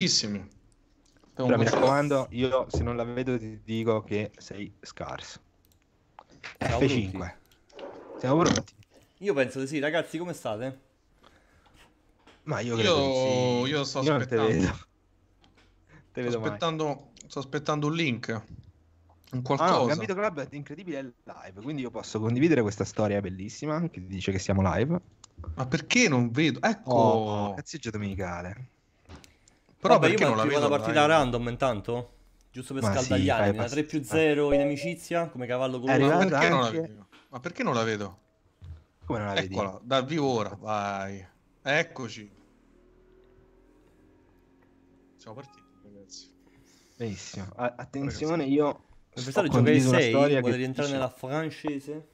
Bellissimi. Però mi raccomando, io se non la vedo ti dico che sei scarso. Siamo F5. Pronti. Siamo pronti. Io penso di sì, ragazzi, come state? Ma io credo io, sì. io sto io aspettando. Te vedo. Te vedo sto, aspettando sto aspettando un link. Un ah, qualcosa. Ah, no, Gambito Club è incredibile è live, quindi io posso condividere questa storia bellissima che dice che siamo live. Ma perché non vedo? Ecco, oh, cazzeggio domenicale. Però Vabbè, perché io non la vedo? la partita mai. random intanto? Giusto per Ma scaldagliare, sì, una 3 più 0 eh. in amicizia come cavallo con Ma perché non la vedo? Ma perché non la vedo? Come non la vedi? Eccola, dal vivo ora, vai. Eccoci. Siamo partiti, ragazzi. Benissimo. A- attenzione, ragazzi. io Pensate gioca ai 6, vuole rientrare nella francese?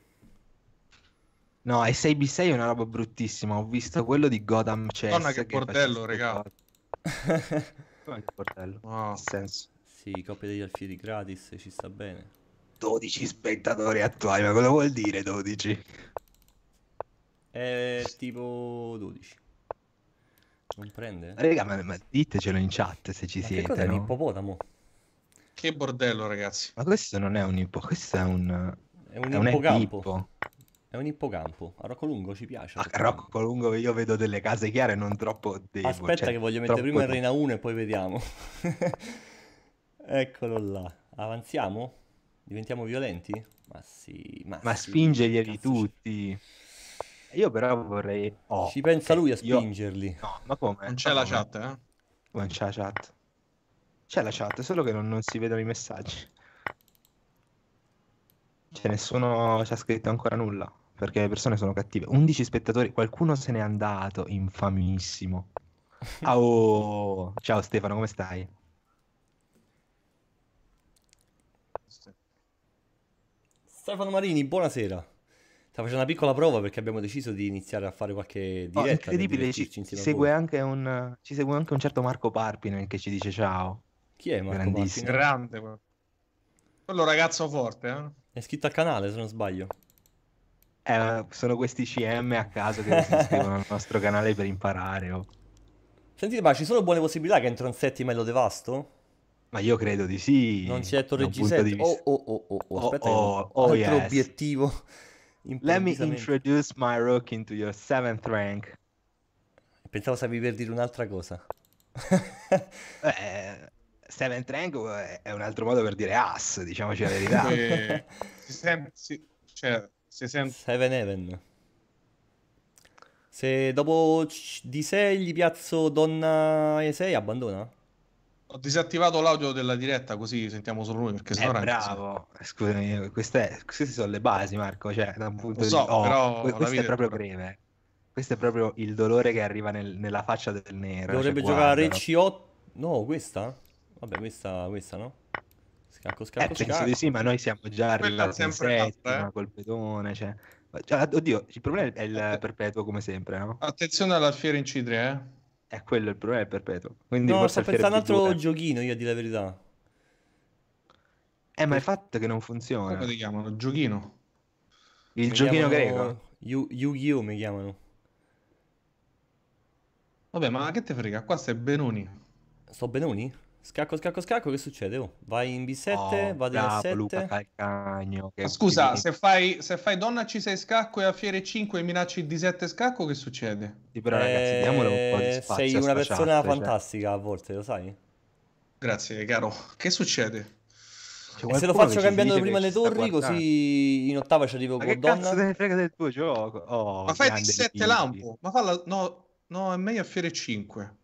No, è 6 b 6 è una roba bruttissima. Ho visto quello di Gotham Chess. Madonna che, che bordello, raga. Fatto. Come il portello? No, oh, senso. Sì, copia degli alfieri gratis, ci sta bene. 12 spettatori attuali, ma cosa vuol dire 12? È tipo 12. Non prende? Raga, ma, ma ditecelo in chat se ci ma siete. Che cosa no? è un ippopotamo? Che bordello, ragazzi. Ma questo non è un ippo, questo è un... È un, è un ippocampo. È un ippocampo. A Rocco Lungo ci piace. A Rocco Lungo io vedo delle case chiare, non troppo devo. Aspetta, cioè, che voglio mettere prima il Rena 1 e poi vediamo. Eccolo là. Avanziamo? Diventiamo violenti? Ma sì. Ma, ma sì, spingerglieli tutti. Io però vorrei. Oh, ci pensa eh, lui a spingerli. Io... No, ma come? Non c'è la chat, eh? Non c'è la chat. C'è la chat, solo che non, non si vedono i messaggi. C'è cioè, nessuno ci scritto ancora nulla perché le persone sono cattive. 11 spettatori, qualcuno se n'è andato, infamissimo. Oh, ciao Stefano, come stai? Stefano Marini, buonasera. Stavo facendo una piccola prova perché abbiamo deciso di iniziare a fare qualche oh, diretta. Oh, incredibile, ci, ci, segue un, ci, segue anche un, certo Marco Parpinen che ci dice ciao. Chi è Marco Grandissimo. Parpinen? Grande. Quello ragazzo forte, eh? È iscritto al canale, se non sbaglio eh, sono questi CM a caso che si iscrivono al nostro canale per imparare. Oh. Sentite, ma ci sono buone possibilità che entro un settima e lo devasto? Ma io credo di sì. Non c'è Torre G7. Vista... Oh, oh, oh, oh, oh, aspetta, oh, oh, altro yes. obiettivo. Let me introduce my rook into your seventh rank. Pensavo stavi per dire un'altra cosa. eh, seventh rank oh, è un altro modo per dire ass, diciamoci la verità. Eh, si, sem- si, cioè, 60... Seven Heaven. Se dopo di 6 gli piazzo donna E6 abbandona? Ho disattivato l'audio della diretta così sentiamo solo lui perché eh, sennò eh, bravo. Sì. Scusami, queste, queste, sono le basi, Marco, cioè da un punto so, di vista oh, però questo è proprio breve. Questo è proprio il dolore che arriva nel, nella faccia del nero. Dovrebbe cioè, giocare C8. No, questa? Vabbè, questa, questa no. Scacco, scacco, eh, scacco. di sì, ma noi siamo già arrivati in settima eh? col pedone, cioè... cioè... Oddio, il problema è il perpetuo come sempre, no? Attenzione all'alfiere incidere, eh? È quello il problema, è il perpetuo. Quindi no, sto pensando un altro giochino, io a dire la verità. Eh, ma il fatto è che non funziona. Come ti chiamano? Giochino? Il mi giochino greco? Yu-Gi-Oh! mi chiamano. Vabbè, ma che te frega? Qua sei Benoni. Sto Benoni? Scacco, scacco, scacco, che succede? Oh, vai in B7, oh, vado in A7. Luca Calcagno, che... Scusa, se fai, se fai donna C6 scacco e affiere 5 e minacci D7 scacco, che succede? Sì, però eh, ragazzi, un po' di spazio. Sei una persona chat, cioè. fantastica cioè. a volte, lo sai? Grazie, caro. Che succede? Cioè, se lo faccio cambiando prima le torri, così in ottava ci arrivo ma con donna. Ma che frega del tuo gioco? Oh, ma fai D7 lampo, ma falla... No, no, è meglio affiere 5.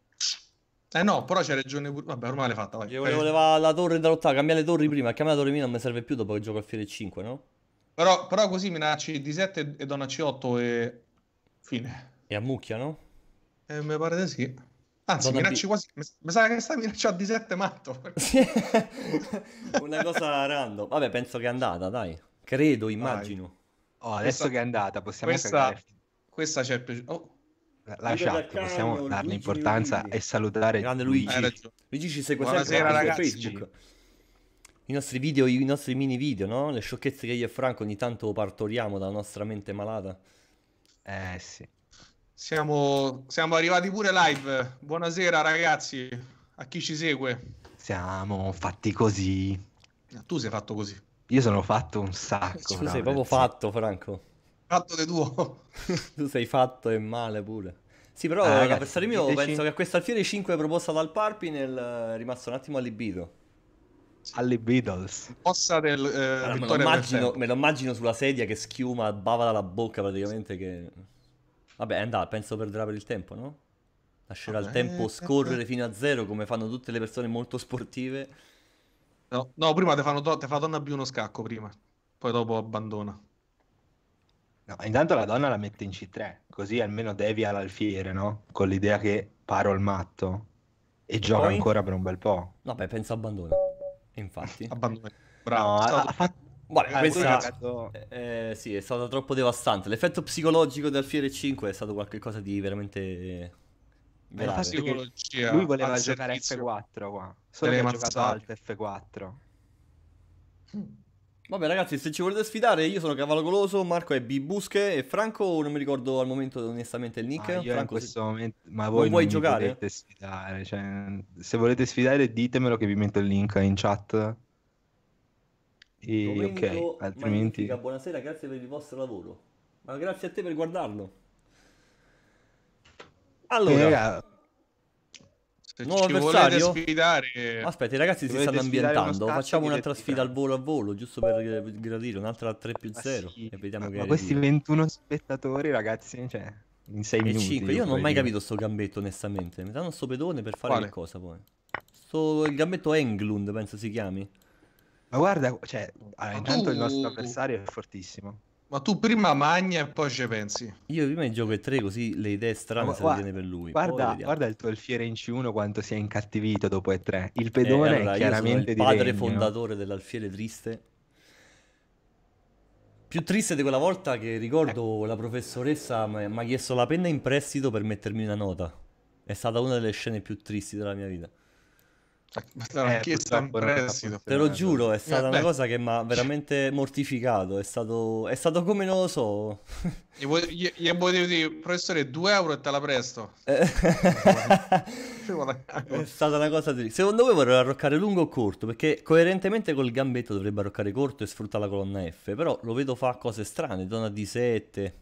Eh no, però c'è ragione pure. Vabbè, ormai l'hai fatta. Vai. Gli volevo levare la torre da dall'ottava, cambiare le torri prima. Cambiare la torre mia non mi serve più dopo che gioco a fiere 5, no? Però, però così minacci D7 e donna C8 e. Fine. E ammucchia, no? Eh, mi pare di sì. Anzi, donna minacci B... quasi. Mi sa che sta minacciando D7 matto. Una cosa random. Vabbè, penso che è andata, dai. Credo, immagino. Dai. Oh, adesso questa... che è andata, possiamo questa... Cagarci. Questa c'è il piacere. Oh lascia, possiamo Luigi darne importanza e salutare Grande Luigi. Luigi ci segue Buonasera, sempre ragazzi. Facebook. I nostri video, i nostri mini video, no? Le sciocchezze che io e Franco ogni tanto partoriamo dalla nostra mente malata. Eh sì. Siamo, siamo arrivati pure live. Buonasera ragazzi, a chi ci segue. Siamo fatti così. Tu sei fatto così. Io sono fatto un sacco. Tu sei proprio fatto, Franco. Fatto di tuo. tu sei fatto e male pure. Sì, però ah, ragazzi, per mio diteci... penso che questa alfiere 5 proposta dal Parpinel è eh, rimasto un attimo allibito. Alle Beatles. Mossa del, eh, allora, ah, me, lo immagino, me, lo immagino, sulla sedia che schiuma, bava dalla bocca praticamente che... Vabbè, andà, penso perderà per il tempo, no? Lascerà Vabbè, il ah, tempo eh, eh, scorrere fino a zero come fanno tutte le persone molto sportive. No, no prima te fa donna più uno scacco prima, poi dopo abbandona. No, intanto la donna la mette in C3, così almeno devia l'alfiere, no? Con l'idea che paro il matto e, e gioca poi... ancora per un bel po'. Vabbè, penso abbandona. Infatti. abbandona. Bravo. No, ha, fatto... Vabbè, ah, questa... Eh, sì, è stato troppo devastante. L'effetto psicologico del Fiere 5 è stato qualcosa di veramente... Eh, la Psicologia, lui voleva giocare F4 qua. Solo che ha giocato F4. Vabbè ragazzi, se ci volete sfidare, io sono Cavallo Goloso, Marco è Bibusche e Franco non mi ricordo al momento onestamente il nick. Ah, io Franco, in questo momento... Ma voi non, vuoi non giocare? Volete sfidare, cioè, se volete sfidare ditemelo che vi metto il link in chat. E Domenico, ok, altrimenti... Buonasera, grazie per il vostro lavoro. Ma grazie a te per guardarlo. Eh, allora... Eh, se Nuovo ci avversario? volete sfidare... Aspetta, i ragazzi si stanno ambientando. Facciamo un'altra sfida al volo a volo, giusto per gradire, un'altra 3 più 0. Ah, sì. E ma, che ma questi 21 spettatori, ragazzi, cioè, in 6 minuti. 5. Io non ho mai dire. capito sto gambetto, onestamente. Mi danno sto pedone per fare Quale? che cosa poi? Sto il gambetto Englund, penso si chiami. Ma guarda, cioè, allora, intanto uh. il nostro uh. avversario è fortissimo. Ma tu prima magni e poi ci pensi. Io prima gioco e tre così le idee strane se le tiene per lui. Guarda, guarda il tuo alfiere in C1 quanto si è incattivito dopo E3. Il pedone eh, allora, è chiaramente il padre regno. fondatore dell'alfiere triste. Più triste di quella volta che ricordo eh. la professoressa mi ha chiesto la penna in prestito per mettermi una nota. È stata una delle scene più tristi della mia vita la eh, richiesta in prestito. Te lo giuro, è stata eh, una cosa che mi ha veramente mortificato. È stato, è stato come non lo so. Gli, gli, gli potevo dire, professore, 2 euro e te la presto. Eh. è stata una cosa triste. Secondo voi vorrei arroccare lungo o corto? Perché coerentemente col gambetto dovrebbe arroccare corto e sfrutta la colonna F. Però lo vedo fa cose strane, dona di 7.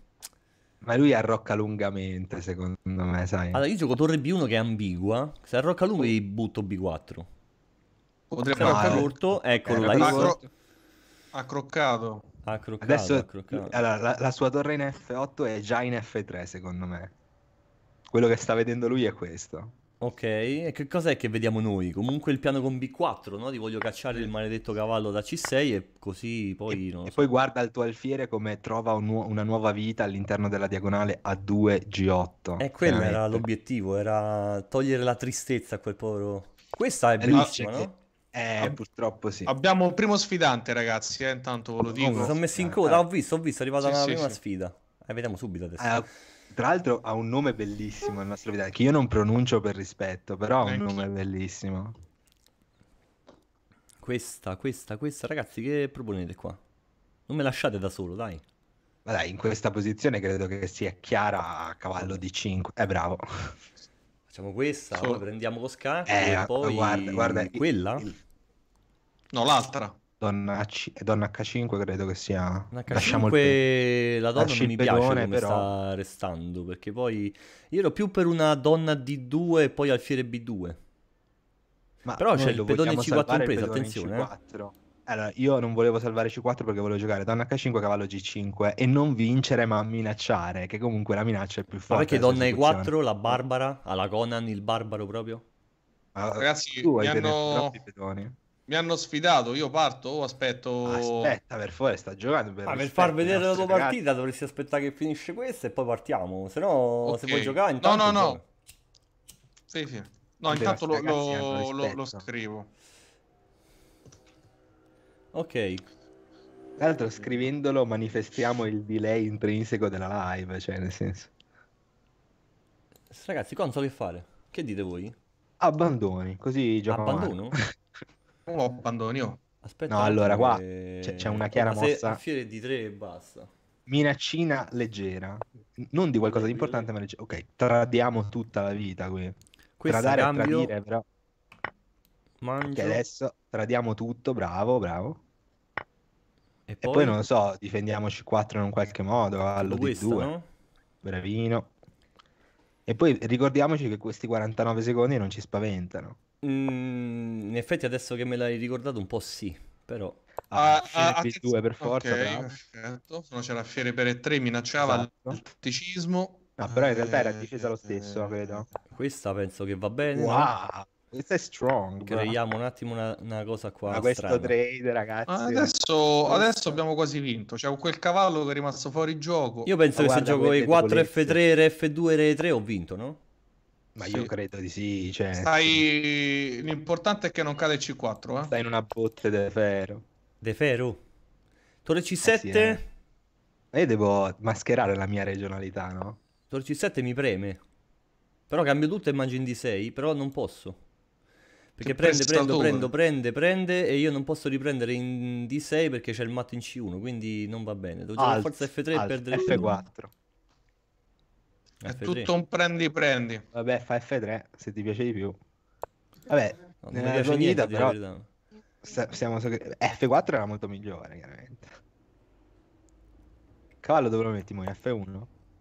Ma lui arrocca lungamente, secondo me, sai. Allora, io gioco torre B1 che è ambigua. Se arrocca lungo, oh. gli butto B4. Potrebbe Se arrocca corto, eccolo, eh, là. Cro- ha croccato. Ha croccato, Adesso, ha croccato. Allora, la, la, sua torre in F8 è già in F3, secondo me. Quello che sta vedendo lui è questo. Ok, e che cos'è che vediamo noi? Comunque il piano con B4, no? Ti voglio cacciare il maledetto cavallo da C6 e così poi... E, so. e poi guarda il tuo alfiere come trova un una nuova vita all'interno della diagonale A2 G8. E eh, quello era l'obiettivo, era togliere la tristezza a quel povero... Questa è eh, bellissima, no? Eh, ah, purtroppo sì. Abbiamo un primo sfidante, ragazzi, eh, intanto ve lo oh, dico. Oh, mi sono messi in eh, coda, ho visto, ho visto, è arrivata sì, la sì, prima sì. sfida. eh, vediamo subito adesso. Eh, tra l'altro ha un nome bellissimo il nostro Vidal, che io non pronuncio per rispetto, però ha un ecco. nome bellissimo. Questa, questa, questa, ragazzi, che proponete qua? Non me lasciate da solo, dai. Ma dai, in questa posizione credo che sia Chiara a cavallo di 5. eh, bravo. Facciamo questa, so... poi prendiamo lo scacco eh, e poi guarda, guarda, quella? Il... No, l'altra. Donna, H- donna H5 credo che sia H5, lasciamo il... la donna Lasci non mi piace come però... sta restando perché poi io ero più per una donna D2 e poi alfiere B2 ma però c'è il pedone C4 in presa attenzione eh. C4. Allora, io non volevo salvare C4 perché volevo giocare donna H5 cavallo G5 e non vincere ma minacciare che comunque la minaccia è più forte ma perché donna E4 la Barbara alla Conan il barbaro proprio ma ragazzi tu mi hanno... pedoni mi hanno sfidato. Io parto o aspetto. Aspetta, per favore, sta giocando. Per, ah, per far vedere la tua ragazzi. partita dovresti aspettare che finisce questa e poi partiamo. Se no, okay. se vuoi giocare, intanto. No, no, no. Sì, sì. No, intanto lo, lo, lo, lo, scrivo. Ok. Tra l'altro, scrivendolo manifestiamo il delay intrinseco della live, cioè nel senso. Ragazzi, console che fare? Che dite voi? Abbandoni, così giochiamo. Abbandono? abbandoni, oh. Aspetta, no, allora qua c'è, c'è, una chiara mossa. Fiore di tre e basta. Minaccina leggera, non di qualcosa di importante, ma leggera. Ok, tradiamo tutta la vita qui. Questo Tradare cambio... e tradire, però. Mangio. Che adesso tradiamo tutto, bravo, bravo. E poi... e poi, non lo so, difendiamoci 4 in un qualche modo, allo Questa, di 2. No? Bravino. E poi ricordiamoci che questi 49 secondi non ci spaventano. Mm, in effetti adesso che me l'hai ricordato un po' sì, però... Ah, ah, B2 ah, per forza. Okay, perfetto. Se no c'era Fiere per 3, minacciava esatto. l'atticismo. Ah, però in realtà era eh, difesa lo stesso, eh, credo. Eh. Questa penso che va bene. Wow. No? Questa è strong. Creiamo un attimo una, una cosa qua. Ma questo trade, ragazzi. Adesso, adesso, abbiamo quasi vinto. Cioè, quel cavallo che è rimasto fuori gioco. Io penso Ma che se gioco i 4 F3, F2, R3 ho vinto, no? Ma io credo di sì. Cioè... Stai... L'importante è che non cade il C4. Eh? Stai in una botte de ferro. De ferro? Torre C7? Eh sì, eh. Io eh, devo mascherare la mia regionalità, no? Torre C7 mi preme. Però cambio tutto e mangio in D6, però non posso. Perché prende, prende, prendo, prende, prende e io non posso riprendere in D6 perché c'è il matto in C1, quindi non va bene. Devo giocare forza F3 alt, e perdere F4. F4. È F3. tutto un prendi prendi. Vabbè, fa F3 se ti piace di più. Vabbè, no, non nella tua vita però st- siamo so- F4 era molto migliore, chiaramente. cavallo dove lo mettiamo in F1?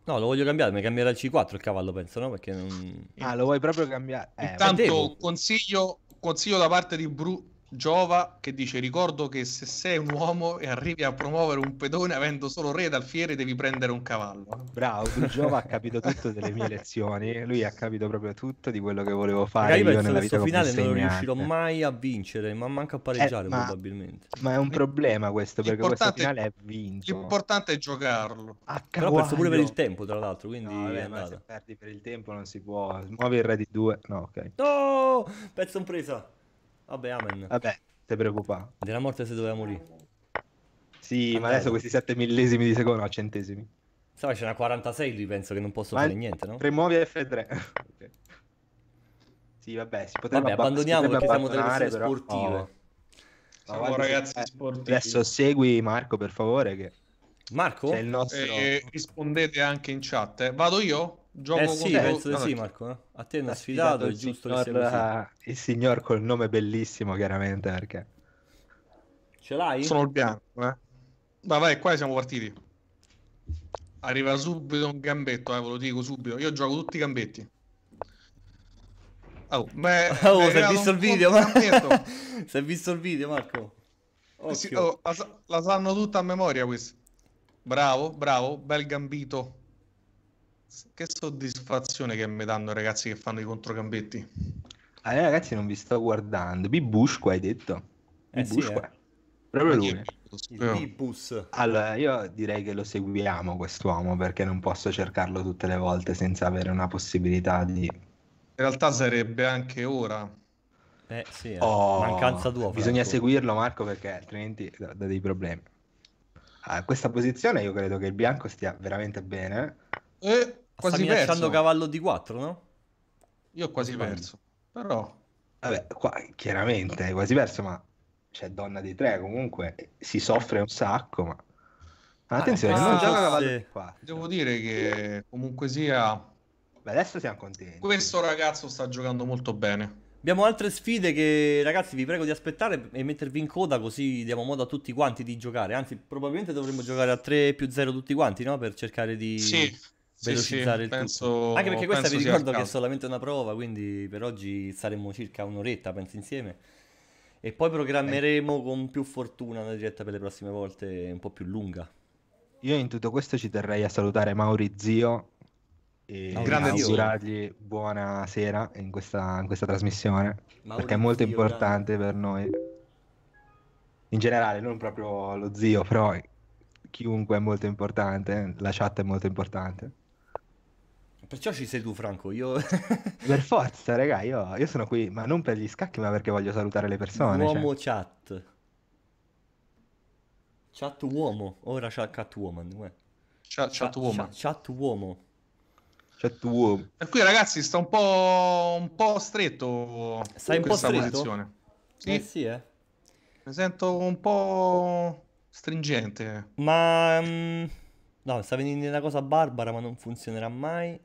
No, lo voglio cambiare, mi cambierà il C4 il cavallo, penso, no? Perché non... Ah, lo vuoi proprio cambiare? Eh, Intanto consiglio, consiglio da parte di Bru Giova che dice ricordo che se sei un uomo e arrivi a promuovere un pedone avendo solo re ed alfiere devi prendere un cavallo. Bravo, Giova ha capito tutto delle mie lezioni, lui ha capito proprio tutto di quello che volevo fare. Magari io nella vita finale non riuscirò mai a vincere, ma manca a pareggiare eh, ma, probabilmente. Ma è un problema questo perché questo finale è vinto. L'importante è giocarlo. Ah, Però penso pure per il tempo tra l'altro, quindi no, vabbè, ma se perdi per il tempo non si può, muovi il re di due. No, ok. No, pezzo impresa. Vabbè, amen. Vabbè, ti preoccupare. Della morte se doveva morire. Sì, Vabbè. ma adesso questi 7 millesimi di secondo, a centesimi. Stava c'è una 46 lì, penso che non posso ma fare niente, no? Premuovi F3. Sì, vabbè, si potrebbe Vabbè, abbandoniamo perché siamo delle persone però... sportive. Oh. Siamo guarda, ragazzi eh, sportivi. Adesso segui Marco, per favore, che... Marco? C'è il nostro... Eh, rispondete anche in chat. Eh. Vado io? gioco eh sì, penso di sì Marco a te non ha eh sfidato, sfidato è giusto signor, che sia così. il signor col nome bellissimo chiaramente perché ce l'hai? sono il bianco eh? ma vai qua siamo partiti arriva subito un gambetto eh, ve lo dico subito io gioco tutti i gambetti oh, beh, oh, si è visto il video ma... si è visto il video Marco eh sì, oh, la, la sanno tutta a memoria questi bravo bravo bel gambito che soddisfazione che mi danno i ragazzi che fanno i controcampetti. Allora ah, ragazzi non vi sto guardando. Bibush qua hai detto. Eh Bibush sì, eh. qua. Eh. Proprio lui. Allora, io direi che lo seguiamo quest'uomo perché non posso cercarlo tutte le volte senza avere una possibilità di... In realtà sarebbe anche ora. Eh sì, eh. Oh, mancanza tua Bisogna tu. Ecco. seguirlo Marco perché altrimenti dà dei problemi. A ah, questa posizione io credo che il bianco stia veramente bene eh, quasi Sta minacciando perso. cavallo di 4, no? Io ho quasi perso, però... Vabbè, qua chiaramente è quasi perso, ma c'è donna di 3 comunque, si soffre un sacco, ma... Ah, attenzione, ah, non gioca cavallo di 4. Devo dire che comunque sia... Beh, adesso siamo contenti. Questo ragazzo sta giocando molto bene. Abbiamo altre sfide che ragazzi vi prego di aspettare e mettervi in coda così diamo modo a tutti quanti di giocare. Anzi, probabilmente dovremmo giocare a 3 più 0 tutti quanti, no? Per cercare di... Sì, velocizzare sì, sì, il penso, tutto. Anche perché questa vi ricordo che è solamente una prova, quindi per oggi saremmo circa un'oretta, penso, insieme. E poi programmeremo eh. con più fortuna una diretta per le prossime volte un po' più lunga. Io in tutto questo ci terrei a salutare Maurizio e augurargli buona sera in questa, in questa trasmissione, Maurizio, perché è molto importante grande. per noi. In generale, non proprio lo zio, però chiunque è molto importante, la chat è molto importante. Perciò ci sei tu, Franco. Io... per forza, raga, io, io, sono qui, ma non per gli scacchi, ma perché voglio salutare le persone. Cioè. Uomo cioè. chat. Chat uomo. Ora c'ha cat woman. Uè. Eh. Chat, chat, uomo. Chat, chat uomo. Chat uomo. Per cui, ragazzi, sta un po', un po stretto. Stai un po' stretto? Posizione. Sì. Eh sì, eh. Mi sento un po' stringente. Ma... Um... No, sta venendo una cosa barbara, ma non funzionerà mai.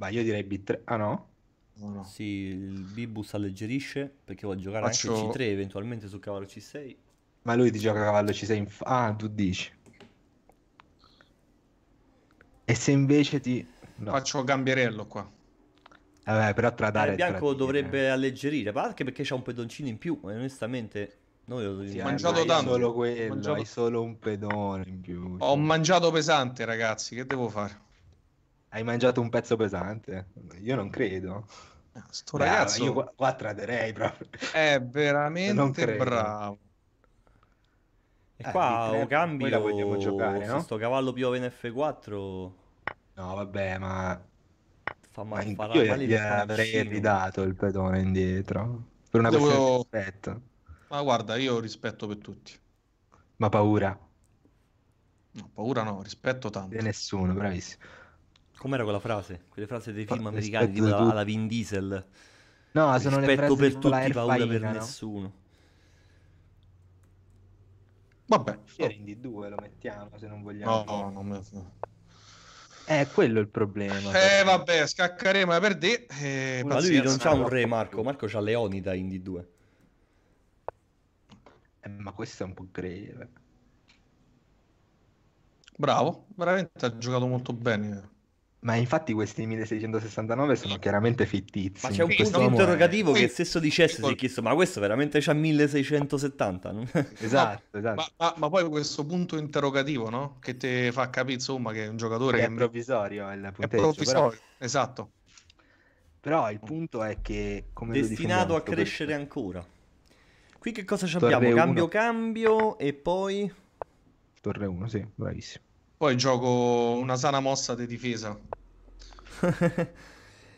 Ma io direi B3. Ah no? Oh, no. Sì, il Bibus alleggerisce perché vuole giocare Faccio... anche C3 eventualmente sul cavallo C6. Ma lui ti gioca cavallo C6 in... Ah, tu dici. E se invece ti... No. Faccio gambierello qua. Vabbè, però tradare... Eh, il bianco dovrebbe alleggerire, ma anche perché c'ha un pedoncino in più, onestamente... Noi lo dobbiamo... sì, eh, mangiato tanto. Solo quello, mangiato... hai solo un pedone in più. Ho cioè. mangiato pesante, ragazzi, che devo fare? Hai mangiato un pezzo pesante? Io non credo. Ah, sto bravo, ragazzo... Io qua, qua traderei proprio. È veramente bravo. E eh, qua o cambi la vogliamo giocare, no? Sto cavallo piove in F4... No, vabbè, ma... Fa ma ma farà male gli avrei ridato il pedone indietro. Per una Devo... questione di rispetto. Ma guarda, io rispetto per tutti. Ma paura? No, paura no, rispetto tanto. E nessuno, bravissimo. Com'era quella frase? Quelle frasi dei film americani, tipo alla, alla Vin Diesel. No, sono Rispetto le per tutti, paura faina, per no? nessuno. Vabbè. Fieri in 2 lo mettiamo, se non vogliamo. No, no, non metto. Eh, quello è il problema. Eh, vabbè, scaccaremo per D. Eh, Ma lui non c'ha un re, Marco. Marco c'ha Leonida in D2. Eh, ma questo è un po' greve. Bravo, veramente ha giocato molto bene. Ma infatti questi 1669 sono chiaramente fittizi. Ma c'è un punto interrogativo è... che stesso dicesse si è chiesto, ma questo veramente c'ha 1670? No? Esatto, esatto. Ma, ma, poi questo punto interrogativo, no? Che ti fa capire, insomma, che è un giocatore... improvvisorio è provvisorio il punteggio. È provvisorio, però... esatto. Però il punto è che... Come Destinato a crescere questo? ancora. Qui che cosa abbiamo? cambio, cambio e poi... Torre 1, sì, bravissimo. Poi gioco una sana mossa di difesa.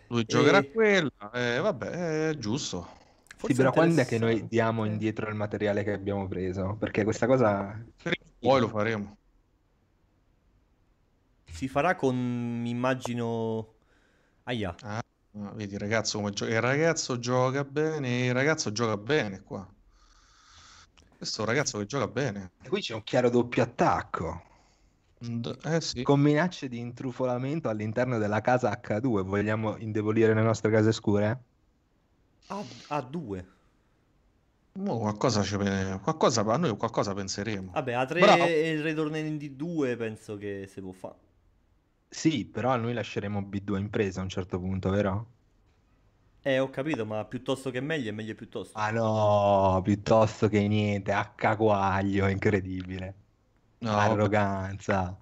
Lui giocherà e... quella, eh, vabbè, è giusto. Forse sì, però quando è che noi diamo indietro il materiale che abbiamo preso? Perché questa cosa... Poi lo faremo. Si farà con, immagino... Aia. Ah, vedi, ragazzo, come gio- il ragazzo gioca bene, il ragazzo gioca bene qua. Questo ragazzo che gioca bene. E qui c'è un chiaro doppio attacco. Eh sì. con minacce di intrufolamento all'interno della casa H2. Vogliamo indebolire le nostre case scure? A- A2. No, qualcosa, ci... qualcosa, a noi qualcosa penseremo. Vabbè, A3 Bravo. e il ritornello in D2 penso che si può fare. Sì, però noi lasceremo B2 in presa a un certo punto, vero? Eh, ho capito, ma piuttosto che meglio è meglio piuttosto. Ah no, piuttosto che niente, H quaglio, incredibile. No, arroganza.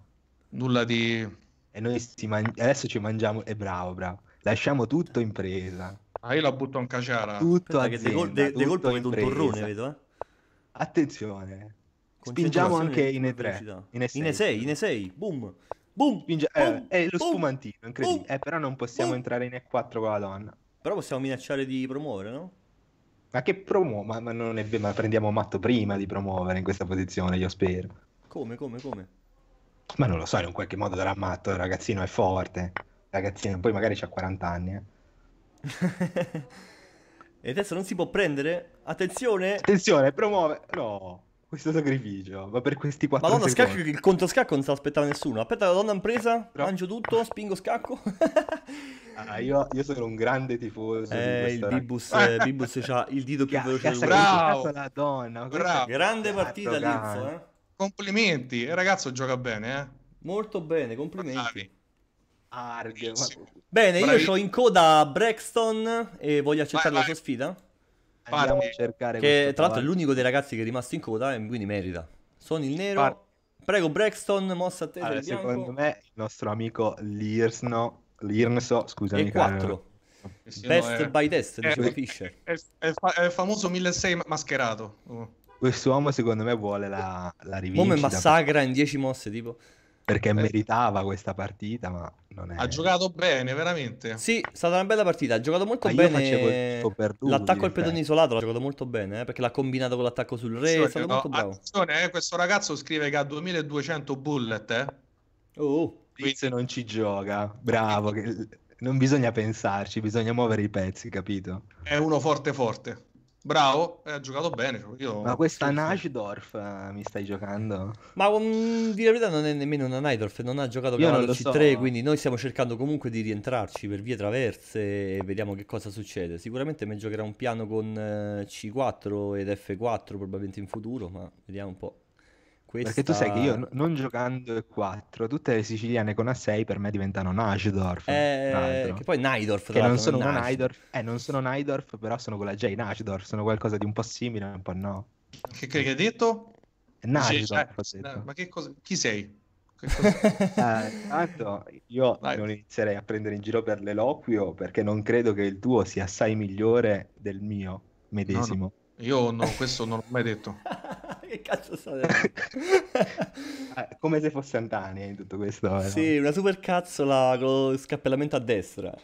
Nulla di... E noi man- adesso ci mangiamo... E bravo, bravo. Lasciamo tutto in presa. Ah, io la butto in caciara. Tutto a De gol- de, de colpo vedo un torrone, vedo, eh. Attenzione. Spingiamo anche in E3. In E6. In E6, Boom. Boom. Spingi- boom eh, è eh, lo boom, spumantino, incredibile. eh, però non possiamo boom. entrare in E4 con la donna. Però possiamo minacciare di promuovere, no? Ma che promuovere? Ma, ma, non è vero, ma prendiamo matto prima di promuovere in questa posizione, io spero. Come, come, come? Ma non lo so, in qualche modo darà matto, il ragazzino è forte, ragazzino, poi magari ha 40 anni. Eh. e adesso non si può prendere? Attenzione! Attenzione, promuove! No, questo sacrificio, va per questi 4 Madonna, secondi. Scacco, il contro scacco non sta aspettando nessuno. Aspetta, la donna in presa, Però... mangio tutto, spingo scacco. Ah, ah, io, io, sono un grande tifoso. Eh, il Bibus, eh, Bibus ha il dito più veloce. Bravo! La donna, Bravo. Grande partita, Lizzo, eh. eh. Complimenti, il ragazzo gioca bene, eh? Molto bene, complimenti. Arg, bene, Bravi. io ho in coda Braxton e voglio accettare vai, vai. la sua sfida. Andiamo a cercare Che tra l'altro è l'unico dei ragazzi che è rimasto in coda e quindi merita. Sono il nero. Parti. Prego Braxton, mossa a te allora, Secondo me il nostro amico Lirsno, Lirnso, scusami. E 4. Best è... by test, diceva Fisher. È, è, è, famoso 1600 mascherato. Oh quest'uomo secondo me vuole la, la rivincita. Come massacra in 10 mosse, tipo. Perché eh. meritava questa partita, ma non è... Ha giocato bene, veramente. Sì, è stata una bella partita, ha giocato molto ma bene. Lui, l'attacco al eh. pedone isolato l'ha giocato molto bene, eh, perché l'ha combinato con l'attacco sul re, sì, è stato no, molto bravo. Attenzione, eh, questo ragazzo scrive che ha 2200 bullet, eh. Oh. Quindi... non ci gioca, bravo, che... non bisogna pensarci, bisogna muovere i pezzi, capito? È uno forte forte. Bravo, ha giocato bene. Cioè, io... Ma questa Najdorf eh, mi stai giocando? Ma um, di verità non è nemmeno una Najdorf, non ha giocato piano il C3, so. quindi noi stiamo cercando comunque di rientrarci per vie traverse e vediamo che cosa succede. Sicuramente mi giocherà un piano con eh, C4 ed F4 probabilmente in futuro, ma vediamo un po'. Questa... Perché tu sai che io non giocando e 4, tutte le siciliane con a 6 per me diventano Najdorf. Eh, poi Najdorf, che non sono una Najdorf, eh, non sono Najdorf, però sono quella J Najdorf, sono qualcosa di un po' simile, un po' no. Che, che hai detto? Najdorf. Sì, eh, eh ma che cosa? Chi sei? eh, tanto io Vai. non inizierei a prendere in giro per l'eloquio perché non credo che il tuo sia assai migliore del mio medesimo. No, no. Io no, questo non l'ho mai detto. che cazzo sto ah, Come se fosse Antani in tutto questo. Eh, sì, no? una super cazzola con lo scappellamento a destra.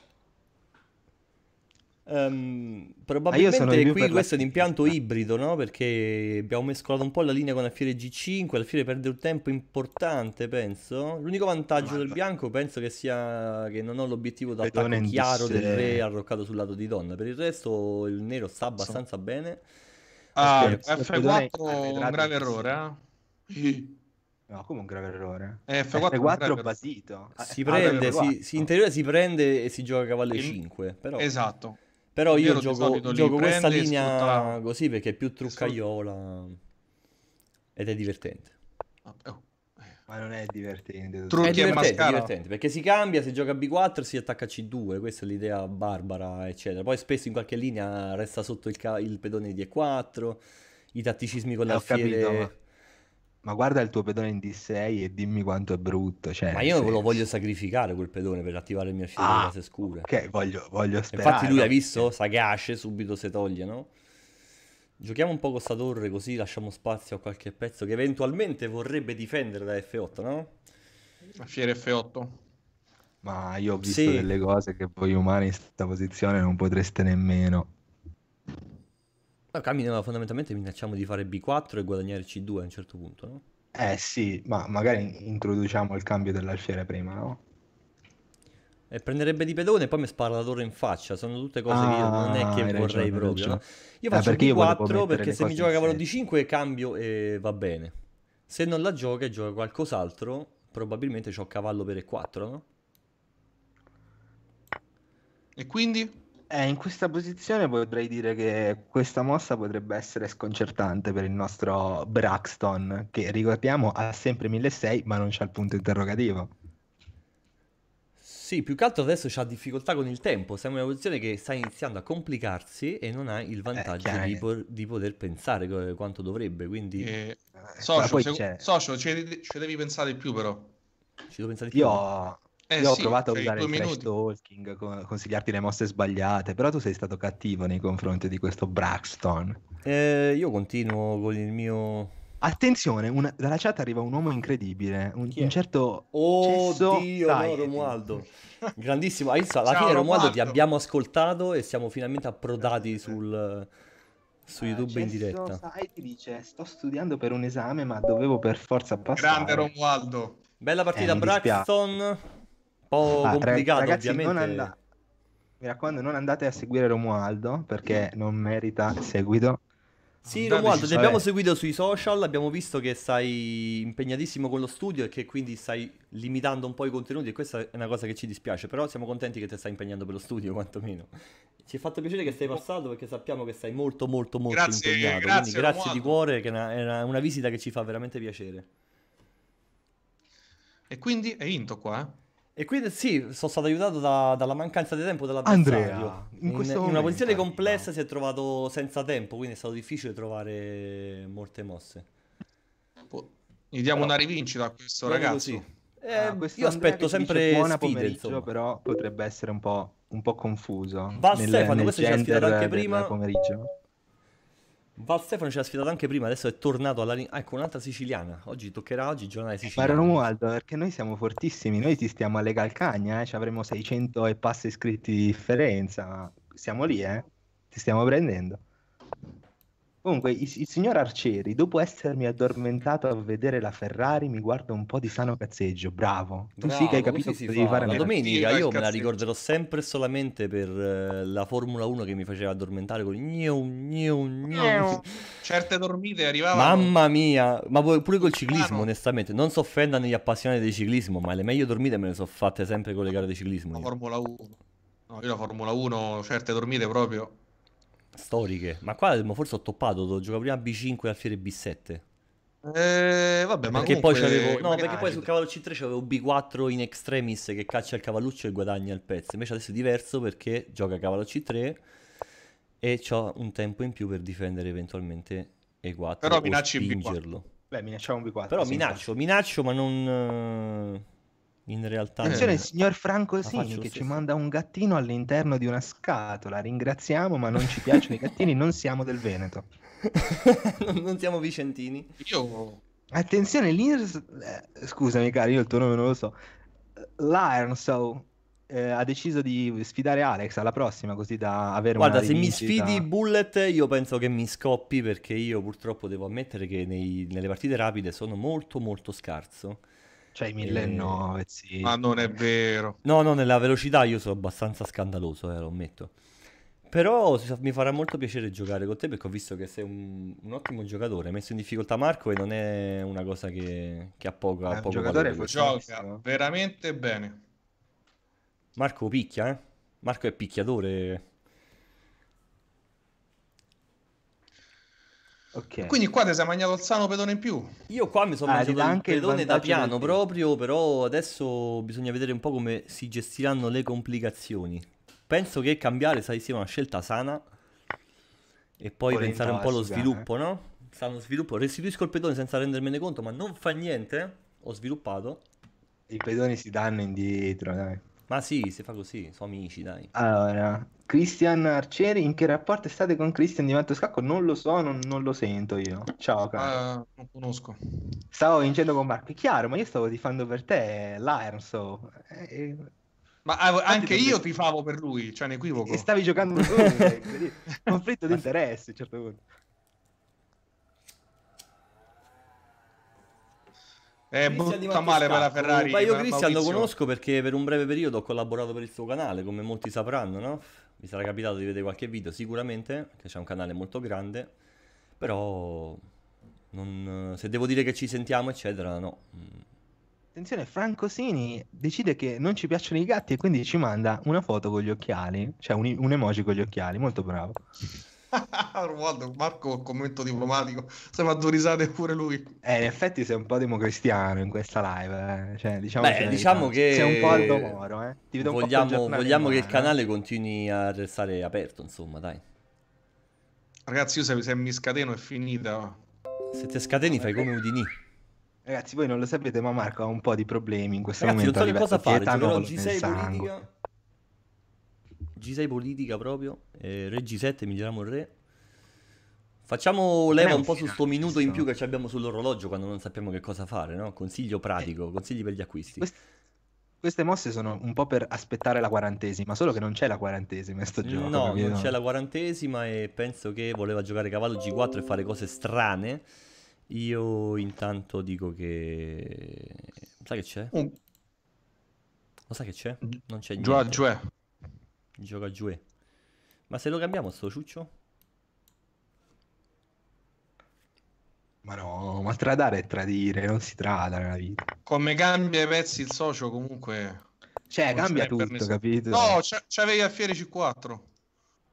Um, probabilmente qui questo la... è un impianto ibrido, no? Perché abbiamo mescolato un po' la linea con alfiere G5, Alfiere perde un tempo importante, penso. L'unico vantaggio Marta. del bianco penso che sia che non ho l'obiettivo d'attacco chiaro del re arroccato sul lato di donna. Per il resto il nero sta abbastanza so. bene. Ah, F4 è un grave errore, eh? No, come un grave errore. F4, eh, F4 basito. Ah, si eh, ah, prende, si, si, interiore si prende e si gioca a cavallo 5. Però... Esatto. Però io gioco, gioco questa linea sfrutta... così perché è più truccaiola ed è divertente. Oh. Ma non è divertente. Trucchi è divertente, mascara. divertente perché si cambia, si gioca B4 si attacca C2, questa è l'idea barbara, eccetera. Poi spesso in qualche linea resta sotto il, ca- il pedone di E4, i tatticismi con eh, l'alfiere... ma... guarda il tuo pedone in D6 e dimmi quanto è brutto. Cioè, ma io senso. lo voglio sacrificare quel pedone per attivare il mio fiore ah, di case scure. Ok, voglio, voglio sperare. Infatti lui ha visto, Sagace subito se toglie, no? Giochiamo un po' con sta torre così lasciamo spazio a qualche pezzo che eventualmente vorrebbe difendere da F8, no? La fiera F8. Ma io ho visto sì. delle cose che voi umani in questa posizione non potreste nemmeno. No, cammino, fondamentalmente minacciamo di fare B4 e guadagnare C2 a un certo punto, no? Eh sì, ma magari introduciamo il cambio dell'alfiere prima, no? e prenderebbe di pedone e poi mi spara la torre in faccia. Sono tutte cose ah, che io non è ah, che vorrei ragione, proprio. No? Io eh, faccio eh, D4 perché se mi gioca cavallo d 5 cambio e va bene. Se non la gioca e gioca qualcos'altro, probabilmente ho cavallo per E4, no? E quindi? Eh, in questa posizione potrei dire che questa mossa potrebbe essere sconcertante per il nostro Braxton, che ricordiamo ha sempre 1600 ma non c'ha il punto interrogativo. Sì, più che altro adesso c'ha difficoltà con il tempo, siamo in una posizione che sta iniziando a complicarsi e non ha il eh, vantaggio eh, di, por- di, poter pensare quanto dovrebbe, quindi... Eh, eh socio, se- ci, ci, devi pensare più però. Ci devo pensare di più? Io... Eh, Io ho provato a usare il Flash talking, consigliarti le mosse sbagliate, però tu sei stato cattivo nei confronti di questo Braxton. Eh, io continuo con il mio Attenzione, una, dalla chat arriva un uomo incredibile, un, un certo... Oddio, oh, no, Romualdo. Grandissimo, hai ah, visto? Alla Ciao, fine Romualdo, Romualdo ti abbiamo ascoltato e siamo finalmente approdati sul, su YouTube in diretta. Sai, ti dice, sto studiando per un esame ma dovevo per forza passare. Grande Romualdo. Bella partita eh, Braxton, un po' ah, complicata ragazzi, ovviamente. And- mi raccomando, non andate a seguire Romualdo perché non merita seguito. Sì, Romualdo, ti abbiamo seguito sui social, abbiamo visto che stai impegnatissimo con lo studio e che quindi stai limitando un po' i contenuti e questa è una cosa che ci dispiace, però siamo contenti che ti stai impegnando per lo studio, quantomeno. Ci è fatto piacere che stai passato perché sappiamo che stai molto molto molto grazie, impegnato, grazie, quindi grazie Romualdo. di cuore, che è una, è una, visita che ci fa veramente piacere. E quindi è vinto qua, eh? E quindi sì, sono stato aiutato da, dalla mancanza di tempo dell'avversario. Andrea, in, in, momento, una posizione complessa no. si è trovato senza tempo, quindi è stato difficile trovare molte mosse. Gli diamo però, una rivincita a questo ragazzo. Sì. Eh, ah, io aspetto sempre buona sfide, però potrebbe essere un po', un po confuso. Va nel, Stefano, nel questo ci ha sfidato anche prima. Pomeriggio. Val Stefano ci ha sfidato anche prima, adesso è tornato alla linea. Ah, ecco un'altra siciliana. Oggi toccherà oggi giornale siciliano. Ma Romualdo, perché noi siamo fortissimi, noi ti stiamo alle calcagna, eh? avremo 600 e passa iscritti di differenza. ma Siamo lì, eh? Ti stiamo prendendo. Comunque, il, il, signor Arcieri, dopo essermi addormentato a vedere la Ferrari, mi guarda un po' di sano cazzeggio. Bravo. Tu Bravo, sì che hai capito che devi fa. fare la domenica. Io me la ricorderò sempre e solamente per eh, la Formula 1 che mi faceva addormentare con gnu, gnu, gnu. Certe dormite arrivavano. Mamma mia, ma pure col ciclismo, onestamente. Non so offendano gli appassionati del ciclismo, ma le meglio dormite me le sono fatte sempre con le gare di ciclismo. La io. Formula 1. No, io la Formula 1, certe dormite proprio storiche. Ma qua forse ho toppato, giocavo prima B5 e alfiere B7. Eh, vabbè, ma perché comunque... poi c'avevo no, perché poi sul cavallo C3 c'avevo B4 in extremis che caccia il cavalluccio e guadagna il pezzo. Invece adesso è diverso perché gioca cavallo C3 e ho un tempo in più per difendere eventualmente E4 Però minacci B4. Beh, minacciamo un B4. Però minaccio, minaccio, ma non in realtà... Attenzione, il signor Franco Sini che ci manda un gattino all'interno di una scatola. Ringraziamo, ma non ci piacciono i gattini, non siamo del Veneto. non siamo vicentini. Io... Attenzione, l'Irs... Eh, scusami caro, io il tuo nome non lo so. L'Ironsow eh, ha deciso di sfidare Alex alla prossima così da avere Guarda, una Guarda, se mi sfidi Bullet io penso che mi scoppi perché io purtroppo devo ammettere che nei, nelle partite rapide sono molto molto scarso. Cioè i 1009, sì. Ma non è vero. No, no, nella velocità io sono abbastanza scandaloso, eh, lo ammetto. Però mi farà molto piacere giocare con te perché ho visto che sei un, un ottimo giocatore. Hai messo in difficoltà Marco e non è una cosa che, che ha poco... È un poco giocatore che gioca veramente bene. Marco picchia, eh? Marco è picchiatore. Okay. Quindi qua ti sei mangiato il sano pedone in più. Io qua mi sono ah, mangiato anche il pedone da piano proprio, però adesso bisogna vedere un po' come si gestiranno le complicazioni. Penso che cambiare sai, sia una scelta sana e poi Orientare pensare un po' allo eh. sviluppo, eh. no? Sano sviluppo. Restituisco il pedone senza rendermene conto, ma non fa niente. Ho sviluppato. I pedoni si danno indietro, dai. Ma sì, si fa così, sono amici, dai. Allora, Cristian Arcieri, in che rapporto state con Cristian di Vento Scacco? Non lo so, non, non, lo sento io. Ciao, ah, caro. Uh, non conosco. Stavo vincendo con Marco, è chiaro, ma io stavo tifando per te, Lion, so. Eh, eh ma ah, anche io tifavo per lui, cioè ne equivoco. E stavi giocando con lui, conflitto di interessi, a un certo punto. Eh, brutta male per la Ferrari. Ma io Cristian lo conosco perché per un breve periodo ho collaborato per il suo canale, come molti sapranno, no? Mi sarà capitato di vedere qualche video sicuramente, che c'è un canale molto grande, però non, se devo dire che ci sentiamo, eccetera, no. Attenzione, Franco Sini decide che non ci piacciono i gatti e quindi ci manda una foto con gli occhiali, cioè un, un emoji con gli occhiali, molto bravo. Marco col commento diplomatico si è fatto risate pure lui. Eh, in effetti sei un po' democristiano in questa live. Eh. Cioè, diciamo, Beh, diciamo che sei un po' Aldo Moro. Eh. vogliamo, vogliamo che il eh. canale continui a restare aperto. Insomma, dai. Ragazzi, io se, se mi scateno è finita. Se ti scateni, fai come Udini. Ragazzi, voi non lo sapete, ma Marco ha un po' di problemi in questo Ragazzi, momento. Non so che cosa fare. Oggi sei politica. G6 politica proprio, eh, Re G7 miglioriamo il re. Facciamo leva un po' su sto minuto in più che abbiamo sull'orologio quando non sappiamo che cosa fare, no? Consiglio pratico, eh, consigli per gli acquisti. Quest- queste mosse sono un po' per aspettare la quarantesima, solo che non c'è la quarantesima in sto gioco. No, non no? c'è la quarantesima e penso che voleva giocare cavallo G4 e fare cose strane. Io intanto dico che... Sai che c'è? Un... Lo sai che c'è? Non c'è niente. Giù, giù. Gioca giù. Ma se lo cambiamo sto ciuccio? Ma no, ma tradare è tradire, non si trada nella vita. Come cambia i pezzi il socio comunque... Cioè, cambia tutto, capito? No, c'avevi a Fieri C4.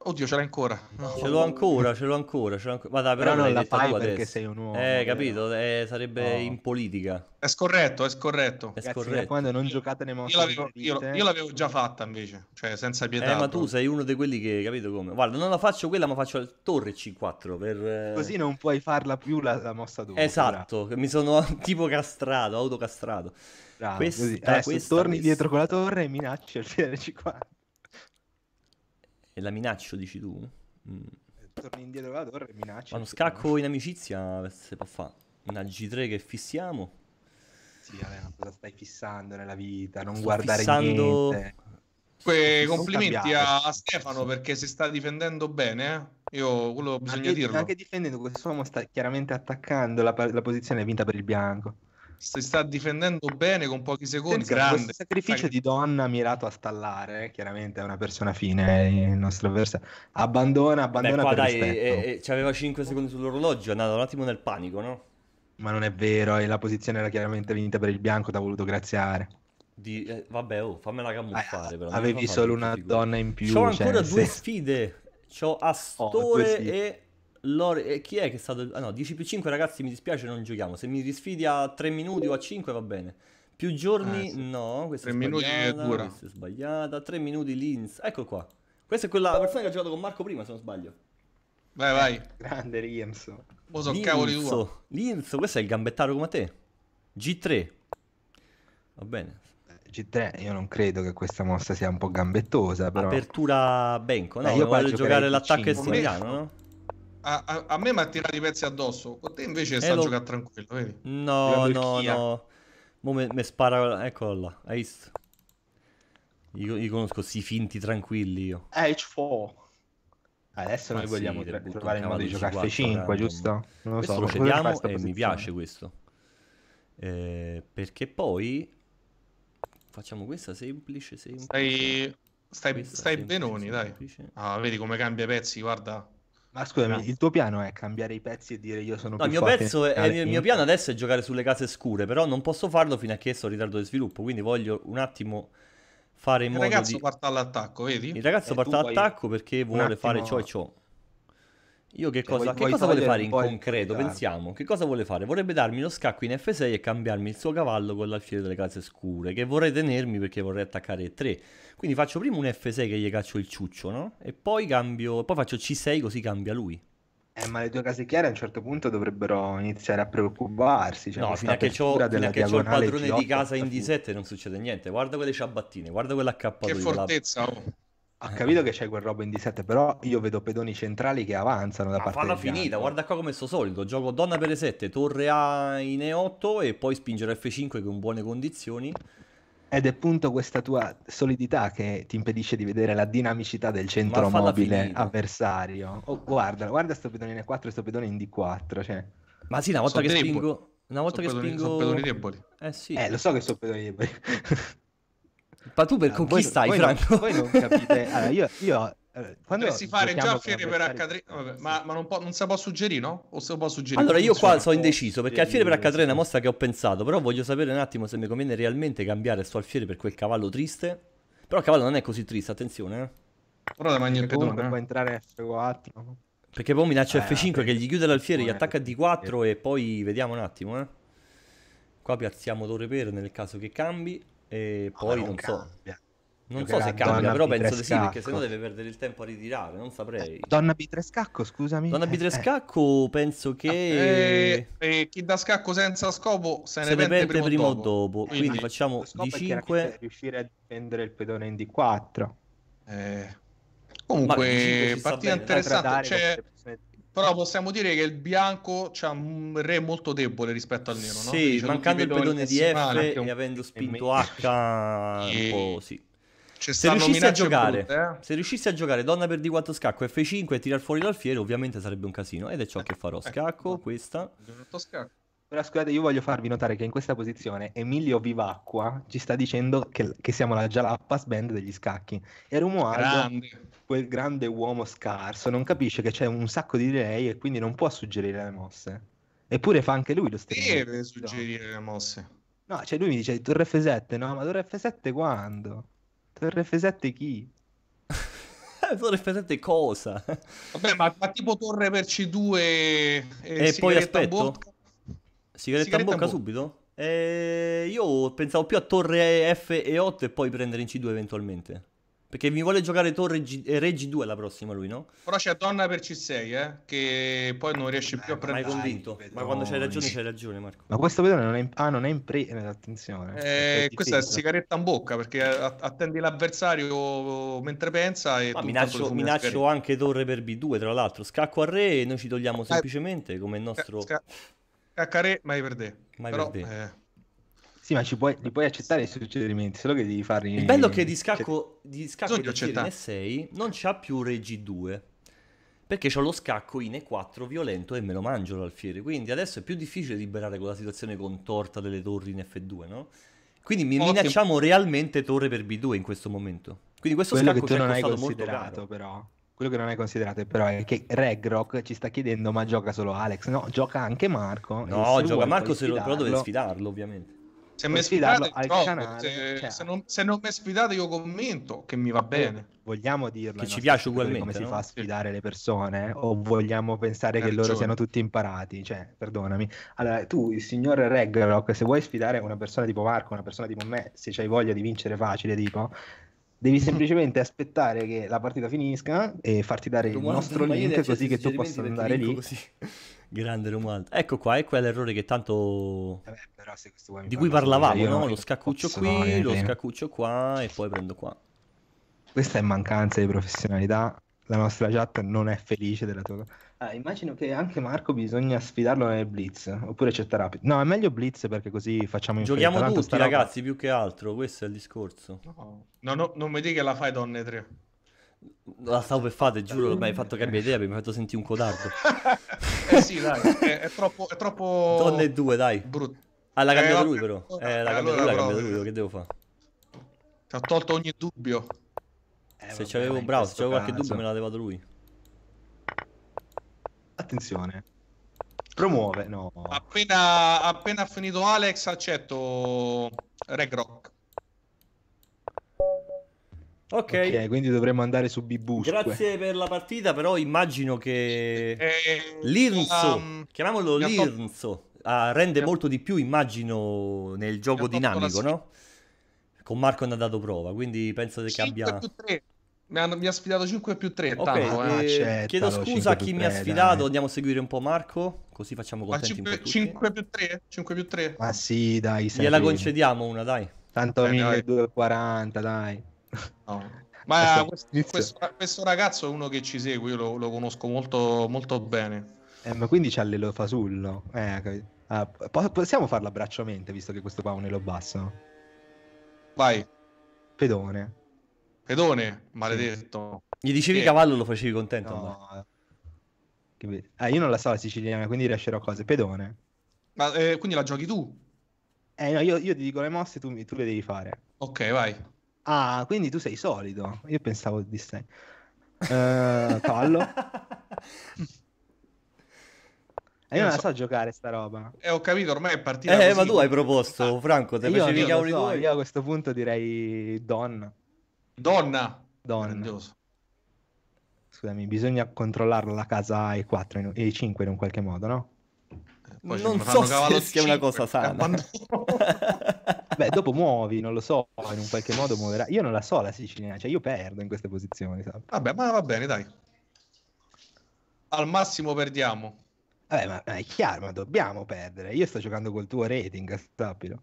Oddio, ce l'hai ancora. No. Ce l'ho ancora, ce l'ho ancora, ce l'ho ancora. Ma dai, però, però non la fai perché adesso. sei un uomo. Eh, capito, eh, sarebbe oh. in politica. È scorretto, è scorretto. È scorretto. Ragazzi, scorretto. Quando non giocate nei mostri. Io l'avevo, io, eh. io l'avevo, già fatta invece, cioè senza pietà. Eh, ma tu sei uno di quelli che, capito come? Guarda, non la faccio quella, ma faccio il torre C4 per... Eh, così non puoi farla più la, la mossa dopo. Esatto, mi sono tipo castrato, autocastrato. Bravo, questa, questa, torni questa. dietro con la torre e minacci il TRC4. E la minaccio, dici tu? Mm. Torni indietro alla torre e minaccio. Ma uno scacco in amicizia se può fare. Una G3 che fissiamo. Sì, vabbè, cosa stai fissando nella vita? Non Sto guardare fissando... niente. Comunque, complimenti a Stefano perché si sta difendendo bene. Eh? Io quello bisogna anche, dirlo. Anche difendendo, quest'uomo sta chiaramente attaccando la, la posizione vinta per il bianco si sta difendendo bene con pochi secondi. Senza grande sacrificio di donna mirato a stallare, eh, chiaramente è una persona fine, eh, il nostro avversario abbandona, abbandona Beh, qua, dai, ci aveva 5 secondi sull'orologio, è andato un attimo nel panico, no? Ma non è vero, e eh, la posizione era chiaramente vinta per il bianco, ti ha voluto graziare. Di, eh, vabbè, oh, fammela camuffare. Ah, avevi solo una figura. donna in più. Ho cioè, ancora se... due sfide. Ho Astore oh, due e Lore, eh, chi è che è stato... Ah no, 10 più 5 ragazzi mi dispiace non giochiamo, se mi risfidi a 3 minuti o a 5 va bene. Più giorni, eh, sì. no, questa 3 è sbagliata, minuti dura. questa è sbagliata, 3 minuti l'ins. ecco qua. Questa è quella persona che ha giocato con Marco prima, se non sbaglio. Vai, vai. Eh, grande Rinzo. Moso cavoli tuo. Linzo, questo è il gambettaro come te. G3. Va bene. Eh, G3, io non credo che questa mossa sia un po' gambettosa, però... Apertura Benco, no? Eh, io voglio giocare l'attacco estiniano, no? a, a, a me mi ha tirato i pezzi addosso, con te invece eh sta lo... a giocare tranquillo, vedi? No, no, no. Mo me, me spara, eccolo là, hai visto? Io, io conosco questi finti tranquilli io. H4. Eh, Adesso Ma noi ah, sì, vogliamo tra- trovare il modo di giocare F5, giusto? Non lo so, lo vediamo e eh, mi piace questo. Eh, perché poi facciamo questa semplice, semplice. Stai, stai, questa stai semplice, benoni, semplice. dai. Ah, vedi come cambia pezzi, guarda. Ma scusami, il tuo piano è cambiare i pezzi e dire io sono no, più mio forte? No, il mio, piano adesso è giocare sulle case scure, però non posso farlo fino a che sono in ritardo di sviluppo, quindi voglio un attimo fare in il modo di... Il ragazzo parte all'attacco, vedi? Il ragazzo e parte all'attacco perché vuole attimo... fare ciò e ciò. Io che cioè, cosa, vuoi, che cosa vuole fare in concreto? Esatto. Pensiamo, che cosa vuole fare? Vorrebbe darmi lo scacco in F6 e cambiarmi il suo cavallo con l'alfiere delle case scure, che vorrei tenermi perché vorrei attaccare 3 Quindi faccio prima un F6 che gli caccio il ciuccio, no? E poi cambio, poi faccio C6 così cambia lui. Eh, ma le due case chiare a un certo punto dovrebbero iniziare a preoccuparsi. Cioè no, fino a che c'ho, fino che c'ho il padrone di casa in D7 non succede niente. Guarda quelle ciabattine, guarda quella k Che fortezza, oh. Ho capito che c'è quel Robin di 7, però io vedo pedoni centrali che avanzano da Ma parte farla finita, Gianni. guarda qua come sto solito. Gioco donna per le 7, torre A in E8 e poi spingere F5 con buone condizioni. Ed è appunto questa tua solidità che ti impedisce di vedere la dinamicità del centro mobile finita. avversario. Oh, guarda, guarda sto pedone in E4 e sto pedone in D4. Cioè... Ma sì, una volta sono che deboli. spingo... Una volta sono che pedoni, spingo... Sono pedoni deboli. Eh sì. Eh, lo so che sono pedoni deboli. Ma tu per ah, conquistai, voi, Franco? Voi non, voi non capite. Allora, io, io eh, quando Dovresti fare già Fiere per H3, eh, ma, ma, non, può, non si può suggerire, no? O se può suggerire? Allora, io qua sono indeciso perché Alfieri per Accadrena 3 è una mossa che ho pensato, però voglio sapere un attimo se mi conviene realmente cambiare sto Alfieri per quel cavallo triste. Però il cavallo non è così triste, attenzione. Eh. Però da mangiare il pedone. può entrare F4. Perché poi minaccia eh, F5 che gli chiude l'alfiere, gli attacca D4 e poi vediamo un attimo, eh. Qua piazziamo torre per nel caso che cambi. E poi non, non cambia. Cioè, so. Non so se cambia, però penso di sì, perché sennò deve perdere il tempo a ritirare, non eh, saprei. Donna scacco scusami. Donna eh, Bitrescacco eh. penso che... Ah, eh, eh, chi dà scacco senza scopo se, se ne, perde, prima, prima, o dopo. dopo. Quindi, Quindi facciamo di 5... Riuscire a difendere il pedone in D4. Eh... Comunque, partita interessante. C'è, però possiamo dire che il bianco c'ha un re molto debole rispetto al nero, sì, no? mancando il pedone di F un... e avendo spinto e... H e... un po', sì. Se riuscissi, giocare, brutte, eh? se riuscissi, a giocare, donna per D4 scacco F5 e tirar fuori l'alfiere, ovviamente sarebbe un casino. Ed è ciò eh, che farò. Ecco. Scacco, questa. Scacco. Però scusate, io voglio farvi notare che in questa posizione Emilio Vivacqua ci sta dicendo che, che siamo la Jalapas band degli scacchi. E Romualdo quel grande uomo scarso, non capisce che c'è un sacco di delay e quindi non può suggerire le mosse. Eppure fa anche lui lo stesso. Deve suggerire le mosse. No, cioè lui mi dice Torre F7, no, ma Torre F7 quando? Torre F7 chi? torre F7 cosa? Vabbè, ma, ma, tipo Torre per C2 e, e poi aspetto. Bocca. Sigaretta, in bocca, bocca. subito? Eh, io pensavo più a Torre F e 8 e poi prendere in C2 eventualmente. Perché mi vuole giocare torre G- eh, re G2 la prossima lui, no? Però c'è donna per C6, eh, che poi non riesce più a prendere... Ma hai convinto, ma quando c'hai ragione c'hai ragione Marco. Ma questo pedone non è in, ah, non è in pre... Eh, attenzione. Eh. eh, è questa è sigaretta in bocca, perché attendi l'avversario mentre pensa e... Ma minaccio, minaccio anche torre per B2, tra l'altro. Scacco a re e noi ci togliamo semplicemente come il nostro... Scacca a re, mai per te. Mai Però, per te. Eh... Sì, ma ci puoi, li puoi accettare i suggerimenti, solo che devi farli... Il bello è che di cioè, scacco, di scacco di GNS6 non c'ha più Regi 2, perché c'ho lo scacco in E4 violento e me lo mangio l'alfiere, quindi adesso è più difficile liberare quella situazione contorta delle torri in F2, no? Quindi mi Ottimo. minacciamo realmente torre per B2 in questo momento. Quindi questo quello scacco che tu non hai considerato però. Quello che non hai considerato però è che Regrock ci sta chiedendo ma gioca solo Alex, no, gioca anche Marco. No, gioca Marco, se lo, però deve sfidarlo ovviamente se mi sfidate al troppo, canale, se, cioè. se, non, se non mi sfidate io commento che mi va bene vogliamo dirlo che ci piace ugualmente come no? si fa a sfidare le persone eh? o vogliamo pensare Ragione. che loro siano tutti imparati cioè perdonami allora tu il signor Ragnarok se vuoi sfidare una persona tipo Marco una persona tipo me se hai voglia di vincere facile tipo devi semplicemente aspettare che la partita finisca e farti dare il nostro link così che tu possa andare lì così. Grande Romualdo. Ecco qua, è quell'errore che tanto... Eh beh, di cui parlavamo, no? Lo scaccuccio qui, lo scaccuccio qua e poi prendo qua. Questa è mancanza di professionalità. La nostra chat non è felice della tua... Ah, immagino che anche Marco bisogna sfidarlo nel blitz, oppure c'è rapid. No, è meglio blitz perché così facciamo in Giochiamo tutti, ragazzi, roba... più che altro, questo è il discorso. No, no, no non mi dica che la fai donne 3. La stavo per fare, giuro, mi hai fatto cambiare idea, mi hai fatto sentire un codardo. eh sì, dai, è, è, troppo, è troppo... Donne due, dai. Brutto. Ah, l'ha eh, cambiato eh, lui però. Eh, l'ha eh, cambiato lui, l'ha cambiato lui, che devo fare? Ti ha tolto ogni dubbio. Eh, se c'avevo bravo, se c'avevo qualche dubbio me l'ha levato lui. Attenzione. Promuove, no. Appena, ha finito Alex accetto Reg Rock. Okay. ok, quindi dovremmo andare su Bibusque. Grazie per la partita, però immagino che eh, Lirnzo, um, chiamiamolo Lirnzo, ah, rende molto di più, immagino, nel gioco dinamico, no? Con Marco ne ha dato prova, quindi penso che abbia... 5 Mi, hanno, mi, ha sfidato 5 più 3. Okay, tanto, eh. Ah, eh accettalo, Chiedo scusa a chi 3, mi ha sfidato. Dai. Andiamo a seguire un po' Marco. Così facciamo contenti 5, 5, più 3? 5 più 3? Ma sì, dai. Gliela concediamo una, dai. Tanto eh, 1240, dai. No. Ma questo, questo, ragazzo è uno che ci segue, io lo, lo conosco molto, molto bene. Eh, ma quindi c'ha l'elofasullo. Eh, ah, possiamo farlo abbracciamente, visto che questo qua è un elo basso? Vai. Pedone. Pedone, maledetto. Gli dicevi eh. cavallo, lo facevi contento. No. Che... Ah, io non la so la siciliana, quindi riescerò a cose. Pedone. Ma eh, quindi la giochi tu? Eh no, io, io, ti dico le mosse, tu, tu le devi fare. Ok, vai. Ah, quindi tu sei solido. Io pensavo di sei. Uh, eh, fallo. E eh, io non la so. so giocare sta roba. Eh, ho capito, ormai è partita Eh, così. ma tu hai proposto, ah, Franco, te io, facevi i cavoli so, tuoi. Io a questo punto direi donna. Donna. Donna. Grandioso. Scusami, bisogna controllarlo la casa e 4 in, e 5 in un qualche modo, no? Eh, poi non so se sia una cosa sana. Beh, dopo muovi, non lo so, in un qualche modo muoverà. Io non la so la siciliana, cioè io perdo in queste posizioni. Sabe? Vabbè, ma va bene, dai. Al massimo perdiamo. Vabbè, ma, ma è chiaro, ma dobbiamo perdere. Io sto giocando col tuo rating, sappilo.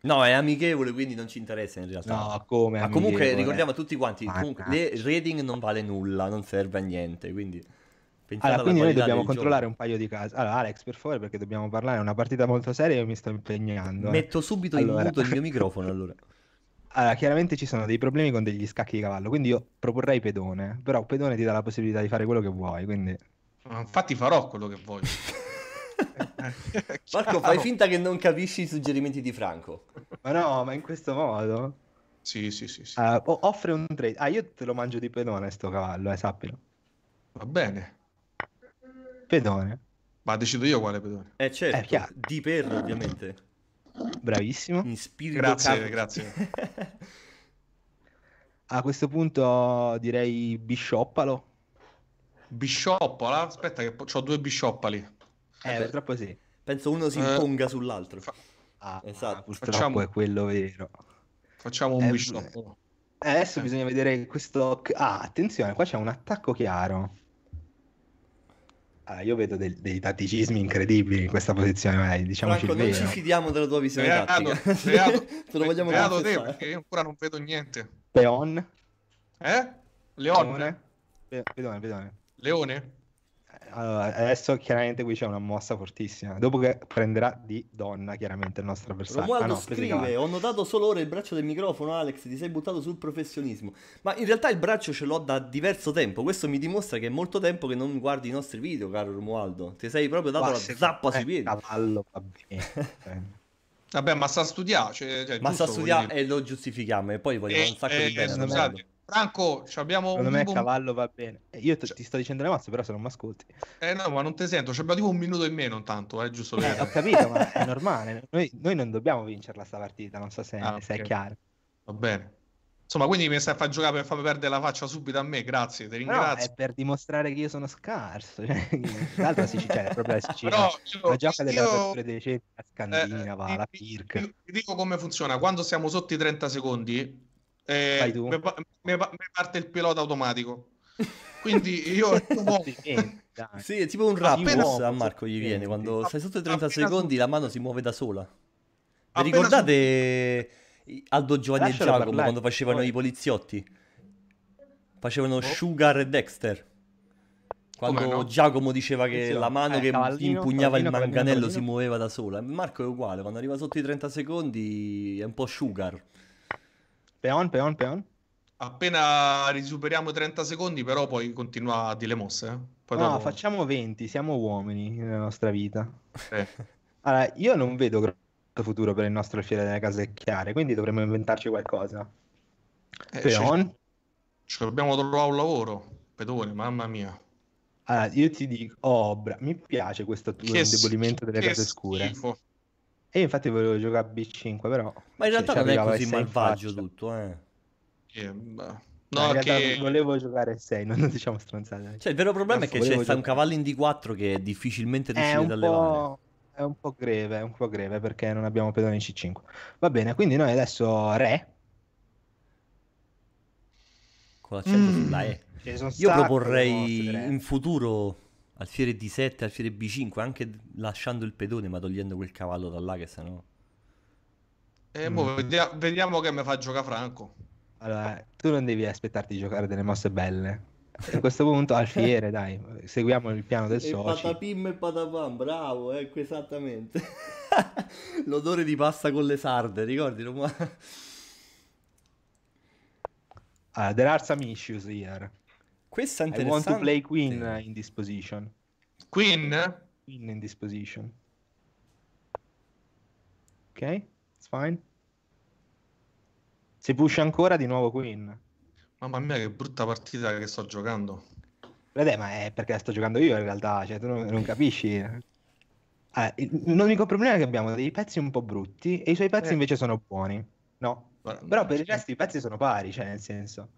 No, è amichevole, quindi non ci interessa in realtà. No, come? Ma comunque ricordiamo a tutti quanti, comunque, le rating non vale nulla, non serve a niente, quindi... Allora, quindi noi dobbiamo controllare gioco. un paio di casi. Allora, Alex, per favore, perché dobbiamo parlare, è una partita molto seria e io mi sto impegnando. Metto eh. subito allora. in muto il mio microfono, allora. Allora, chiaramente ci sono dei problemi con degli scacchi di cavallo, quindi io proporrei pedone, però pedone ti dà la possibilità di fare quello che vuoi, quindi... Infatti farò quello che voglio. Eh, eh, Marco, fai finta che non capisci i suggerimenti di Franco. Ma no, ma in questo modo? Sì, sì, sì. sì. Uh, offre un trade. Ah, io te lo mangio di pedone sto cavallo, eh, sappilo. Va bene. Pedone. Ma decido io quale pedone. Eh certo, eh, di per ovviamente. Bravissimo. In Grazie, capo. grazie. A questo punto direi biscioppalo. Biscioppola? Aspetta che ho due biscioppali. Eh, eh purtroppo sì. Penso uno si eh, imponga eh, sull'altro. Fa... Ah, esatto. Purtroppo facciamo... è quello vero. Facciamo un eh, biscioppolo. Eh, adesso eh. bisogna vedere questo... Ah, attenzione, qua c'è un attacco chiaro. Ah, io vedo dei, dei, tatticismi incredibili in questa posizione, diciamoci Franco, non ci fidiamo della tua visione creato, tattica. Creato, te lo vogliamo creato te, perché io ancora non vedo niente. Peon? Eh? Leone? Leone? Leone? Leone? allora, adesso chiaramente qui c'è una mossa fortissima. Dopo che prenderà di donna, chiaramente il nostro avversario. Ah, Romualdo ah, no, scrive: Ho notato solo ora il braccio del microfono, Alex. Ti sei buttato sul professionismo. Ma in realtà il braccio ce l'ho da diverso tempo. Questo mi dimostra che è molto tempo che non guardi i nostri video, caro Romualdo. Ti sei proprio dato ma la zappa sui piedi. Cavallo, va bene. Vabbè, ma sa studiare. Cioè, cioè, ma sa studiare e lo giustifichiamo. E poi vogliamo e, un sacco e, di bene. Scusate. Franco, abbiamo un me tipo... cavallo va bene. Eh, io te, cioè ti sto dicendo le mazze, però se non mi ascolti. Eh no, ma non ti sento, c'abbiamo tipo un minuto in meno intanto, eh, giusto eh, ho capito, ma è normale. Noi, noi, non dobbiamo vincerla sta partita, non so se, ah, se okay. è chiaro. Va bene. Insomma, quindi mi stai a far giocare per farmi perdere la faccia subito a me, grazie, ti ringrazio. Però è per dimostrare che io sono scarso. Cioè, l'altra Sicilia è cioè, proprio la Sicilia. Però io, la gioca delle aperture decenti, la eh, Scandinava, eh, la Pirk. ti, ti dico come funziona, quando siamo sotto i 30 secondi eh, mi, mi, mi parte il pilota automatico. Quindi io... sì, è tipo un rap a Marco gli viene, quando stai sotto i 30 secondi la mano si muove da sola. Vi ricordate Aldo Giovanni Lascialo e Giacomo parlare. quando facevano i poliziotti? Facevano oh. Sugar e Dexter. Quando no? Giacomo diceva che la mano eh, che impugnava il manganello si muoveva da sola. Marco è uguale, quando arriva sotto i 30 secondi è un po' Sugar. Peon, peon, peon. Appena risuperiamo 30 secondi, però poi continua a dire le mosse. Eh. Poi no, dopo... facciamo 20, siamo uomini nella nostra vita. Eh. Allora, io non vedo grosso futuro per il nostro fiere delle case chiare, quindi dovremmo inventarci qualcosa. Eh, Peon? Ci dobbiamo trovare un lavoro, pedone, mamma mia. Allora, io ti dico, oh, bra- mi piace questo tuo che indebolimento delle case schifo. scure. E infatti volevo giocare a B5, però... Ma in realtà cioè, non è così malvagio tutto, eh. Yeah, no, no che... volevo giocare 6, non diciamo stronzate. Cioè, il vero problema no, è che c'è giocare... un cavallo in D4 che è difficilmente riuscire a levare. È un po' greve, è un po' greve perché non abbiamo pedone in C5. Va bene, quindi noi adesso re. Con l'accento mm. sulla E. Io proporrei in futuro alfiere D7, alfiere B5, anche lasciando il pedone ma togliendo quel cavallo da là che sennò... E eh, boh, mm. mo vediamo, che mi fa giocare Franco. Allora, tu non devi aspettarti di giocare delle mosse belle. A questo punto alfiere, dai, seguiamo il piano del socio. Patapim e patapam, bravo, ecco esattamente. L'odore di pasta con le sarde, ricordi? Ma... Uh, there are some issues here. Questa è interessante. I want to play Queen in this position. Queen? Queen in this position. Ok, it's fine. Se push ancora, di nuovo Queen. Mamma mia, che brutta partita che sto giocando. Vabbè, ma è perché la sto giocando io in realtà, cioè tu non, non capisci. Ah, l'unico problema è che abbiamo dei pezzi un po' brutti e i suoi pezzi eh. invece sono buoni. No, Guarda, però per il resto i pezzi sono pari, cioè nel senso.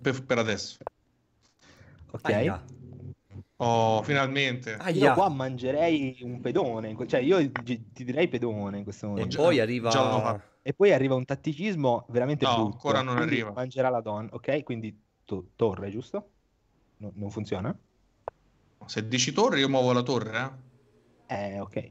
Per, per adesso. Ok. Aia. Oh, finalmente. Aia. Io qua mangerei un pedone, cioè io ti direi pedone in questo momento. E poi arriva... e poi arriva un tatticismo veramente no, brutto. ancora non quindi arriva. Mangerà la donna, ok? Quindi to- torre, giusto? No, non funziona? Se dici torre, io muovo la torre, eh? Eh, ok.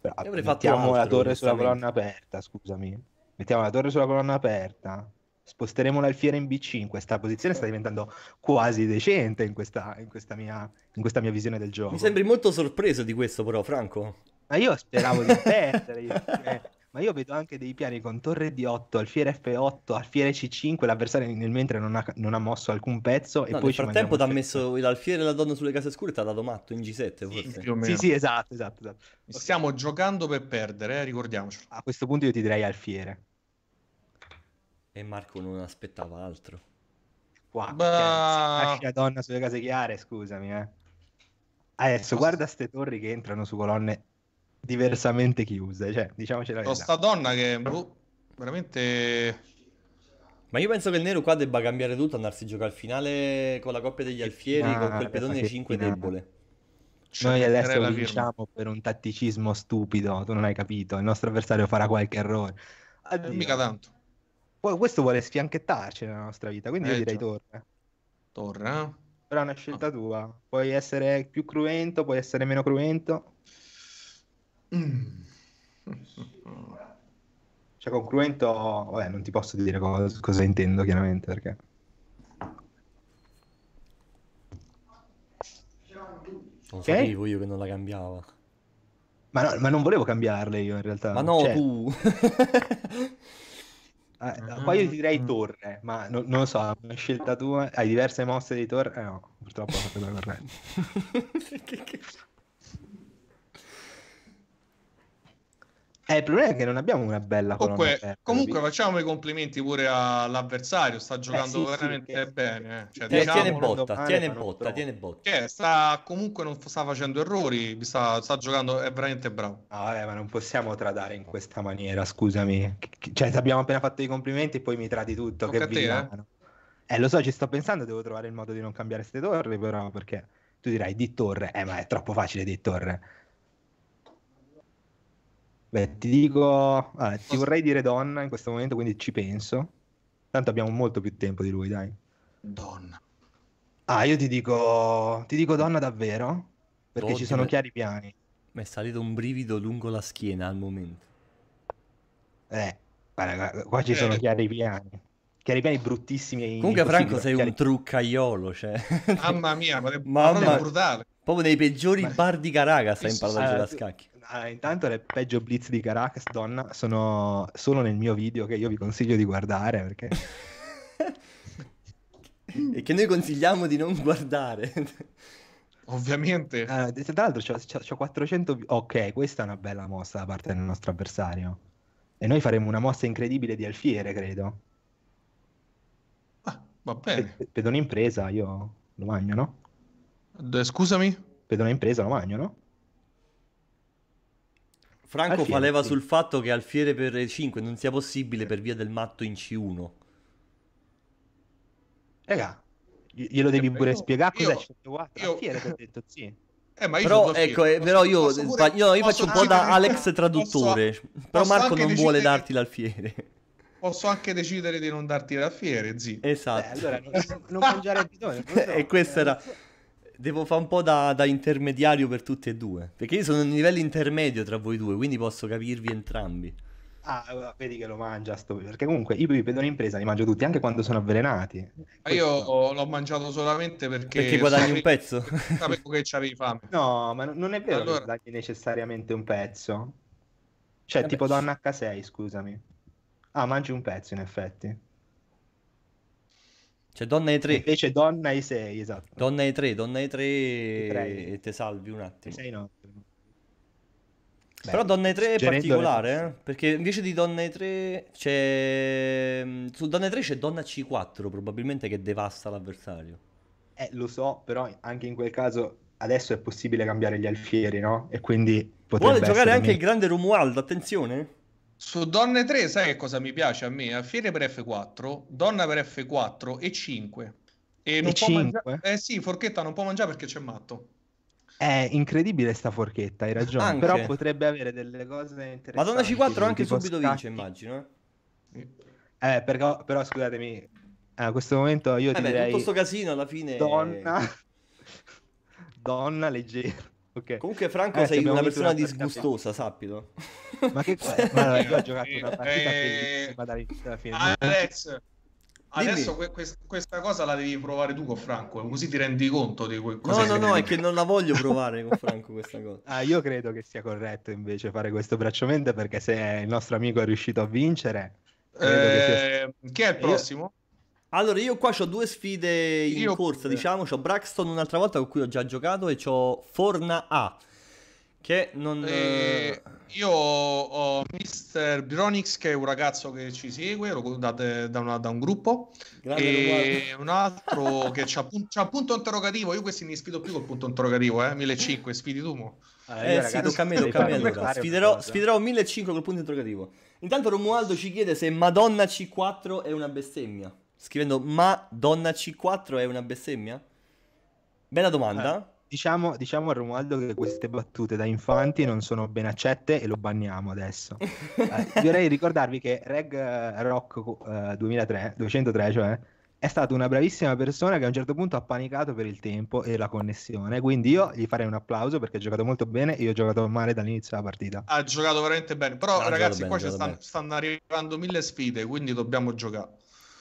Però mettiamo altro, la torre sulla colonna aperta, scusami. Mettiamo la torre sulla colonna aperta sposteremo l'alfiere in B5, in questa posizione sta diventando quasi decente in questa, in, questa mia, in questa, mia, visione del gioco. Mi sembri molto sorpreso di questo però, Franco. Ma io speravo di perdere, io, eh, ma io vedo anche dei piani con torre D8, alfiere F8, alfiere C5, l'avversario nel mentre non ha, non ha mosso alcun pezzo no, e poi... Nel frattempo ti ha messo l'alfiere e la donna sulle case scure e ti ha dato matto in G7 sì, forse. Sì, sì, esatto, esatto, esatto. Stiamo okay. giocando per perdere, eh, ricordiamoci. A questo punto io ti direi alfiere. E Marco non aspettava altro. Qua, bah... lascia donna sulle case chiare, scusami. Eh. Adesso guarda queste torri che entrano su colonne diversamente chiuse, cioè, diciamoci la donna che boh, veramente ma io penso che il nero qua debba cambiare tutto, andarsi a giocare al finale con la coppia degli alfieri, ah, con quel pedone 5 finale. debole. Cioè, Noi adesso lo diciamo per un tatticismo stupido, tu non hai capito, il nostro avversario farà qualche errore. Eh, Addio. Mica tanto questo vuole sfianchettarci nella nostra vita, quindi eh, io direi già. Torre. Torre? Però è una scelta ah. tua. Puoi essere più cruento, puoi essere meno cruento. Mm. Cioè, con cruento, vabbè, non ti posso dire cosa, cosa intendo, chiaramente, perché... Non okay. sapevo io che non la cambiava. Ma, no, ma, non volevo cambiarle io in realtà. Ma no, cioè... tu. Eh, qua ah, io ti direi ah. torre, ma no, non lo so, è una scelta tua. Hai diverse mosse di torre? Eh, no, purtroppo è una cosa corretta. Eh, il problema è che non abbiamo una bella colonna comunque, comunque facciamo i complimenti pure all'avversario, sta eh, giocando eh, sì, veramente sì, sì. bene. Eh. Cioè, eh, diciamo, tiene botta, tiene botta, tiene botta. Che sta, comunque non sta facendo errori, sta, sta giocando, è veramente bravo. Ah, vabbè, ma non possiamo tradare in questa maniera, scusami. Cioè, abbiamo appena fatto i complimenti e poi mi tradi tutto. Tocca che villano. Eh? eh, lo so, ci sto pensando, devo trovare il modo di non cambiare queste torri, però, perché tu dirai di torre, eh, ma è troppo facile di torre Beh, ti dico, vabbè, ti vorrei dire donna in questo momento, quindi ci penso. Tanto abbiamo molto più tempo di lui, dai. Donna. Ah, io ti dico, ti dico donna davvero, perché Oddio, ci sono chiari piani. Mi è salito un brivido lungo la schiena al momento. Eh, guarda, qua ci sono eh. chiari piani. Chiari piani bruttissimi. Comunque Franco sei chiari... un truccaiolo, cioè. Mamma mia, ma è, Mamma... è brutale. Proprio dei peggiori ma... bar di Caraga stai imparando a giocare a scacchi allora, ah, intanto le peggio blitz di Caracas, donna, sono solo nel mio video che io vi consiglio di guardare perché... e che noi consigliamo di non guardare. Ovviamente. Uh, tra l'altro ho 400... Ok, questa è una bella mossa da parte del nostro avversario. E noi faremo una mossa incredibile di alfiere, credo. Ah, va bene. Pe- pedone impresa, io lo magno, no? De- eh, scusami? Vedo impresa, lo magno, no? Franco fa leva sì. sul fatto che Alfiere per E5 non sia possibile per via del matto in C1. Raga, glielo devi eh, pure spiegare cos'è C4. Alfiere ti ho detto, sì. Eh, io però, ecco, eh, però io, pure, no, io faccio un po' da Alex traduttore, posso, però posso Marco non vuole darti l'alfiere. Posso anche decidere di non darti l'alfiere, zio. Eh, esatto. Eh, allora non, non mangiare il bidone. So. e questo era... Eh, Devo fare un po' da, da, intermediario per tutti e due. Perché io sono a un livello intermedio tra voi due, quindi posso capirvi entrambi. Ah, vedi che lo mangia sto... Perché comunque io i pedoni in presa li mangio tutti, anche quando sono avvelenati. Questo... Ah, io l'ho mangiato solamente perché... Perché guadagni sapevo... un pezzo? Sapevo che c'avevi fame. No, ma non è vero allora... che guadagni necessariamente un pezzo. Cioè, eh tipo beh. da H6, scusami. Ah, mangi un pezzo in effetti. C'è cioè, donna ai 3. Invece donna ai 6, esatto. Donna ai 3, donna ai 3 e te salvi un attimo. 6 no. Beh, Però Donne 3 è particolare, le... eh? perché invece di Donne 3 c'è... Mm, su Donne 3 c'è Donna C4, probabilmente che devasta l'avversario. Eh, lo so, però anche in quel caso adesso è possibile cambiare gli alfieri, no? E quindi potrebbe Vuole giocare anche il grande Romualdo, attenzione. Su donne 3, sai che cosa mi piace a me? a fine per F4, donna per F4 e 5. E non e può 5? mangiare. Eh sì, forchetta non può mangiare perché c'è matto. È incredibile sta forchetta, hai ragione. Anche. Però potrebbe avere delle cose interessanti. Madonna C4 anche subito stacchi. vince, immagino. Eh, eh però scusatemi, eh, a questo momento io eh ti beh, direi... tutto sto casino alla fine... Donna... donna leggera. Okay. Comunque, Franco, eh, sei una persona disgustosa, sappilo. Ma che cosa? Ma io ho giocato una eh, partita eh, dall'inizio alla fine. adesso que- questa cosa la devi provare tu con Franco, eh, così ti rendi conto di que- cosa. No, no, no, è che non la voglio provare con Franco questa cosa. Ah, io credo che sia corretto invece fare questo bracciamento perché se il nostro amico è riuscito a vincere. Eh, sia... Chi è il prossimo? Io... Allora, io qua ho due sfide in io... corsa, diciamo. Ho Braxton un'altra volta con cui ho già giocato e ho Forna A. Che non... Eh, io ho Mr. Bronix che è un ragazzo che ci segue da, da, una, da un gruppo Grande, e un altro che c'ha, c'ha, punto interrogativo io questi mi sfido più col punto interrogativo eh? 1500 sfidi tu mo. Ah, eh, eh sì, tocca a me, tocca a me allora. sfiderò, sfiderò 1500 col punto interrogativo intanto Romualdo ci chiede se Madonna C4 è una bestemmia scrivendo Madonna C4 è una bestemmia? Bella domanda. Eh, diciamo, diciamo, a Romualdo che queste battute da infanti non sono ben accette e lo banniamo adesso. eh, vorrei ricordarvi che Reg eh, Rock eh, 2003, 203, cioè, è stata una bravissima persona che a un certo punto ha panicato per il tempo e la connessione. Quindi io gli farei un applauso perché ha giocato molto bene. Io ho giocato male dall'inizio della partita. Ha giocato veramente bene. Però, no, ragazzi, bene, qua stanno, stanno arrivando mille sfide, quindi dobbiamo giocare.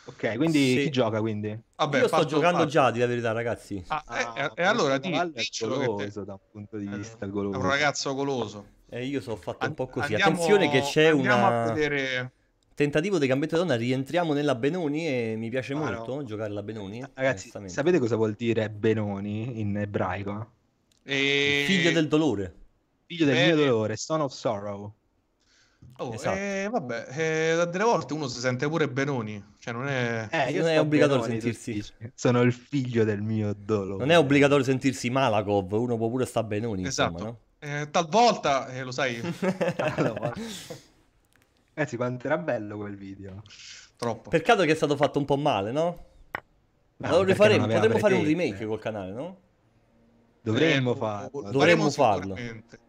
Ok, quindi sì. chi gioca quindi? Vabbè, Io sto giocando fatto. già, di la verità, ragazzi. Ah, ah, e, eh, eh, e allora ti diccelo che te... da un punto di eh, vista goloso. È un ragazzo goloso. E io sono fatto un po' così. Andiamo, Attenzione che c'è una... Vedere... Tentativo di gambetto donna, rientriamo nella Benoni e mi piace ah, molto no. giocare la Benoni. Ragazzi, sapete cosa vuol dire Benoni in ebraico? E... Figlio del dolore. Figlio del mio dolore, son of sorrow. Oh, esatto. eh, vabbè, eh, delle volte uno si sente pure Benoni, cioè non è... Eh, non è obbligatorio Benoni, sentirsi... Sono il figlio del mio dolore. Non è obbligatorio sentirsi Malakov, uno può pure sta Benoni, esatto. Insomma, no? eh, talvolta, eh, lo sai... allora. Ragazzi, eh quanto era bello quel video. Troppo. Peccato che è stato fatto un po' male, no? Ma lo faremo, potremmo fare un remake col canale, no? Dovremmo eh, farlo. Dovremmo farlo. Dovremmo farlo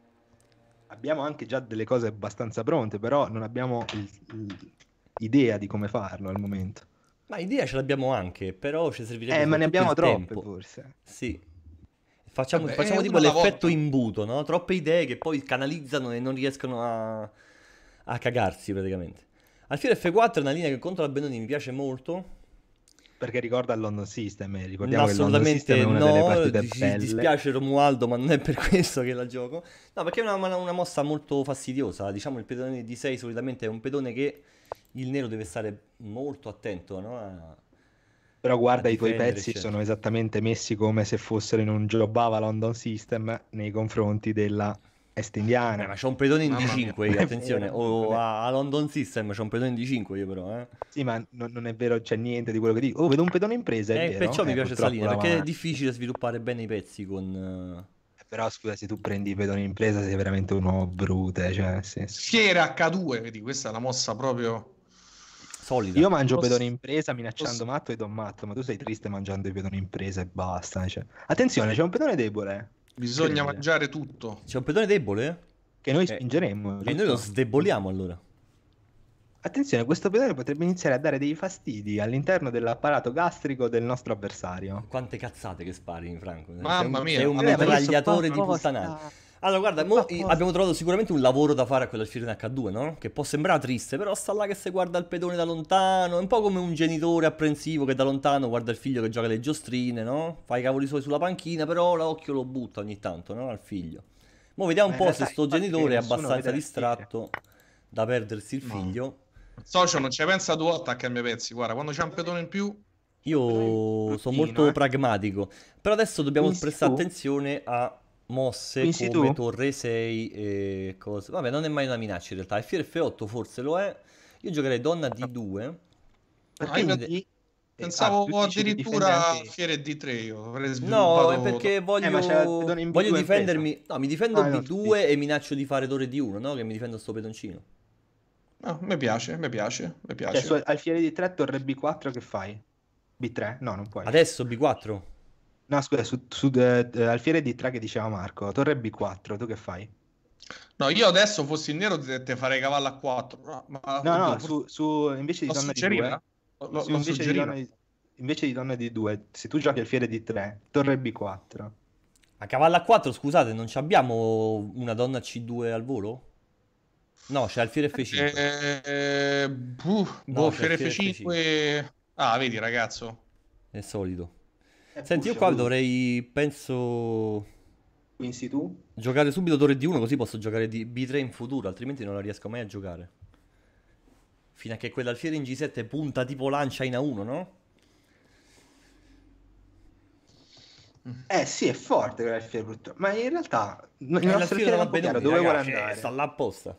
abbiamo anche già delle cose abbastanza pronte, però non abbiamo idea di come farlo al momento. Ma idea ce l'abbiamo anche, però ci servirebbe Eh, ma ne abbiamo troppe tempo. forse. Sì. Facciamo, Vabbè, facciamo eh, tipo l'effetto volta. imbuto, no? Troppe idee che poi canalizzano e non riescono a, a cagarsi praticamente. Alfiere F4 è una linea che contro la Benoni mi piace molto, perché ricorda il London System, eh, ricordiamo no, che London System è una no, delle partite dis- belle. dispiace Romualdo, ma non è per questo che la gioco. No, perché è una, una mossa molto fastidiosa, diciamo il pedone di 6 solitamente è un pedone che il nero deve stare molto attento, no? A... Però guarda, i tuoi pezzi certo. sono esattamente messi come se fossero in un Joe Bava London System nei confronti della est indiana. Eh, ma c'è un pedone in D5, io, attenzione, o oh, a, London System c'è un pedone in D5 io però, eh. Sì, ma non, non è vero, c'è niente di quello che dico. Oh, vedo un pedone in presa, eh, Perciò eh, mi piace salire, perché è difficile sviluppare bene i pezzi con... Eh, però scusa, se tu prendi i pedoni in presa sei veramente uno brute, cioè... Sì. Schiera H2, vedi, questa è la mossa proprio... Solida. Io mangio Posso... pedone in presa minacciando Posso... matto e don matto, ma tu sei triste mangiando i pedoni in presa e basta. Cioè. Attenzione, c'è un pedone debole. Bisogna mangiare tutto. C'è un pedone debole? Che noi eh, spingeremmo. E noi lo sdeboliamo allora. Attenzione, questo pedone potrebbe iniziare a dare dei fastidi all'interno dell'apparato gastrico del nostro avversario. Quante cazzate che spari, Franco. Mamma mia, è un mitragliatore di puttana. Allora, guarda, mo, abbiamo trovato sicuramente un lavoro da fare a quella Citroen H2, no? Che può sembrare triste, però sta là che se guarda il pedone da lontano, è un po' come un genitore apprensivo che da lontano guarda il figlio che gioca le giostrine, no? Fa i cavoli suoi sulla panchina, però l'occhio lo butta ogni tanto, no? Al figlio. Mo vediamo un po' se sto genitore è abbastanza distratto da perdersi il figlio. No. Socio, non ci pensa due volte a cambiare pezzi, guarda, quando c'è un pedone in più... Io sono molto eh? pragmatico, però adesso dobbiamo prestare attenzione a mosse Pensi come tu? torre 6 e cose. Vabbè, non è mai una minaccia in realtà. E Fier F8 forse lo è. Io giocherei donna D2. Ah. Perché ah, di... Pensavo ah, addirittura difendenti... Fiere D3 io avrei sviluppato... No, perché voglio, eh, voglio difendermi... No, mi difendo ah, B2 no, e minaccio di fare torre D1, no? Che mi difendo sto pedoncino. No, mi piace, mi piace, mi cioè, piace. Cioè, al Fiere D3 torre B4 che fai? B3? No, non puoi. Adesso B4? No, scusa, su, su, eh, eh alfiere D3 che diceva Marco, torre B4, tu che fai? No, io adesso fossi in nero te farei cavallo a 4. Ma, no, no, su, su, invece di donna suggerire? di 2, eh? lo, lo invece, di donna di, invece di donna di 2, se tu giochi al fiere di 3 torre B4. A cavallo a 4, scusate, non abbiamo una donna C2 al volo? No, c'è alfiere F5. Eh, eh, eh, buh, no, boh, alfiere F5... F5. Ah, vedi ragazzo. È solido. Senti, io qua dovrei, penso... Quincy tu? Giocare subito Torre D1 così posso giocare di B3 in futuro, altrimenti non la riesco mai a giocare. Fino a che quell'alfiere in G7 punta tipo lancia in A1, no? Eh sì, è forte quell'alfiere brutto, ma in realtà... Non eh, l'alfiere non dove vuole eh, andare? Sta là apposta.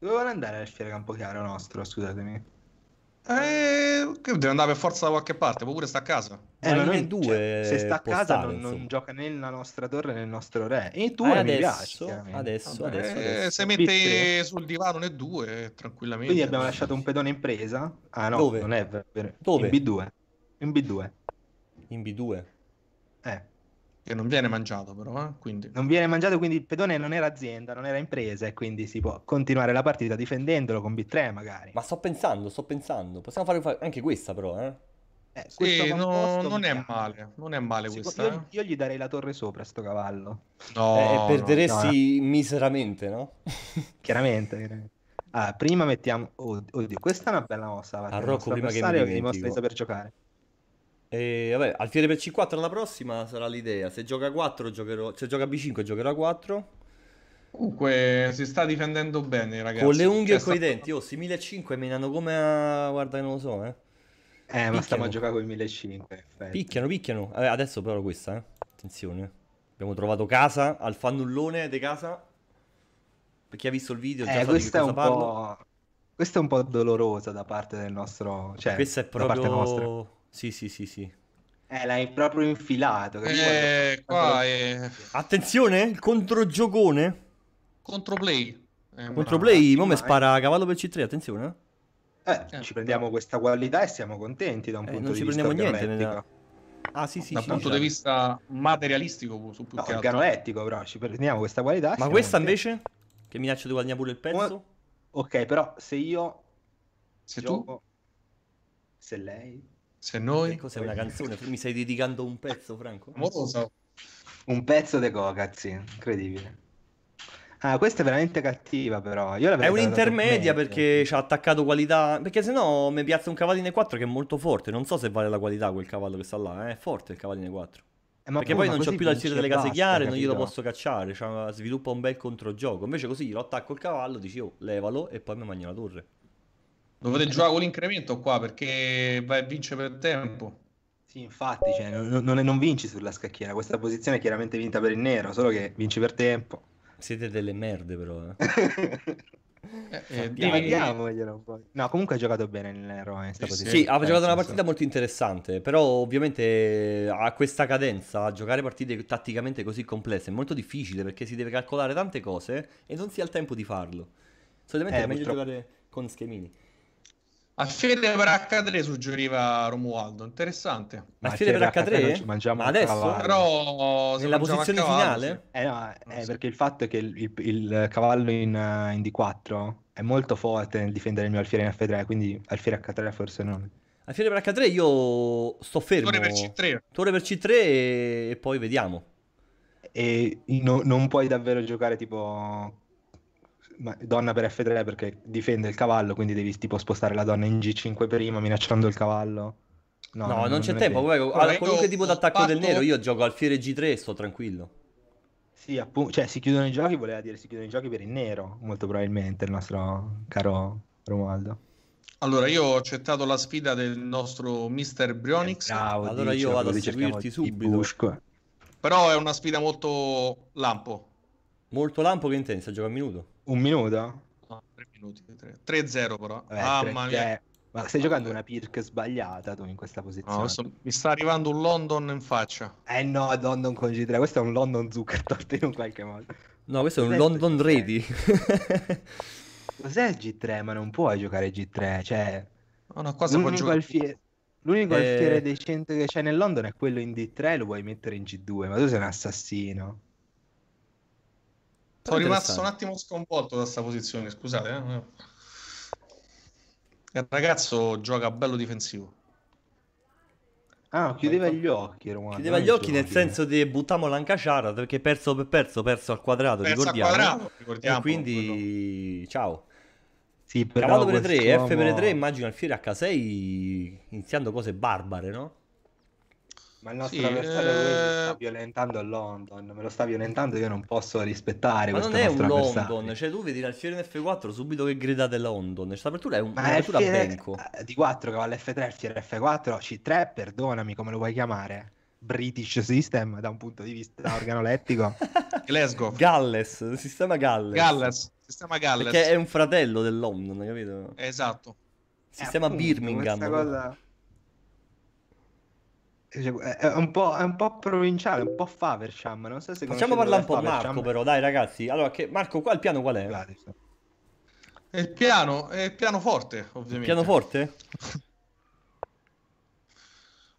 Dove vuole andare l'alfiere Campochiaro nostro, scusatemi? Eh, deve andare per forza da qualche parte, oppure sta a casa. Eh, ma non è due cioè, se sta a casa stare, non, non, gioca né nella nostra torre né nel nostro re. E tu ah, adesso, piace, adesso, Vabbè, adesso, adesso, eh, Se mette p sul divano né due, eh, tranquillamente. Quindi abbiamo lasciato un pedone in presa. Ah no, Dove? non è vero. Dove? In B2. In B2. In B2. Eh. Che non viene mangiato però, eh? quindi... Non viene mangiato, quindi il pedone non era azienda, non era impresa e quindi si può continuare la partita difendendolo con B3 magari. Ma sto pensando, sto pensando, possiamo fare anche questa però, eh? eh sì, no, non è male, non è male Secondo questa. Io, eh. io, gli darei la torre sopra a sto cavallo. No, eh, perderesti no, no. Eh. miseramente, no? chiaramente, chiaramente. Ah, prima mettiamo... Oddio, questa è una bella mossa. A Rocco prima che mi dimentico. di saper giocare. E vabbè, alfiere per C4 alla prossima sarà l'idea. Se gioca 4 giocherò, se gioca B5 giocherò 4. Comunque si sta difendendo bene, ragazzi. Con le unghie cioè, e con i denti, oh, si 1500 menano come a... guarda non lo so, eh. Eh, picchiano. ma stiamo a giocare con i 1500. Picchiano, picchiano. Vabbè, eh, adesso però questa, eh. Attenzione. Abbiamo trovato casa al fannullone di casa. Per chi ha visto il video, eh, già questa è un parlo. po' Questa è un po' dolorosa da parte del nostro, cioè, questa è proprio... da parte nostra sì, sì, sì, sì. Eh, l'hai proprio infilato. Eh, qua è... Attenzione, il controgiocone. Controplay. Eh, Controplay, mo' mi spara a cavallo per C3, attenzione. Eh, eh, eh ci prendiamo questa qualità e siamo contenti da un eh, punto di vista Non ci prendiamo niente nella... Ah, sì, sì, da un sì, punto di vista materialistico su più no, che organolettico però ci prendiamo questa qualità ma questa contenti. invece che minaccia di guadagnare pure il pezzo Come... ok però se io se gioco... tu se lei se noi... Che cos'è una canzone? mi stai dedicando un pezzo, Franco? Amoroso. Un pezzo di Gogaz, incredibile. Ah, questa è veramente cattiva, però. Io è un'intermedia perché ci ha attaccato qualità. Perché sennò mi piazza un cavallino 4 che è molto forte. Non so se vale la qualità quel cavallo che sta là. Eh. È forte il cavallino 4. Eh, perché poi non c'ho più la cira delle case chiare, capito? non glielo posso cacciare. Cioè, sviluppa un bel controgioco. Invece così glielo attacco il cavallo, dici oh, levalo e poi mi mangio la torre. Dovete giocare con l'incremento qua perché vai a vincere per tempo. Sì, infatti, cioè, non, non, non, vinci sulla scacchiera. Questa posizione è chiaramente vinta per il nero, solo che vinci per tempo. Siete delle merde, però. Eh. eh, Dividiamoglielo No, comunque ha giocato bene il nero in sì, sì, ha giocato una partita molto interessante, però ovviamente eh, a questa cadenza giocare partite tatticamente così complesse è molto difficile perché si deve calcolare tante cose e non si ha il tempo di farlo. Solitamente eh, è meglio purtroppo... giocare con schemini. A Fede per H3 suggeriva Romualdo, interessante. Ma a Fede per H3? mangiamo adesso? Però nella posizione cavallo, finale? Sì. Eh no, eh, perché il fatto è che il, il, il cavallo in, eh, in, D4 è molto forte nel difendere il mio alfiere in F3, quindi alfiere H3 forse non. Alfiere per H3 io sto fermo. Torre per C3. Torre per C3 e, e poi vediamo. E no, non puoi davvero giocare tipo donna per F3 perché difende il cavallo, quindi devi tipo spostare la donna in G5 prima minacciando il cavallo. No, no non, non c'è non tempo. Proprio, a qualunque tipo d'attacco fatto... del nero, io gioco alfiere G3 e sto tranquillo. Sì, appunto, cioè si chiudono i giochi, voleva dire si chiudono i giochi per il nero, molto probabilmente il nostro caro Romualdo. Allora, io ho accettato la sfida del nostro mister Brionix. Eh, bravo, allora dice, io vado a seguirti subito. Però è una sfida molto lampo. Molto lampo che intensa, gioca a minuto. Un minuto? No, tre minuti. 3-0 però. Eh, Mamma ah, mia. Ma stai giocando una pirk sbagliata tu in questa posizione. No, so, mi sta arrivando un London in faccia. Eh no, London con G3. Questo è un London Zuckertort in qualche modo. No, questo è un London G3? Ready. Cos'è il G3? Ma non puoi giocare G3. Cioè, una cosa l'unico, può alfiere, l'unico eh... alfiere decente che c'è nel London è quello in D3 lo vuoi mettere in G2. Ma tu sei un assassino. Sono rimasto un attimo sconvolto da questa posizione, scusate. Eh. Il eh, ragazzo gioca bello difensivo. Ah, chiudeva gli occhi. Romano. Chiudeva gli occhi nel senso di buttiamo l'Ancasciara perché perso per perso, perso al quadrato, perso ricordiamo. Al quadrato, ricordiamo. E quindi, quello. ciao. Sì, Cavallo per 3, F per 3, immagino al Alfiere H6 iniziando cose barbare, no? Ma il nostro sì, avversario eh... sta violentando London, me lo sta violentando, io non posso rispettare. Ma non è un London, cioè tu vedi dal fiore F4 subito che gridate London, questa apertura è un, Ma un'apertura fiere... benco. Eh, di 4 che va all'F3, il fiere F4, C3, perdonami come lo vuoi chiamare. British System da un punto di vista organolettico. Glasgow. Galles, sistema Galles. Galles, sistema Galles. Perché è un fratello del London, capito? Esatto. Sistema eh, appunto, Birmingham. Questa cosa... È un, è un, po', provinciale, un po' Faversham. Non so se Facciamo parlare un po' Faversham. Marco, però, dai, ragazzi. Allora, che, Marco, qua il piano qual è? È il piano, è il pianoforte, ovviamente. Pianoforte?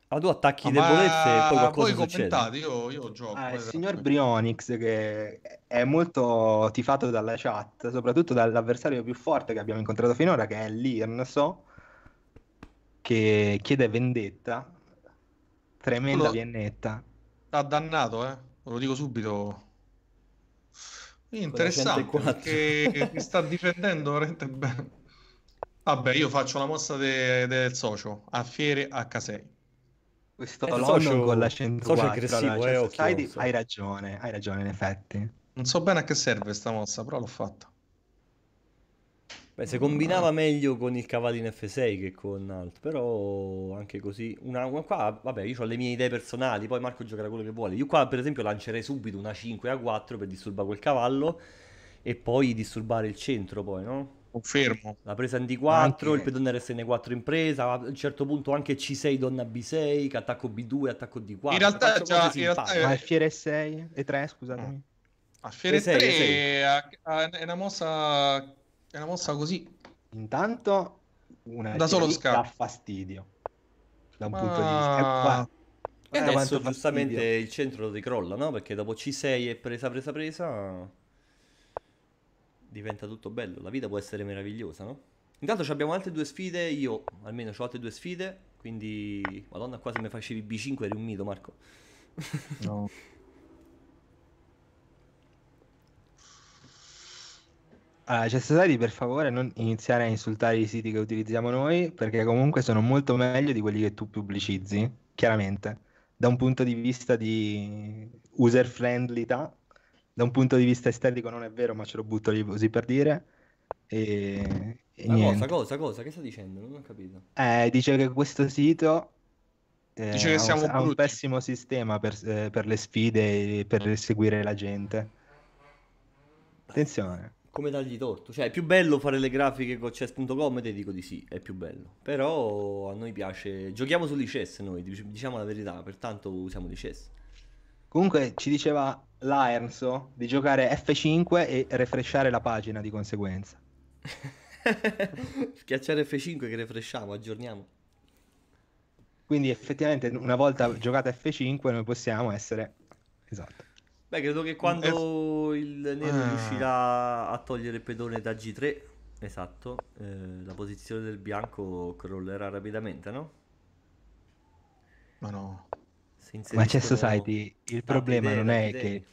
Ah, tu attacchi ah, ma debolezze e poi qualcosa voi succede. Io, io gioco. Ah, il signor eh. Brionix, che è molto tifato dalla chat, soprattutto dall'avversario più forte che abbiamo incontrato finora, che è l'Irnso, che chiede vendetta Tremenda lo... viennetta. Ha dannato, eh. lo dico subito. Interessante perché mi sta difendendo veramente bene. Vabbè, io faccio la mossa de- del socio a Fiere H6. Questo eh, socio, con la 104 aggressivo, cioè, eh, occhio, hai, so. hai ragione, hai ragione in effetti. Non so bene a che serve questa mossa, però l'ho fatta. Beh, se combinava meglio con il cavallo in F6 che con altro, però anche così... Una, una qua, vabbè, io ho le mie idee personali, poi Marco giocherà quello che vuole. Io qua, per esempio, lancerei subito una 5 a 4 per disturbare quel cavallo e poi disturbare il centro, poi, no? Confermo. La presa in D4, anche... il pedone RSN4 in presa, a un certo punto anche C6 donna B6, attacco B2, attacco D4. In realtà già... In realtà mm. ah, è... 6 e 3, scusatemi. Ah. A 3 è una mossa è una mossa così. Intanto una da solo scappa. dà fastidio. Da un Ma... punto di vista. E eh, adesso fastidio. giustamente il centro lo ricrolla, no? Perché dopo C6 e presa, presa, presa... Diventa tutto bello. La vita può essere meravigliosa, no? Intanto abbiamo altre due sfide, io almeno ho altre due sfide, quindi... Madonna, qua se mi facevi B5 eri un mito, Marco. No. Allora, Cessatari, per favore, non iniziare a insultare i siti che utilizziamo noi, perché comunque sono molto meglio di quelli che tu pubblicizzi, chiaramente, da un punto di vista di user-friendlytà, da un punto di vista estetico non è vero, ma ce lo butto lì così per dire. E, e cosa, cosa, cosa, che sta dicendo? Non ho capito. Eh, dice che questo sito eh, dice che siamo un, ha, un, pessimo sistema per, eh, per le sfide e per seguire la gente. Attenzione come dargli torto. Cioè, è più bello fare le grafiche con chess.com, te dico di sì, è più bello. Però a noi piace... Giochiamo su chess noi, diciamo la verità, pertanto usiamo di chess. Comunque ci diceva l'Aernso di giocare F5 e refresciare la pagina di conseguenza. Schiacciare F5 che refresciamo, aggiorniamo. Quindi effettivamente una volta giocata F5 noi possiamo essere... Esatto. Beh, credo che mm, quando eh, il nero eh. riuscirà a togliere il pedone da G3, esatto, eh, la posizione del bianco crollerà rapidamente, no? Ma no. Ma c'è Society, il ah, problema idee, non è idee. che...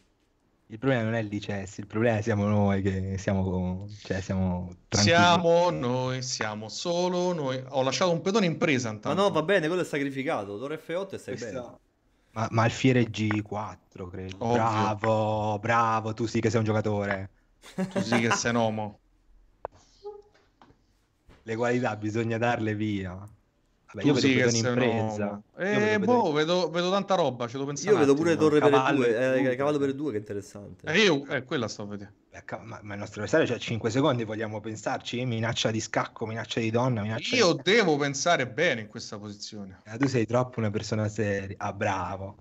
Il problema non è il DCS, il problema siamo noi che siamo... Cioè siamo, tranquilli. siamo noi, siamo solo noi. Ho lasciato un pedone in presa intanto. Ma no, va bene, quello è sacrificato. Dora F8 e stai Questa... bene. Ma, ma Alfiere G4, credo. Ovvio. Bravo, bravo, tu sì che sei un giocatore. Tu sì che sei un uomo. Le qualità bisogna darle via. Beh, io sì, vedo un'impresa. No. Eh, vedo, boh, vedo, vedo, tanta roba, ce lo pensavo. Io vedo pure Torre cavallo, per due, eh, Cavallo per due che interessante. Eh, io, eh, quella sto vedendo. Ma, ma, il nostro avversario c'ha 5 secondi, vogliamo pensarci? Minaccia di scacco, minaccia di donna, minaccia Io di... devo pensare bene in questa posizione. Ah, tu sei troppo una persona seria. Ah, bravo.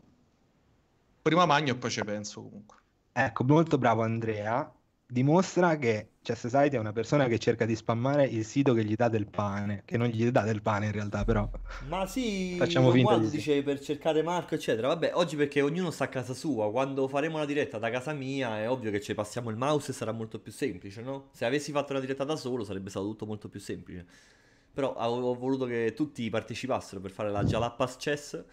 Prima magno e poi ci penso comunque. Ecco, molto bravo Andrea dimostra che Chess Society è una persona che cerca di spammare il sito che gli dà del pane, che non gli dà del pane in realtà però. Ma sì, facciamo finta quando dice per cercare Marco eccetera. Vabbè, oggi perché ognuno sta a casa sua, quando faremo la diretta da casa mia è ovvio che ci passiamo il mouse e sarà molto più semplice, no? Se avessi fatto la diretta da solo sarebbe stato tutto molto più semplice. Però ho voluto che tutti partecipassero per fare la Jalapas Chess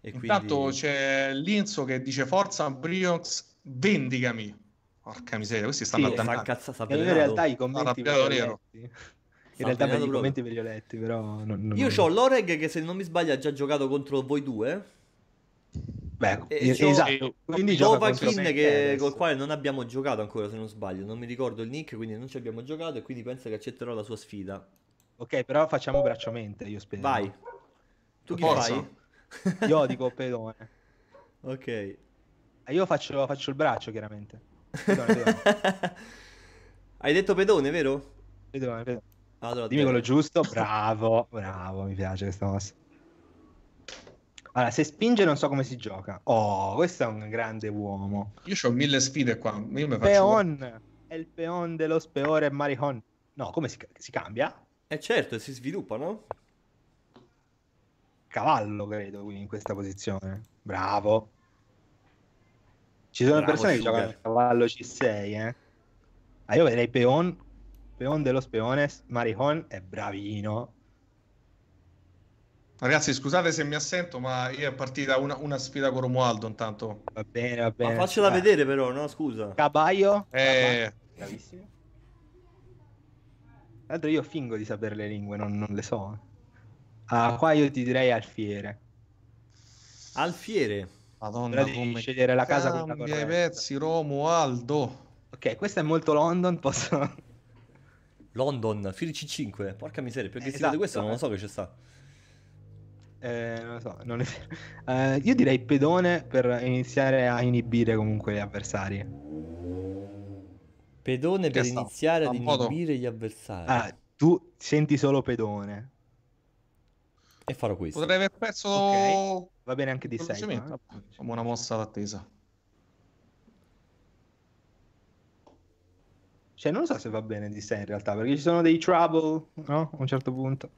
e Intanto quindi... c'è Linzo che dice forza Briox, vendicami. Porca miseria, questi stanno sì, attaccando. Cazza, sta in realtà i commenti per li In realtà per i commenti ve li ho letti, però... Non, non Io ho l'Oreg che se non mi sbaglio ha già giocato contro voi due. Beh, esatto. Quindi Dovahkin che, col quale non abbiamo giocato ancora, se non sbaglio. Non mi ricordo il nick, quindi non ci abbiamo giocato e quindi penso che accetterò la sua sfida. Ok, però facciamo bracciamente, io spero. Vai. Tu chi Forza. fai? io dico pedone. Ok. E io faccio, faccio il braccio, chiaramente. Hai detto pedone, vero? Pedone, pedone. Allora, Dimmi quello giusto. Bravo, bravo, mi piace questa mossa. Allora, se spinge non so come si gioca. Oh, questo è un grande uomo. Io ho mille sfide qua. Io me peon. Faccio... È il peon dello speore Marihon. No, come si, si cambia? Eh certo, si sviluppa, no? Cavallo, credo, quindi in questa posizione. Bravo. Ci sono Bravo persone Sugar. che giocano a cavallo C6, eh. Ah, io vedrei Peon, Peon dello Speones, Marijon è bravino. Ragazzi, scusate se mi assento, ma io è partita una, una sfida con Romualdo intanto. Va bene, va bene. Ma faccela va. vedere però, no? Scusa. Cabaio? Eh. Bravissimo. Tra l'altro io fingo di sapere le lingue, non, non le so. Ah, qua io ti direi Alfiere. Alfiere? Madonna, Però come scegliere la casa con la pezzi, Romualdo. Ok, questo è molto London, posso... London, Filici 5, porca miseria, più aggressivo esatto, di questo non lo eh. so che c'è sta. Eh, non lo so, non è Eh, io direi pedone per iniziare a inibire comunque gli avversari. Pedone che per sta? iniziare a inibire gli avversari. Ah, tu senti solo pedone e farò questo. Potrei aver perso... Okay. Va bene anche di 6. Eh? Buona mossa d'attesa. Cioè, non so se va bene di 6 in realtà, perché ci sono dei trouble, no? A un certo punto.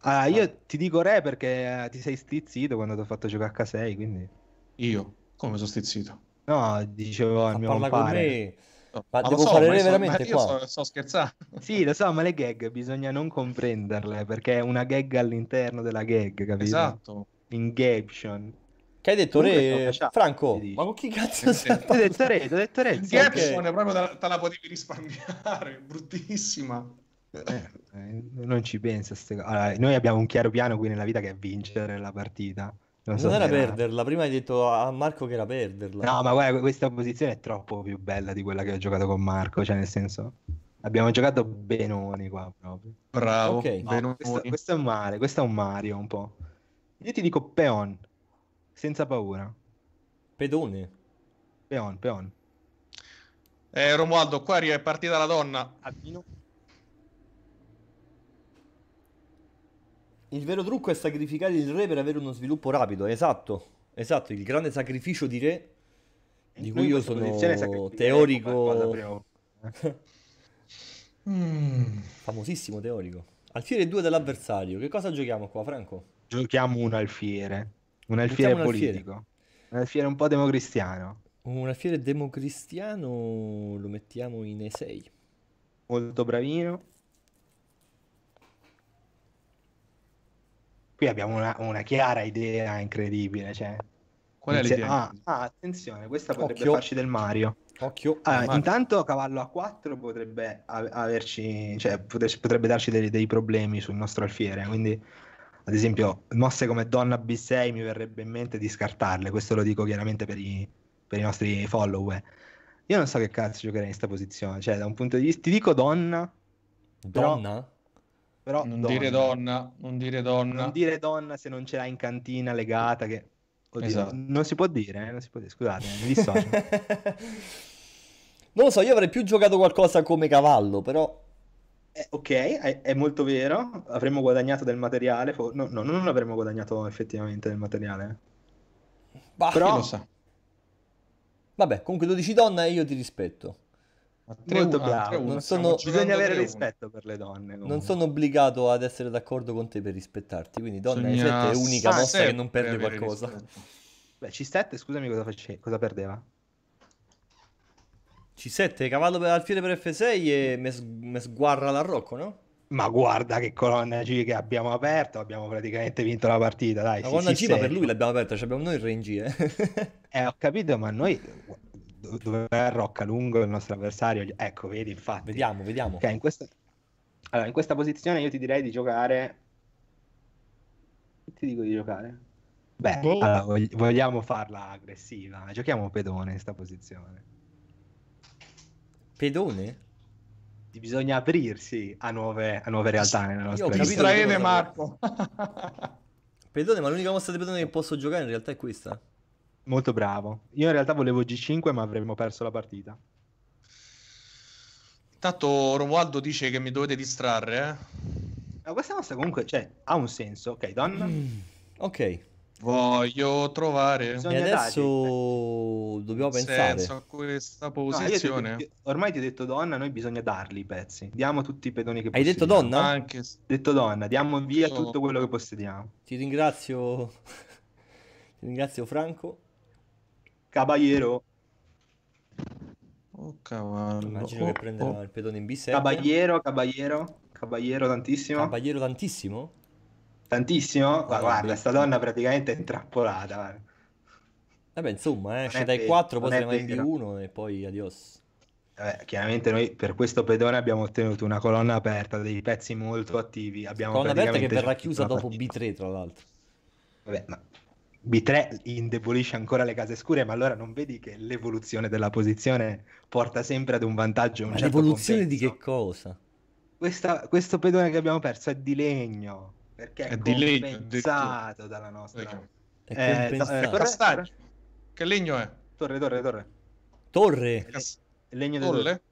Ah, io ah. ti dico re perché eh, ti sei stizzito quando ti ho fatto giocare a H6, quindi... Io? Come sono stizzito? No, dicevo Ma il mio compare. Con me. Oh, ma ah, devo so, fare veramente sono, qua. Sto, sto scherzando. Sì, lo so, ma le gag bisogna non comprenderle perché è una gag all'interno della gag, capito? Esatto. In Ingaption. Che hai detto Re? Franco, ma con chi cazzo sei? Ho detto Re, ho detto Re. Ingaption è proprio te la potevi risparmiare, bruttissima. Eh, eh, non ci pensa. Allora, noi abbiamo un chiaro piano qui nella vita che è vincere la partita non era perderla, prima hai detto a Marco che era perderla. No, ma guarda, questa posizione è troppo più bella di quella che ho giocato con Marco, cioè nel senso abbiamo giocato Benoni qua proprio. Bravo, okay. no, questo, questo, è un mare, questo è un Mario un po'. Io ti dico Peon, senza paura. Pedone. Peon, Peon. Eh, Romualdo, qua è partita la donna. Adino. Il vero trucco è sacrificare il re per avere uno sviluppo rapido, esatto, esatto, il grande sacrificio di re, di cui io sono teorico, mm. famosissimo teorico. Alfiere 2 dell'avversario, che cosa giochiamo qua Franco? Giochiamo un alfiere, un alfiere Giochiamo politico, un alfiere un po' democristiano. Un alfiere democristiano lo mettiamo in E6. Molto bravino. qui abbiamo una, una chiara idea incredibile. Cioè. Qual è l'idea? Ah, ah, attenzione, questa potrebbe Occhio. farci del Mario. Occhio. Ah, Mario. Intanto cavallo a 4 potrebbe averci, cioè, potrebbe darci dei, dei problemi sul nostro alfiere, quindi ad esempio mosse come donna B6 mi verrebbe in mente di scartarle, questo lo dico chiaramente per i, per i nostri follower. Eh. Io non so che cazzo giocherei in questa posizione, cioè da un punto di vista ti dico donna. Donna? Però... Però non donna. dire donna, non dire donna. Non dire donna se non ce l'hai in cantina legata che... Oddio, esatto. non, si può dire, eh? non si può dire, scusate, mi dissocio. non lo so, io avrei più giocato qualcosa come cavallo, però... Eh, ok, è, è, molto vero, avremmo guadagnato del materiale, for... no, no, non avremmo guadagnato effettivamente del materiale. Bah, però... lo sa. Vabbè, comunque 12 donna e io ti rispetto. 3, dobbiamo, 1, sono, bisogna avere rispetto per le donne. Comunque. Non sono obbligato ad essere d'accordo con te per rispettarti, quindi donna Sogna... è l'unica mossa che non perde qualcosa. Rispetto. Beh, C7, scusami cosa, face... cosa perdeva? C7, cavallo per alfiere per F6 e mi sguarra la Rocco, no? Ma guarda che colonna G che abbiamo aperto, abbiamo praticamente vinto la partita, dai. La colonna G, ma per lui l'abbiamo aperta, cioè abbiamo noi il re in G, eh. eh, ho capito, ma noi dove Rocca lungo il nostro avversario. Ecco, vedi, infatti. Vediamo, vediamo. Okay, in, questa... Allora, in questa posizione io ti direi di giocare... Ti dico di giocare? Beh, boh. allora, vogliamo farla aggressiva. Giochiamo pedone in questa posizione. Pedone? Bisogna aprirsi a nuove, a nuove realtà nella nostra vita. Distraene Marco. pedone, ma l'unica mossa di pedone che posso giocare in realtà è questa. Molto bravo. Io in realtà volevo G5, ma avremmo perso la partita. Intanto Romualdo dice che mi dovete distrarre. Eh? Ma questa mossa comunque cioè, ha un senso. Ok, donna. Mm, ok. Voglio trovare. Bisogna e adesso dargli, dobbiamo pensare senso a questa posizione. No, ti, ormai ti ho detto donna, noi bisogna darli i pezzi. Diamo tutti i pedoni che Hai possiamo. detto donna? Anche detto donna, diamo via so. tutto quello che possediamo. Ti ringrazio. Ti ringrazio Franco. Caballero. Oh cavallo. Immagino oh, che prenderà oh. il pedone in B7. Caballero, Caballero, Caballero tantissimo. Caballero tantissimo? Tantissimo? Guarda, guarda sta donna praticamente è intrappolata. Vabbè, insomma, esce eh, dai 4, poi se ne va in B1 e poi adios. Vabbè, chiaramente noi per questo pedone abbiamo ottenuto una colonna aperta, dei pezzi molto attivi. Abbiamo colonna aperta che verrà chiusa dopo B3, tra l'altro. Vabbè, ma B3 indebolisce ancora le case scure, ma allora non vedi che l'evoluzione della posizione porta sempre ad un vantaggio? Un ma certo l'evoluzione compenso. di che cosa? Questa, questo pedone che abbiamo perso è di legno, perché è, è compensato dalla nostra... Legno. È eh, eh, compensato. Eh, torre, che legno è? Torre, torre, torre. Torre? legno torre? Torre.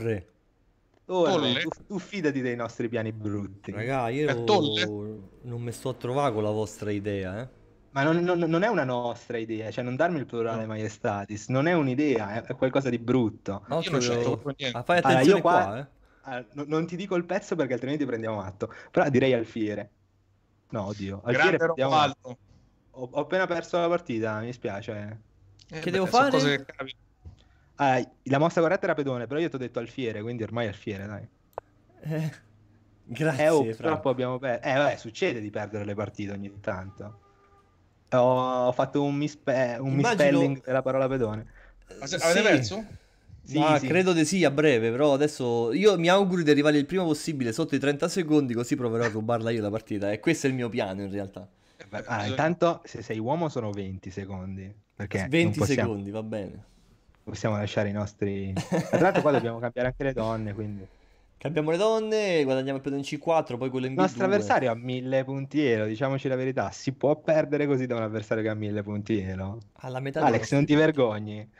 torre. Tolle. Tu, tu, fidati dei nostri piani brutti. Raga, io non mi sto a trovare con la vostra idea, eh. Ma non, non, non, è una nostra idea, cioè non darmi il plurale no. maiestatis, non è un'idea, è qualcosa di brutto. No, io non c'è proprio Ah, fai attenzione allora, qua, qua eh. allora, non, ti dico il pezzo perché altrimenti prendiamo atto, però direi Alfiere. No, oddio, Alfiere prendiamo Ho, ho appena perso la partita, mi spiace. Eh, che beh, devo fare? Cose che Ah, la mossa corretta era pedone, però io ti ho detto alfiere, quindi ormai alfiere, dai. Eh, eh grazie, eh, oh, purtroppo abbiamo perso. Eh, vabbè, succede di perdere le partite ogni tanto. Ho fatto un, mispe- eh, un Immagino... misspelling della parola pedone. Ma eh, se- avete sì. perso? Sì, Ma sì. credo di sì a breve, però adesso io mi auguro di arrivare il prima possibile sotto i 30 secondi, così proverò a rubarla io la partita. E questo è il mio piano in realtà. Ah, intanto se sei uomo sono 20 secondi. Perché 20 possiamo... secondi, va bene possiamo lasciare i nostri... Tra l'altro qua dobbiamo cambiare anche le donne, quindi... Cambiamo le donne, guadagniamo più il un C4, poi quello in B2. Il nostro avversario ha mille punti elo, diciamoci la verità. Si può perdere così da un avversario che ha mille punti elo? Alla metà Alex, non ti vergogni.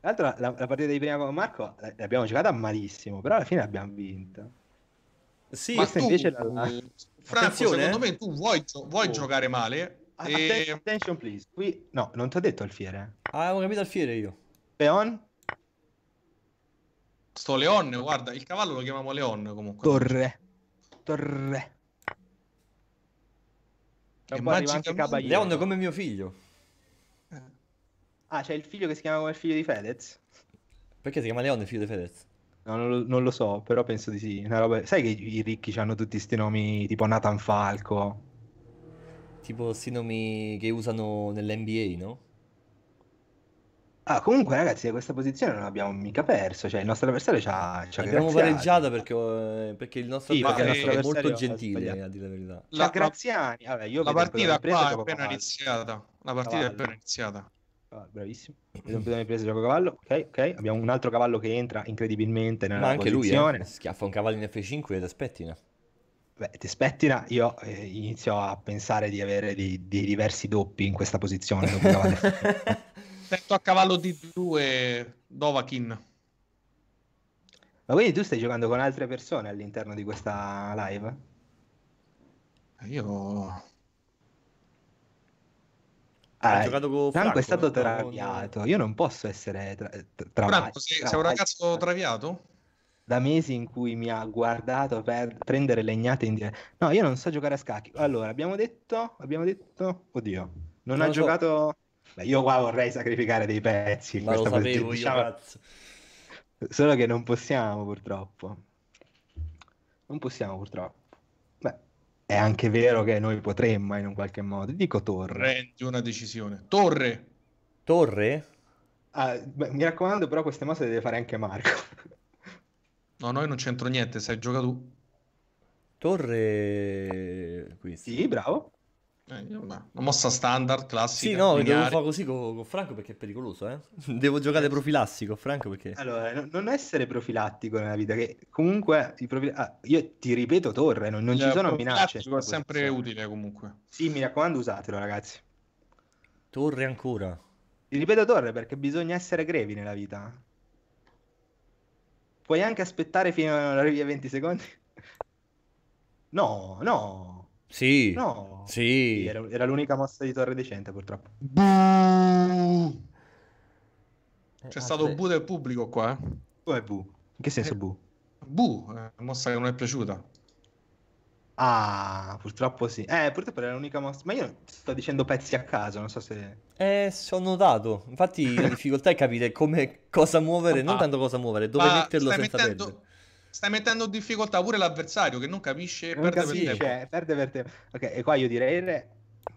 Tra l'altro la, la, partita di prima con Marco l'abbiamo giocata malissimo, però alla fine l'abbiamo vinta. Sì, Ma tu, invece la... Franco, Attenzione, secondo eh? me tu vuoi, vuoi oh. giocare male, Attention, e... Ehm, attention please. Qui... No, non ti ho detto alfiere. Ah, avevo capito alfiere io. Leon? Sto Leon, guarda, il cavallo lo chiamiamo Leon comunque. Torre. Torre. Leon come mio figlio. Ah, c'è il figlio che si chiama come il figlio di Fedez? Perché si chiama Leon il figlio di Fedez? No, non, lo, non lo so, però penso di sì. Roba... Sai che i ricchi hanno tutti questi nomi tipo Nathan Falco? tipo sinomi che usano nell'NBA, no? Ah, comunque ragazzi, da questa posizione non abbiamo mica perso, cioè il nostro avversario ci ha ci Abbiamo pareggiato perché, eh, perché il nostro sì, avversario è molto gentile, a dire la verità. La, la Graziani, vabbè, io la partita qua è appena iniziata. La partita cavallo. è appena iniziata. Ah, bravissimo. Vedo un pedone preso gioco cavallo. Ok, ok. Abbiamo un altro cavallo che entra incredibilmente nella Ma anche posizione. lui eh? schiaffa un cavallo in F5 ed aspetti, no? Beh, ti spettina, io eh, inizio a pensare di avere dei, dei diversi doppi in questa posizione. Sento a cavallo di due Dovakin. Ma quindi tu stai giocando con altre persone all'interno di questa live? Eh, io... Ah, eh, giocato con Franco, Franco è stato traviato, io non posso essere tra... tra... Franco, sei, sei un ragazzo traviato? da mesi in cui mi ha guardato per prendere legnate in dire no io non so giocare a scacchi allora abbiamo detto abbiamo detto oddio non, non ha giocato so. Beh, io qua vorrei sacrificare dei pezzi ma lo sapevo posizione. io diciamo cazzo. solo che non possiamo purtroppo non possiamo purtroppo Beh, è anche vero che noi potremmo eh, in un qualche modo dico Torre prendi una decisione Torre Torre? Ah, beh, mi raccomando, però queste mosse deve fare anche Marco. No, no, io non c'entro niente, sai, giocato tu. Torre... Qui, Sì, bravo. Eh, una, mossa standard, classica. Sì, no, perché devo fare così co- con, Franco perché è pericoloso, eh. Devo giocare profilassico, Franco, perché... Allora, non essere profilattico nella vita, che comunque i profil- ah, io ti ripeto torre, non, non ci eh, sono minacce. profilattico È sempre utile comunque. Sì, mi raccomando, usatelo, ragazzi. Torre ancora. Ti ripeto torre perché bisogna essere grevi nella vita. Puoi anche aspettare fino ad arrivi a 20 secondi? No, no. Sì. No. Sì. sì era, era, l'unica mossa di torre decente, purtroppo. Buh! C'è ah, stato sì. bu del pubblico qua. Come eh. bu? In che senso eh, bu? Bu, eh, mossa che non è piaciuta. Ah, purtroppo sì. Eh, purtroppo era l'unica mossa. Ma io sto dicendo pezzi a caso, non so se. Eh, sono notato. Infatti, la difficoltà è capire come, cosa muovere, non ah. tanto cosa muovere, dove metterlo senza mettendo... perdere. Stai mettendo in difficoltà pure l'avversario che non capisce e non perde, per tempo. perde per tempo. Ok, e qua io direi re.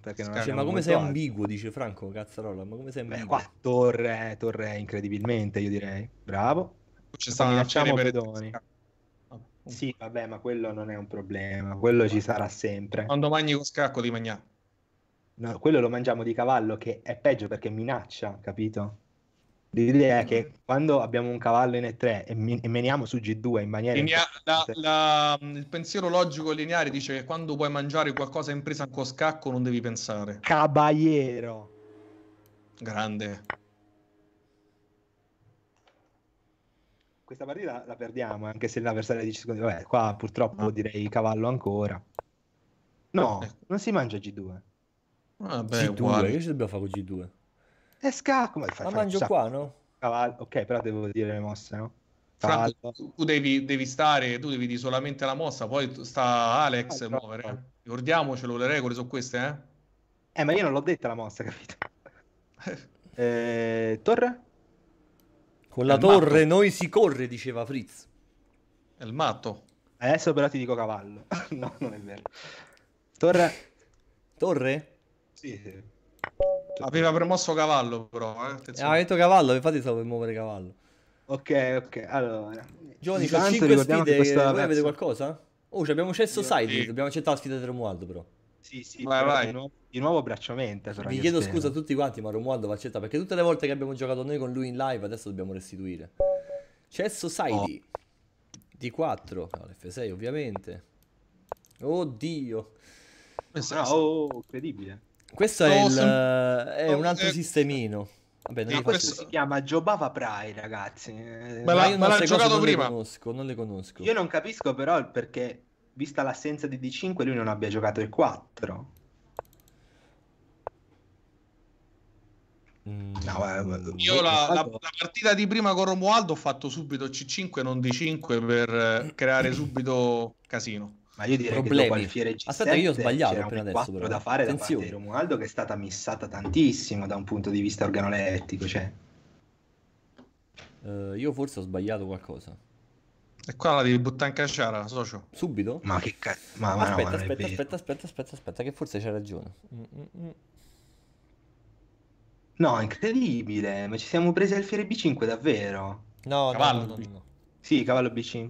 Perché non cioè, ma come sei ambiguo, dice Franco Cazzarola, ma come sei ambiguo? Beh, qua torre, torre incredibilmente, io direi. Bravo. Ci stanno minacciamo pedoni. Per... Sì, vabbè, ma quello non è un problema, quello ci sarà sempre. Quando mangi con scacco di mangiare. No, quello lo mangiamo di cavallo che è peggio perché minaccia, capito? L'idea è mm. che quando abbiamo un cavallo in E3 e, min- e meniamo su G2 in maniera... Linea- la, la, il pensiero logico lineare dice che quando puoi mangiare qualcosa in presa con scacco non devi pensare. Caballero. Grande. questa partita la, perdiamo, anche se l'avversario dice secondo vabbè, qua purtroppo direi cavallo ancora. No, eh. non si mangia G2. Vabbè, G2, uguale. che ci dobbiamo fare con G2? È scacco, ma fai, la fai mangio qua, no? Cavallo, ok, però devo dire le mosse, no? Cavallo. Franco, tu devi, devi, stare, tu devi dire solamente la mossa, poi sta Alex ah, muovere. Eh. Ricordiamocelo, le regole sono queste, eh? Eh, ma io non l'ho detta la mossa, capito? eh, torre? Con la torre matto. noi si corre, diceva Fritz. È il matto. Adesso però ti dico cavallo. no, non è vero. Torre. Torre? Sì, sì. Aveva promosso cavallo però, eh? ha detto cavallo, infatti stavo per muovere cavallo. Ok, ok, allora... Eh. Giovanni, ho 5 sfide, voi avete qualcosa? Oh, abbiamo accesso sì. Side, dobbiamo accettare la sfida di Romualdo però. Sì, sì, vai, vai. Di, nuovo, di nuovo bracciamento. Vi chiedo spero. scusa a tutti quanti, ma Romualdo va accetta perché tutte le volte che abbiamo giocato noi con lui in live adesso dobbiamo restituire. C'è Society oh. di 4, no, l'F6 ovviamente. Oddio. Sarà ah, oh, incredibile. Questo è, il, è, un altro eh, sistemino. Vabbè, non questo faccio... si chiama Jobava Prai, ragazzi. Ma, la, ma l'ha giocato non prima. Le conosco, non le conosco. Io non capisco però perché vista l'assenza di D5, lui non abbia giocato il 4. Mm. No, io la, la, la, partita di prima con Romualdo ho fatto subito C5 non D5 per eh, creare subito casino. Ma io direi Problemi. che dopo alfiere G7 Aspetta, io ho sbagliato c'era un 4 adesso, da fare Attenzione. da parte di Romualdo che è stata missata tantissimo da un punto di vista organolettico. Cioè. Uh, io forse ho sbagliato qualcosa. E qua la devi buttare in cacciara, socio. Subito? Ma che cazzo. Ma, ma, aspetta, no, aspetta, aspetta, aspetta, aspetta, aspetta, che forse c'è ragione. Mm-mm. No, incredibile, ma ci siamo presi al Fiere B5 davvero. No, cavallo no, no, no. Sì, cavallo B5. C'è cioè,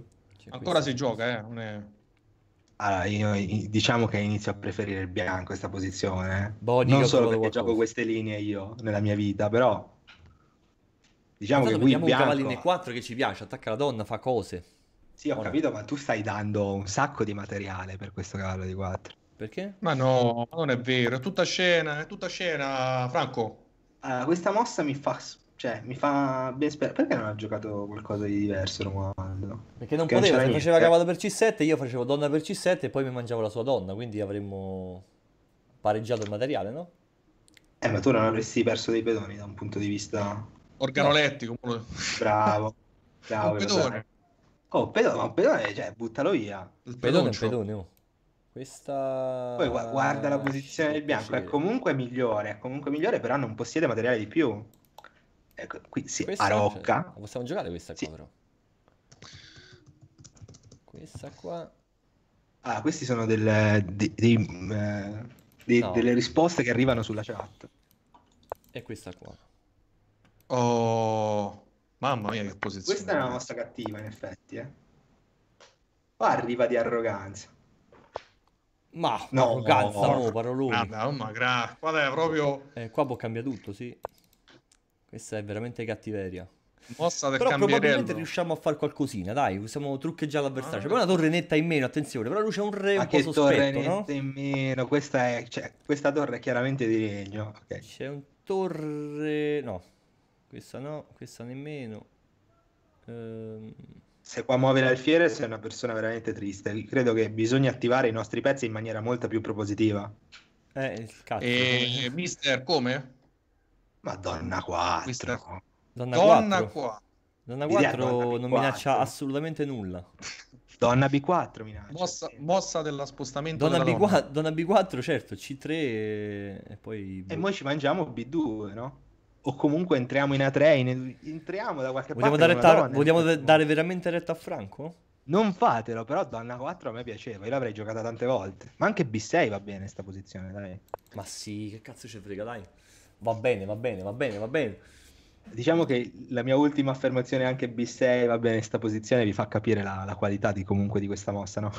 Ancora si gioca, eh. Non è... Allora, io diciamo che inizio a preferire il bianco in questa posizione. Eh. Boh, non solo perché qualcosa. gioco queste linee io nella mia vita, però... Diciamo Intanto che qui il bianco... un cavallino 4 che ci piace, attacca la donna, fa cose. Sì, ho capito, ma tu stai dando un sacco di materiale per questo cavallo di 4. Perché? Ma no, non è vero, è tutta scena, è tutta scena, Franco. Allora, questa mossa mi fa cioè, mi fa ben sperare. Perché non ha giocato qualcosa di diverso Romando? Perché non che poteva, non faceva cavallo per C7, io facevo donna per C7 e poi mi mangiavo la sua donna, quindi avremmo pareggiato il materiale, no? Eh, ma tu non avresti perso dei pedoni da un punto di vista organolettico. Bravo. Bravo, un pedone. Oh, pedone, ma pedone, eh, cioè, buttalo via. Il pedone è pedone, oh. Questa... Poi gu- guarda la posizione del bianco, è comunque migliore, è comunque migliore, però non possiede materiale di più. Ecco, qui si questa, arocca. Cioè, possiamo giocare questa sì. qua, però. Questa qua... Ah, questi sono delle, dei, dei, eh, dei, no. delle risposte che arrivano sulla chat. E questa qua. Oh... Mamma mia, che posizione. Questa è una mossa cattiva, in effetti. Eh. Qua arriva di arroganza. Ma no, arroganza, no, no parolone. Guarda, oh, ma gra... qua è proprio... Eh, qua può cambiare tutto, sì. Questa è veramente cattiveria. Mossa del però probabilmente riusciamo a fare qualcosina, dai, usiamo truccheggiare l'avversario. Ah, Poi una torre netta in meno, attenzione, però lui c'è un re un po' sospetto, torre netta in meno, questa è... Cioè, questa torre è chiaramente di legno. Okay. C'è un torre... no. Questa no, questa nemmeno. Ehm... Se qua muove l'alfiere sei una persona veramente triste. Credo che bisogna attivare i nostri pezzi in maniera molto più propositiva. Eh, il cazzo. E, mister, come? Madonna 4. Mister... Donna, Donna 4. 4. Donna 4 Donna non minaccia assolutamente nulla. Donna B4 minaccia. Mossa, mossa della spostamento Donna, della B4, Donna B4, certo, C3 e poi... E noi ci mangiamo B2, no? o comunque entriamo in A3, entriamo da qualche vogliamo parte. Dare donna, vogliamo dare veramente retta a Franco? Non fatelo, però Donna 4 a me piaceva, io l'avrei giocata tante volte. Ma anche B6 va bene in sta posizione, dai. Ma sì, che cazzo ci frega, dai. Va bene, va bene, va bene, va bene. Diciamo che la mia ultima affermazione anche B6 va bene in sta posizione vi fa capire la, la qualità di, comunque di questa mossa, no?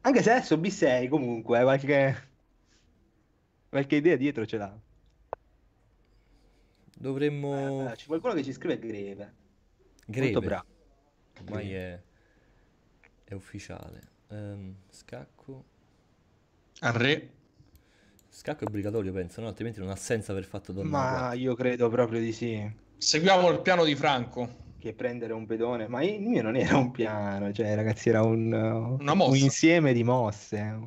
Anche se adesso B6 comunque, eh, qualche... qualche idea dietro ce l'ha. Dovremmo... Eh, eh c'è qualcuno che ci scrive Greve. Greve. Molto bravo. Ormai è... è, ufficiale. Um, scacco. Al re. Scacco è obbligatorio, penso, no? Altrimenti non ha senso aver fatto donna. Ma io credo proprio di sì. Seguiamo il piano di Franco. Che prendere un pedone, ma il mio non era un piano, cioè ragazzi, era un, un insieme di mosse.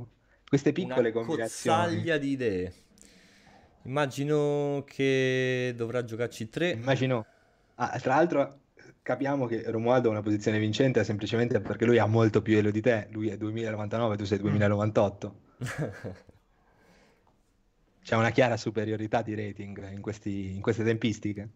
Queste piccole Una combinazioni. Una di idee. Immagino che dovrà giocarci tre. Immagino. Ah, tra l'altro capiamo che Romualdo ha una posizione vincente semplicemente perché lui ha molto più elo di te. Lui è 2099, tu sei 2098. Mm. C'è una chiara superiorità di rating in, questi, in queste tempistiche.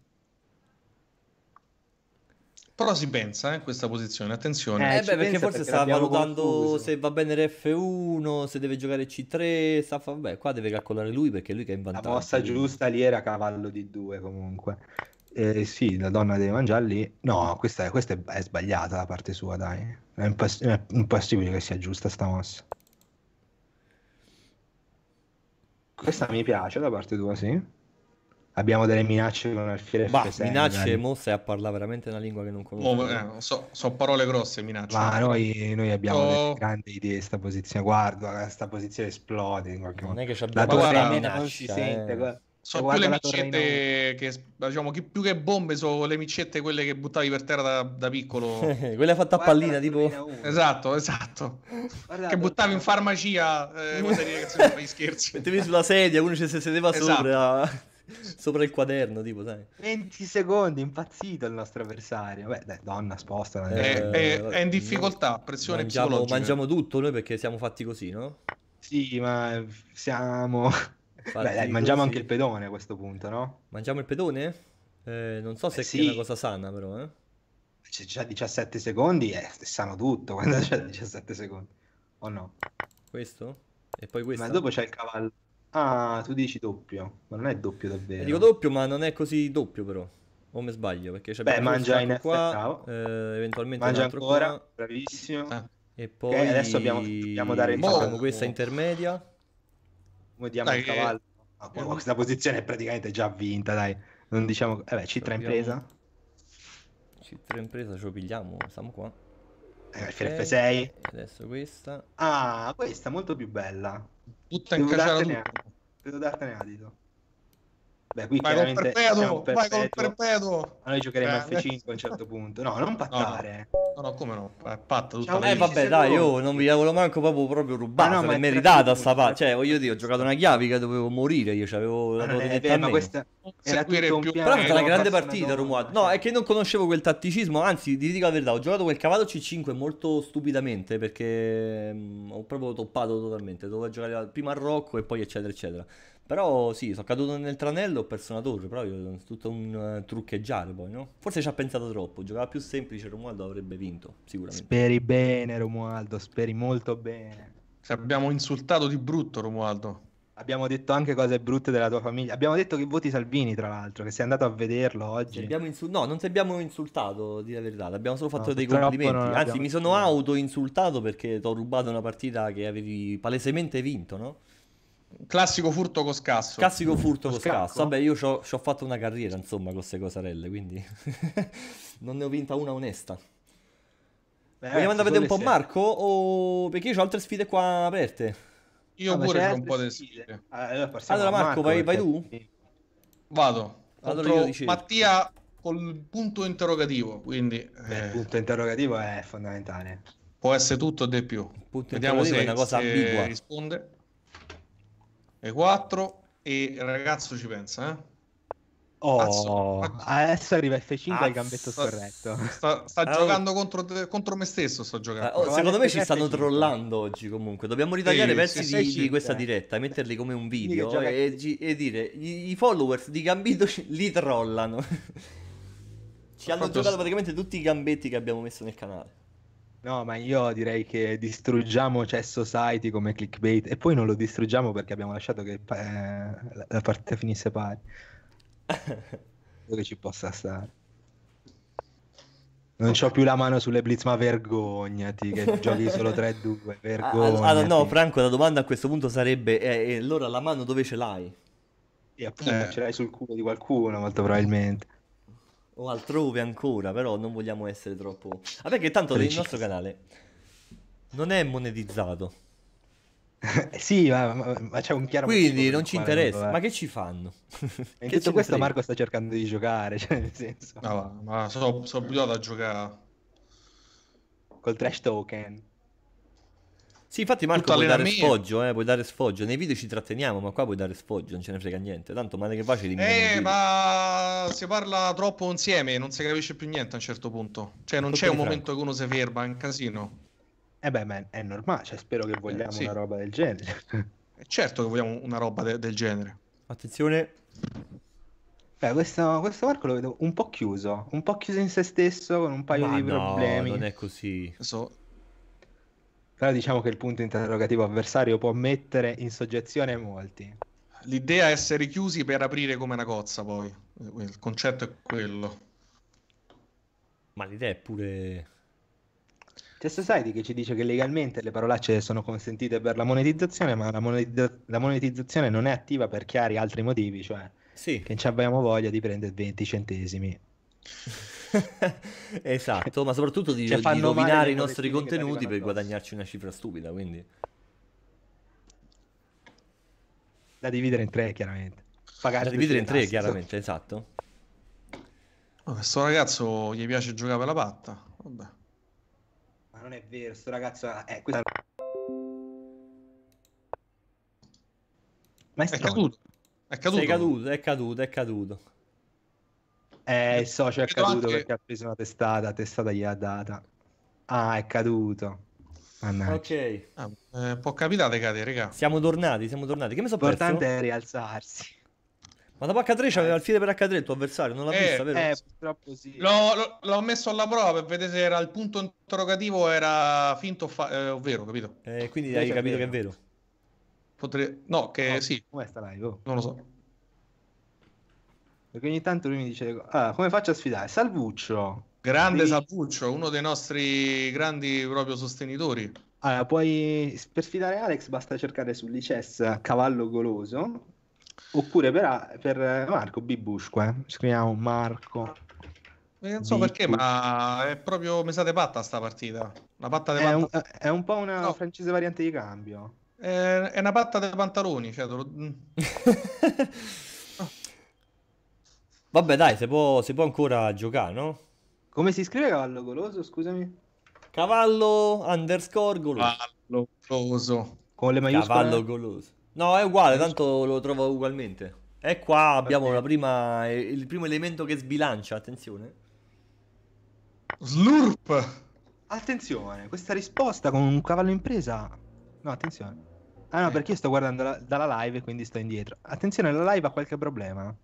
Però si pensa in eh, questa posizione, attenzione. Eh, eh beh, perché forse perché sta valutando confuso. se va bene l'F1, se deve giocare C3, sta fa... qua deve calcolare lui perché lui che ha inventato. La mossa giusta lì era cavallo di 2 comunque. Eh, sì, la donna deve mangiare lì. No, questa, è, questa è, è sbagliata da parte sua, dai. È, impass- è impossibile che sia giusta sta mossa. Questa mi piace da parte tua, sì abbiamo delle minacce con alfiere bah, FSN, minacce e mostre a parlare veramente una lingua che non conosco oh, eh, so, so, parole grosse minacce ma noi, noi abbiamo oh. delle grandi idee sta posizione guarda sta posizione esplode in qualche non modo non è che la torre guarda, minaccia, non si sente eh. sono più le miccette che diciamo che più che bombe sono le micette quelle che buttavi per terra da, da piccolo quella fatta a pallina tipo esatto esatto guarda, che buttavi in farmacia eh, vuol dire che sono scherzi mettevi sulla sedia uno ci si sedeva esatto. sopra sopra il quaderno, tipo, sai. 20 secondi, impazzito il nostro avversario. Beh, dai, donna, sposta. Eh, è, è, eh, in difficoltà, pressione mangiamo, psicologica. Mangiamo tutto noi perché siamo fatti così, no? Sì, ma siamo... Beh, dai, mangiamo così. anche il pedone a questo punto, no? Mangiamo il pedone? Eh, non so eh, se eh, sì. è una cosa sana, però, eh? C'è cioè, già 17 secondi e sanno tutto quando c'è 17 secondi, o no? Questo? E poi questo? Ma dopo c'è il cavallo. Ah, tu dici doppio, ma non è doppio davvero. Dico doppio, ma non è così doppio però. O me sbaglio, perché c'è Beh, mangia in qua, eh, eventualmente mangia ancora, qua. bravissimo. Ah. E poi okay, adesso abbiamo, dobbiamo dare Mo. facciamo questa intermedia. Vediamo diamo dai, il eh, cavallo. Ah, eh, boh, eh. questa posizione è praticamente già vinta, dai. Non diciamo, eh beh, C3 Proviamo. impresa. C3 impresa, ce lo pigliamo, siamo qua. Eh, okay. FF6. adesso questa. Ah, questa molto più bella. Butta in Devo dartene, a, devo dartene adito. Beh, qui vai chiaramente vai col perpetuo. Ma noi giocheremo a F5 a un certo punto. No, non pattare. No, no, no come no? È patta tutta Ciao, Eh, vabbè, dai, io oh, non vi avevo manco proprio, proprio rubata. No, no, ma è meritata sta parte. Cioè, voglio dire, ho giocato una chiavica, dovevo morire. Io c'avevo la no, eh, è, eh, beh, ma questa era tutto più Però è una grande partita, Romualdo. Eh, no, cioè. è che non conoscevo quel tatticismo. Anzi, ti dico la verità, ho giocato quel cavallo C5 molto stupidamente perché mm, ho proprio toppato totalmente. Dovevo giocare prima a Rocco e poi eccetera, eccetera. Però sì, sono caduto nel tranello, ho perso una torre, però è tutto un uh, truccheggiare poi, no? Forse ci ha pensato troppo, giocava più semplice Romualdo avrebbe vinto, sicuramente. Speri bene Romualdo, speri molto bene. Ci abbiamo insultato di brutto Romualdo. Abbiamo detto anche cose brutte della tua famiglia. Abbiamo detto che voti Salvini, tra l'altro, che sei andato a vederlo oggi. Insul- no, non ti abbiamo insultato, di la verità. Abbiamo solo fatto no, dei complimenti. Anzi, mi sono auto-insultato perché ti ho rubato una partita che avevi palesemente vinto, no? Classico furto con scasso. Classico furto con scasso. Vabbè, io ci ho fatto una carriera, insomma, con queste cosarelle, quindi non ne ho vinta una onesta. Beh, Vogliamo andare a vedere un po' sei. Marco? O... Perché io ho altre sfide qua aperte. Io ah, pure ho un po' di sfide. Allora, allora Marco, Marco vai, vai, tu? Vado. Allora Mattia col punto interrogativo, quindi... Beh, Il eh, punto interrogativo è fondamentale. Può essere tutto o di più. Punto Vediamo se, è una cosa se ambigua. risponde e 4 e il ragazzo ci pensa, eh? Oh, Azzo. adesso arriva F5 al gambetto scorretto. Sta, sta allora... giocando contro, contro, me stesso. Sto giocando. Eh, oh, secondo me ci stanno trollando oggi. Comunque, dobbiamo ritagliare sì, pezzi di, di, questa diretta, metterli come un video gioca... e, e, dire i followers di Gambito li trollano. ci Ho hanno fatto... giocato praticamente tutti i gambetti che abbiamo messo nel canale. No, ma io direi che distruggiamo Chess Society come clickbait e poi non lo distruggiamo perché abbiamo lasciato che eh, la partita finisse pari. Dove ci possa stare. Non ho più la mano sulle blitz, ma vergognati che giochi solo 3-2, vergognati. Ah, no, Franco, la domanda a questo punto sarebbe, eh, eh, allora la mano dove ce l'hai? Sì, appunto, eh. ce l'hai sul culo di qualcuno, molto probabilmente o altrove ancora, però non vogliamo essere troppo... Vabbè ah, che tanto il nostro canale non è monetizzato. sì, ma, ma, ma, c'è un chiaro Quindi non ci interessa, non ma che ci fanno? In tutto questo Marco sta cercando di giocare, cioè nel senso... No, ma sono so abituato a giocare... Col trash token. Sì, infatti Marco puoi dare sfoggio, eh, puoi dare sfoggio. Nei video ci tratteniamo, ma qua puoi dare sfoggio, non ce ne frega niente. Tanto male che di... Eh, ma si parla troppo insieme, non si capisce più niente a un certo punto. Cioè, non c'è un momento che uno si ferma, è un casino. Eh beh, ma è normale, cioè, spero che eh, vogliamo eh, sì. una roba del genere. Eh, certo che vogliamo una roba de- del genere. Attenzione. Beh, questo, questo, Marco lo vedo un po' chiuso, un po' chiuso in se stesso, con un paio ma di no, problemi. non è così. Adesso però diciamo che il punto interrogativo avversario può mettere in soggezione molti. L'idea è essere chiusi per aprire come una cozza, poi. Il concetto è quello. Ma l'idea è pure... C'è cioè, Society che ci dice che legalmente le parolacce sono consentite per la monetizzazione, ma la, monetizza- la monetizzazione non è attiva per chiari altri motivi, cioè sì. che non abbiamo voglia di prendere 20 centesimi. esatto, ma soprattutto di, cioè, di rovinare i nostri contenuti per guadagnarci una cifra stupida, quindi... Da dividere in tre, chiaramente. Pagare da dividere in tre, tasse, esatto. chiaramente, esatto. Ma questo ragazzo gli piace giocare per la patta, vabbè. Ma non è vero, sto ragazzo... Eh, questa... Ma è, è caduto. È caduto. Sei caduto, è caduto, è caduto. Eh, il socio è caduto anche... perché ha preso una testata, testata gli ha data. Ah, è caduto. Mannaggia. Ok. Ah, eh, può capitare cadere, raga. Siamo tornati, siamo tornati. Che mi sono L'importante perso? è rialzarsi. Ma dopo H3 c'aveva eh. il file per H3 il tuo avversario, non l'ha eh, vista, vero? Eh, purtroppo sì. L'ho, l'ho, messo alla prova per vedere se era il punto interrogativo era finto fa- eh, ovvero, capito? Eh, quindi hai capito vero. che è vero. Potrei... No, che no, sì. Come sta live? Oh. Non lo so. Perché ogni tanto lui mi dice, ah, come faccio a sfidare? Salvuccio. Grande devi... Salvuccio, uno dei nostri grandi proprio sostenitori. Allora, puoi, per sfidare Alex basta cercare su Lices Cavallo Goloso, oppure per, per Marco Bibusque, scriviamo Marco. Eh, non so perché, ma è proprio mesate patta sta partita. Una patta di è, un, è un po' una no. francese variante di cambio. È, eh, è una patta dei pantaloni, cioè... Vabbè, dai, si può, si può ancora giocare, no? Come si scrive cavallo goloso? Scusami. Cavallo underscore goloso. Cavallo goloso. Con le maiuscole. Cavallo goloso. No, è uguale, tanto lo trovo ugualmente. E qua abbiamo prima, il primo elemento che sbilancia, attenzione. Slurp! Attenzione, questa risposta con un cavallo in presa... No, attenzione. Ah no, perché io sto guardando la, dalla live e quindi sto indietro. Attenzione, la live ha qualche problema.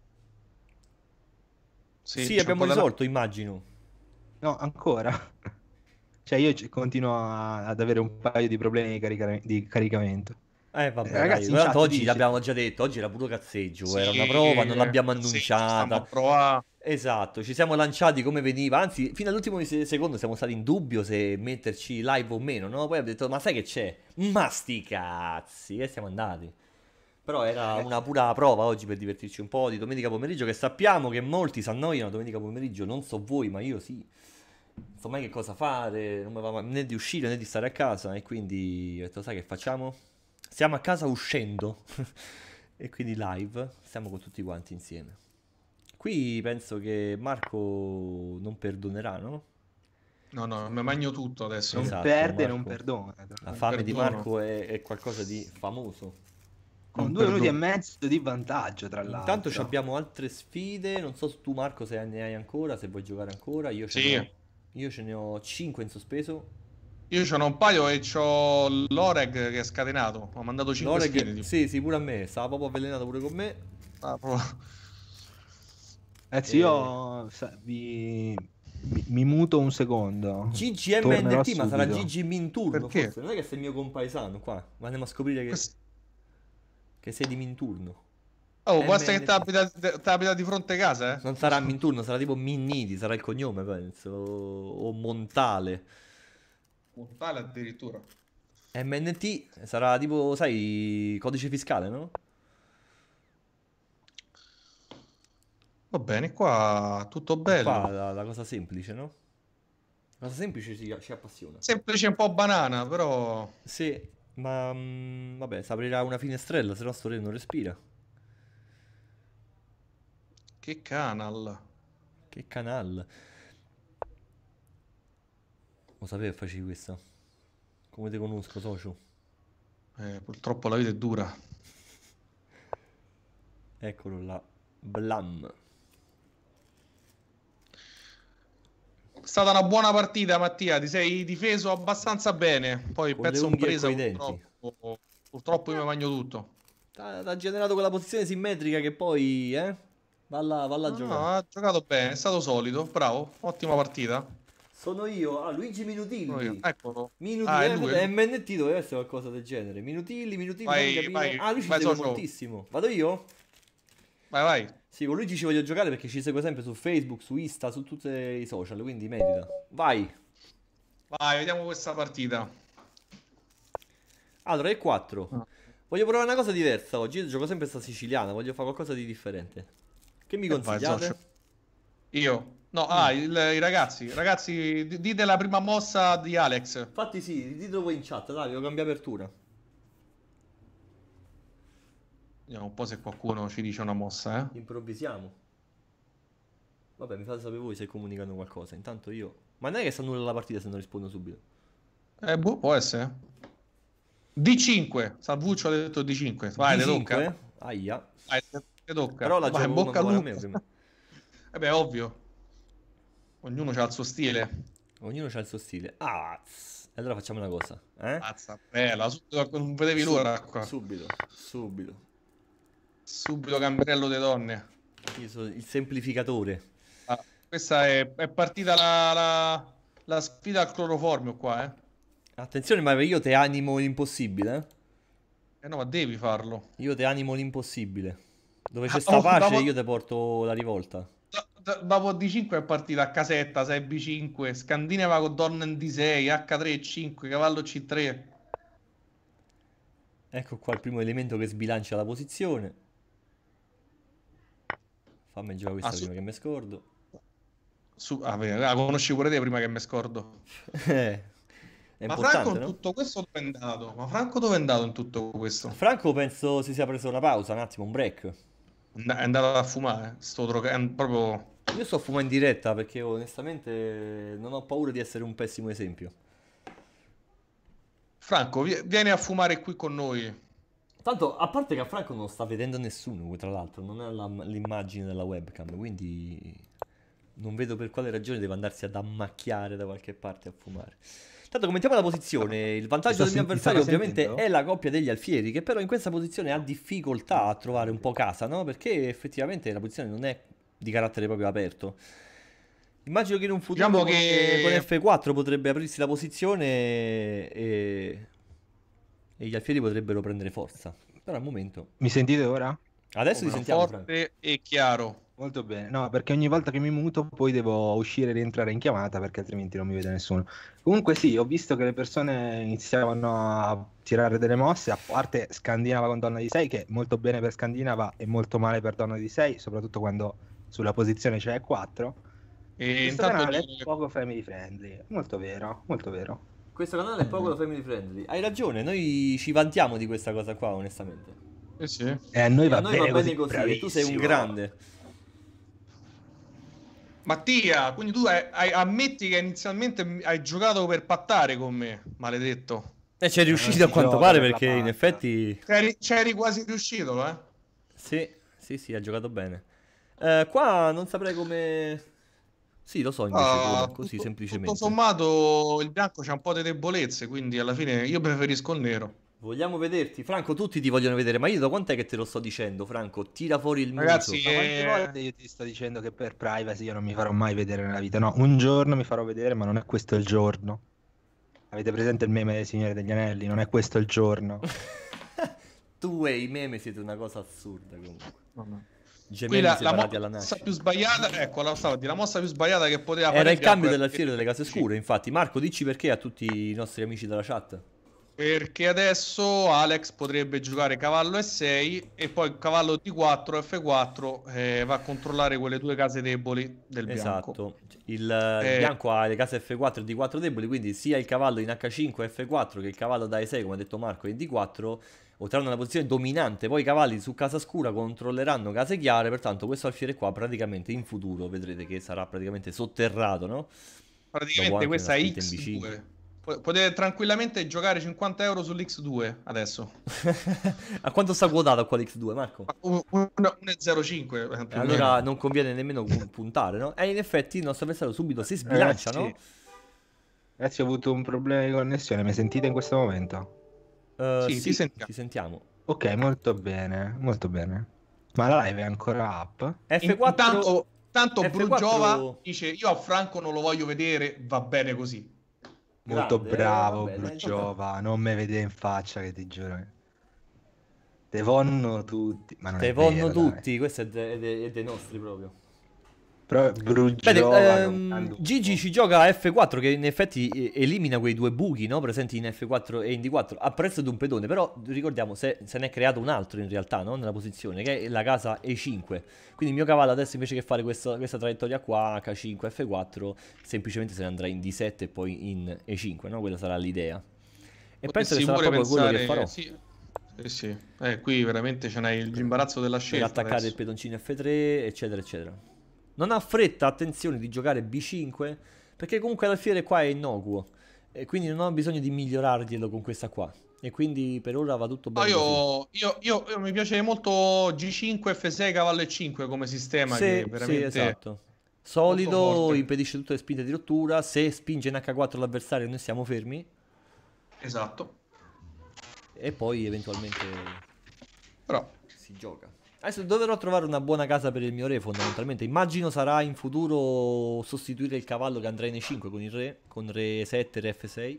Sì, sì abbiamo risolto, la... immagino. No, ancora. Cioè io continuo a, ad avere un paio di problemi di, carica... di caricamento. Eh vabbè, eh, ragazzi, dai, oggi dice... l'abbiamo già detto, oggi era puro cazzeggio, sì, era una prova, non eh, l'abbiamo annunciata. Sì, esatto, ci siamo lanciati come veniva, anzi fino all'ultimo secondo siamo stati in dubbio se metterci live o meno, no? Poi abbiamo detto "Ma sai che c'è? Ma sti cazzi!" e siamo andati. Però era eh. una pura prova oggi per divertirci un po' di domenica pomeriggio, che sappiamo che molti si annoiano domenica pomeriggio, non so voi, ma io sì. Non so mai che cosa fare, non mi va né di uscire né di stare a casa, e quindi ho detto, sai che facciamo? Siamo a casa uscendo, e quindi live, siamo con tutti quanti insieme. Qui penso che Marco non perdonerà, no? No, no, mi magno tutto adesso. Esatto, non esatto, perde, Marco. non perdona. La non fame perdono. di Marco è, è qualcosa di famoso con mm, due minuti e mezzo di vantaggio tra l'altro. Intanto abbiamo altre sfide, non so tu Marco se ne hai ancora, se vuoi giocare ancora, io ce, sì. ne, ho, io ce ne ho 5 in sospeso. Io ce ne ho un paio e ho l'Oreg che è scatenato, ho mandato 5 L'Oreg, sfide. Tipo. Sì, sì, pure a me, stava proprio avvelenato pure con me. Ah, proprio... Ragazzi, eh, eh, io vi, mi, mi, muto un secondo. GGMNT, ma sarà GG Minturno. Perché? Forse. Non è che sei il mio compaesano qua. Ma andiamo a scoprire che. Quest... Che sei di Minturno. Oh, basta eh, che ti abita di fronte a casa, eh? Non sarà Minturno, sarà tipo Minniti, sarà il cognome, penso. O Montale. Montale addirittura. MNT sarà tipo, sai, codice fiscale, no? Va bene, qua tutto bello. Qua la, la cosa semplice, no? La cosa semplice ci, ci, appassiona. Semplice un po' banana, però... Sì. Ma mh, mm, vabbè, si aprirà una finestrella, se no sto re non respira. Che canal. Che canal. Lo sapevo che facevi questo. Come ti conosco, socio? Eh, purtroppo la vita è dura. Eccolo là. Blam. è stata una buona partita, Mattia. Ti sei difeso abbastanza bene. Poi con pezzo un presa, purtroppo, purtroppo io mi magno tutto. Ha generato quella posizione simmetrica che poi eh, va là, va no, giocare. No, ha giocato bene, è stato solido, bravo, ottima partita. Sono io, ah, Luigi Minutilli. Eccolo. Minutilli, ah, è eh, lui. Eh, MNT doveva essere qualcosa del genere. Minutilli, Minutilli, vai, vai, ah, lui ci vai, moltissimo. Vado io? Vai, vai. Sì, con lui ci voglio giocare perché ci segue sempre su Facebook, su Insta, su tutti i social, quindi merita. Vai. Vai, vediamo questa partita. Allora, il 4. Ah. Voglio provare una cosa diversa oggi. Io gioco sempre sta siciliana, voglio fare qualcosa di differente. Che mi eh, consigliate? Io? No, ah, mm. il, i ragazzi. Ragazzi, dite la prima mossa di Alex. Infatti sì, ditelo voi in chat, dai, devo cambiare apertura. Vediamo un po' se qualcuno ci dice una mossa. Eh? Improvvisiamo. Vabbè, mi fate sapere voi se comunicano qualcosa. Intanto io. Ma non è che sta nulla la partita se non rispondo subito. Eh, boh, può essere. D5. Salvuccio ha detto D5. Vai, D5? le tocca. Aia. Vai, le tocca. Però la Vai, bocca a me prima. eh beh, ovvio. Ognuno ha il suo stile. Ognuno ha il suo stile. Ah, e allora facciamo una cosa. Eh? Mazza bella, subito, non vedevi l'ora qua. Subito, subito. Subito Cambrello delle Donne. Io sono il semplificatore. Ah, questa è, è partita la, la, la, sfida al cloroformio qua, eh. Attenzione, ma io te animo l'impossibile. Eh? eh no, ma devi farlo. Io te animo l'impossibile. Dove c'è ah, sta oh, pace dopo... io te porto la rivolta. D dopo D5 è partita a casetta 6 B5, Scandinava con donna in D6, H3 5, cavallo C3. Ecco qua il primo elemento che sbilancia la posizione. Fammi girare ah, questa ah, prima su... che mi scordo. Su... Ah, bene. la conosci pure te prima che mi scordo. Eh, è ma Franco in tutto questo dove è andato? Ma Franco dove è andato in tutto questo? Franco penso si sia preso una pausa, un attimo, un break. È andato a fumare, sto drogando proprio... Io sto fumando in diretta perché onestamente non ho paura di essere un pessimo esempio. Franco, vieni a fumare qui con noi. Tanto, a parte che a Franco non sta vedendo nessuno, tra l'altro, non è la, l'immagine della webcam, quindi non vedo per quale ragione deve andarsi ad ammacchiare da qualche parte a fumare. Tanto commentiamo la posizione. Il vantaggio del mio avversario ovviamente sentendo? è la coppia degli alfieri che però in questa posizione ha difficoltà a trovare un po' casa, no? Perché effettivamente la posizione non è di carattere proprio aperto. Immagino che in un futuro diciamo che... con F4 potrebbe aprirsi la posizione e e gli alfieri potrebbero prendere forza. Però al momento... Mi sentite ora? Adesso oh, ti sentiamo. Forte e chiaro. Molto bene, no, perché ogni volta che mi muto poi devo uscire e rientrare in chiamata perché altrimenti non mi vede nessuno. Comunque sì, ho visto che le persone iniziavano a tirare delle mosse, a parte Scandinava con Donna di 6, che molto bene per Scandinava e molto male per Donna di 6, soprattutto quando sulla posizione c'è 4. E Questo intanto canale è poco family friendly, molto vero, molto vero. Questo canale è poco family friendly. Hai ragione, noi ci vantiamo di questa cosa qua, onestamente. Eh sì. Eh, a noi eh, va, a noi bene, va bene così, così tu sei un grande. Mattia, quindi tu hai, hai, ammetti che inizialmente hai giocato per pattare con me, maledetto. E eh, è eh, riuscito a quanto pare perché in effetti... C'eri, c'eri quasi riuscito, eh? Sì, sì, sì, ha giocato bene. Eh, qua non saprei come sì, lo so, invece, ah, così tutto, semplicemente. Tutto sommato il bianco c'ha un po' di debolezze, quindi alla fine io preferisco il nero. Vogliamo vederti, Franco. Tutti ti vogliono vedere, ma io da quant'è che te lo sto dicendo, Franco? Tira fuori il Ragazzi, muso. Ragazzi, eh... volte io ti sto dicendo che per privacy io non mi farò mai vedere nella vita. No, un giorno mi farò vedere, ma non è questo il giorno. Avete presente il meme del Signore degli Anelli? Non è questo il giorno. tu e i meme siete una cosa assurda comunque. No, no gemelli la, separati la alla nascita. più sbagliata, ecco, la, stavo, la mossa più sbagliata che poteva fare. Era il cambio della fiera delle case scure, infatti. Marco, dici perché a tutti i nostri amici della chat. Perché adesso Alex potrebbe giocare cavallo E6 e poi cavallo D4, F4 eh, va a controllare quelle due case deboli del bianco. Esatto, il, eh... il bianco ha le case F4 e D4 deboli, quindi sia il cavallo in H5 F4 che il cavallo da E6, come ha detto Marco, in D4 otterranno una posizione dominante, poi i cavalli su casa scura controlleranno case chiare, pertanto questo alfiere qua praticamente in futuro vedrete che sarà praticamente sotterrato, no? Praticamente questa è X2. Potete tranquillamente giocare 50 euro sull'X2 adesso. a quanto sta quotato qua l'X2, Marco? 1,05. Eh, allora non conviene nemmeno puntare, no? E in effetti il nostro avversario subito si sbilancia, eh, no? Ragazzi, ho avuto un problema di connessione. Mi sentite in questo momento? Uh, sì, sì, ti sentiamo. Ti sentiamo. Ok, molto bene, molto bene. Ma la live è ancora up? F4... Intanto, tanto F4... Brugiova dice io a Franco non lo voglio vedere, va bene così. Molto Grande, bravo vabbè, Brugiova, non mi vede in faccia che ti giuro. Te vonno tutti. Ma non Te vonno tutti, questo è, de- de- è dei nostri proprio. Però Bruggiola ehm, Gigi ci gioca a F4 che in effetti elimina quei due buchi no? presenti in F4 e in D4 a prezzo di un pedone, però ricordiamo se, se ne è creato un altro in realtà no? nella posizione che è la casa E5. Quindi il mio cavallo adesso invece che fare questa, questa traiettoria qua H5, F4 semplicemente se ne andrà in D7 e poi in E5, no? quella sarà l'idea. E penso che sarà proprio pensare... quello che farò. Sì. Eh sì, eh, qui veramente ce n'hai l'imbarazzo della scelta. Per attaccare adesso. il pedoncino F3, eccetera, eccetera. Non ha fretta, attenzione, di giocare B5, perché comunque l'alfiere qua è innocuo, e quindi non ho bisogno di migliorarglielo con questa qua. E quindi per ora va tutto bene. Io, io, io, io, mi piace molto G5, F6, cavallo 5 come sistema. Se, che veramente... Sì, esatto. Solido, impedisce tutte le spinte di rottura. Se spinge in H4 l'avversario, noi siamo fermi. Esatto. E poi eventualmente Però... si gioca. Adesso dovrò trovare una buona casa per il mio re fondamentalmente. Immagino sarà in futuro sostituire il cavallo che andrà in E5 con il re, con re 7, re F6.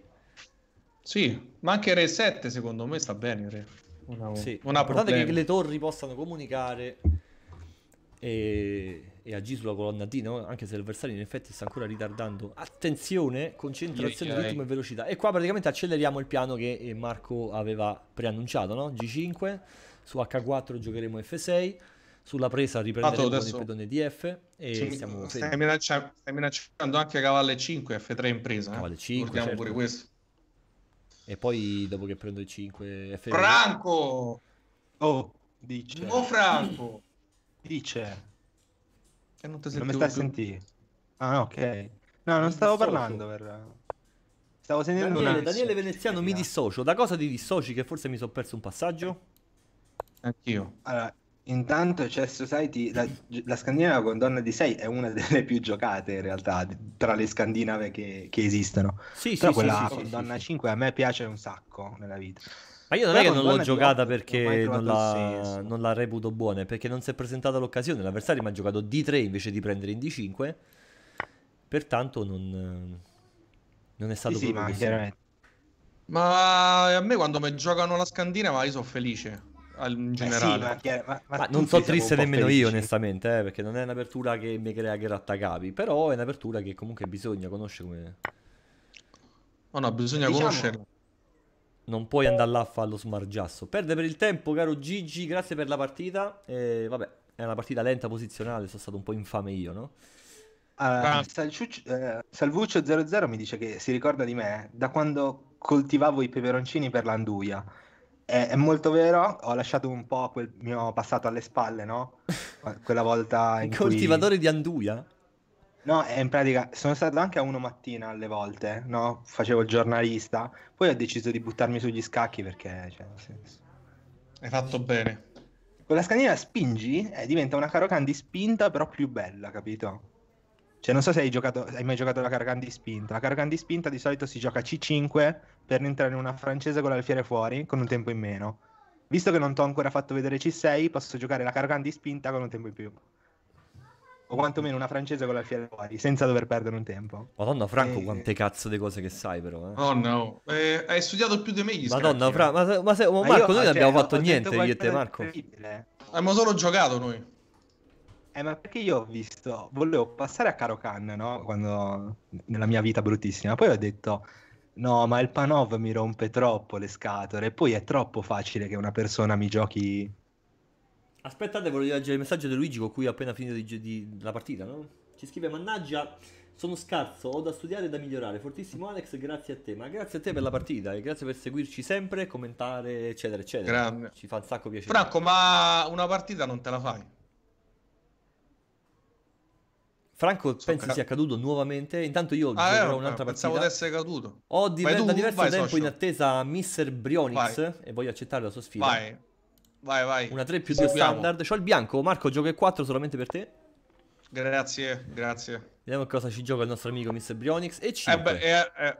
Sì, ma anche re 7 secondo me sta bene il re. Una, sì. non ha problemi. che le torri possano comunicare e, e agire sulla colonna D, no? anche se l'avversario in effetti sta ancora ritardando. Attenzione, concentrazione yeah, ritmo e velocità. E qua praticamente acceleriamo il piano che eh, Marco aveva preannunciato, no? G5 su H4 giocheremo F6 sulla presa riprenderemo adesso... il pedone di F e sì, siamo stai, minaccia, stai minacciando anche Cavalle 5 F3 in presa eh. Cavalle 5 ricordiamo certo. pure questo e poi dopo che prendo il 5 F3 Franco oh dice oh Franco dice che non, non mi stai a sentire ah ok no non stavo parlando per... stavo sentendo Daniele, Daniele Veneziano mi dissocio da cosa ti dissoci che forse mi sono perso un passaggio Anch'io. Allora, intanto c'è Society, la, la Scandinava con donna di 6 è una delle più giocate in realtà tra le Scandinave che, che esistono. Sì, Però sì, quella sì, con sì, donna 5 a me piace un sacco nella vita. Ma io non Però è che non l'ho giocata perché non la, non la, reputo buona, perché non si è presentata l'occasione. L'avversario mi ha giocato D3 invece di prendere in D5, pertanto non, non è stato sì, sì ma, ma eh, a me quando mi giocano la Scandinava io sono felice in generale. Eh sì, ma, ma, ma, ma non sono triste nemmeno felici. io, onestamente, eh, perché non è un'apertura che mi crea grattacapi, però è un'apertura che comunque bisogna conoscere come... No, oh, no, bisogna diciamo... conoscere. Non puoi andare là a fare lo smargiasso. Perde per il tempo, caro Gigi, grazie per la partita. E, vabbè, è una partita lenta posizionale, sono stato un po' infame io, no? Uh, eh, Salvuccio00 mi dice che si ricorda di me da quando coltivavo i peperoncini per l'anduia. È, è, molto vero, ho lasciato un po' quel mio passato alle spalle, no? Quella volta in Coltivatore cui... di Anduia? No, in pratica sono stato anche a uno mattina alle volte, no? Facevo il giornalista, poi ho deciso di buttarmi sugli scacchi perché, cioè, nel senso... Hai fatto bene. Con la scandina spingi, eh, diventa una Karokan di spinta però più bella, capito? Cioè, non so se hai, giocato, hai mai giocato la Cargan di spinta. La Cargan di spinta di solito si gioca C5 per entrare in una francese con l'alfiere fuori con un tempo in meno. Visto che non ti ho ancora fatto vedere C6, posso giocare la Cargan di spinta con un tempo in più. O quantomeno una francese con l'alfiere fuori, senza dover perdere un tempo. Madonna, Franco, e... Eh, quante cazzo di cose che sai, però. Eh. Oh no, eh, hai studiato più di me gli Madonna, Franco, ma, ma, se, ma Marco, io, noi non cioè, abbiamo fatto niente io e te, Marco. Abbiamo solo giocato noi. Eh, ma perché io ho visto, volevo passare a Caro Karokan, no? Quando, nella mia vita bruttissima, poi ho detto, no, ma il Panov mi rompe troppo le scatole, poi è troppo facile che una persona mi giochi... Aspettate, voglio leggere il messaggio di Luigi con cui ho appena finito di, di, la partita, no? Ci scrive, mannaggia, sono scarso, ho da studiare e da migliorare, fortissimo Alex, grazie a te, ma grazie a te per la partita e grazie per seguirci sempre, commentare, eccetera, eccetera. Grande. Ci fa un sacco piacere. Franco, ma una partita non te la fai? Franco so, pensi ca- sia caduto nuovamente? Intanto io ah, giocherò eh, un'altra eh, pensavo partita. Pensavo di essere caduto. Ho diver- tu, da diverso vai, tempo social. in attesa Mr. Brionix vai. e voglio accettare la sua sfida. Vai. Vai, vai. Una 3 più 2 standard. C'ho il bianco. Marco, gioco e 4 solamente per te. Grazie, grazie. Vediamo cosa ci gioca il nostro amico Mr. Brionix. E 5. Eh beh, eh, eh,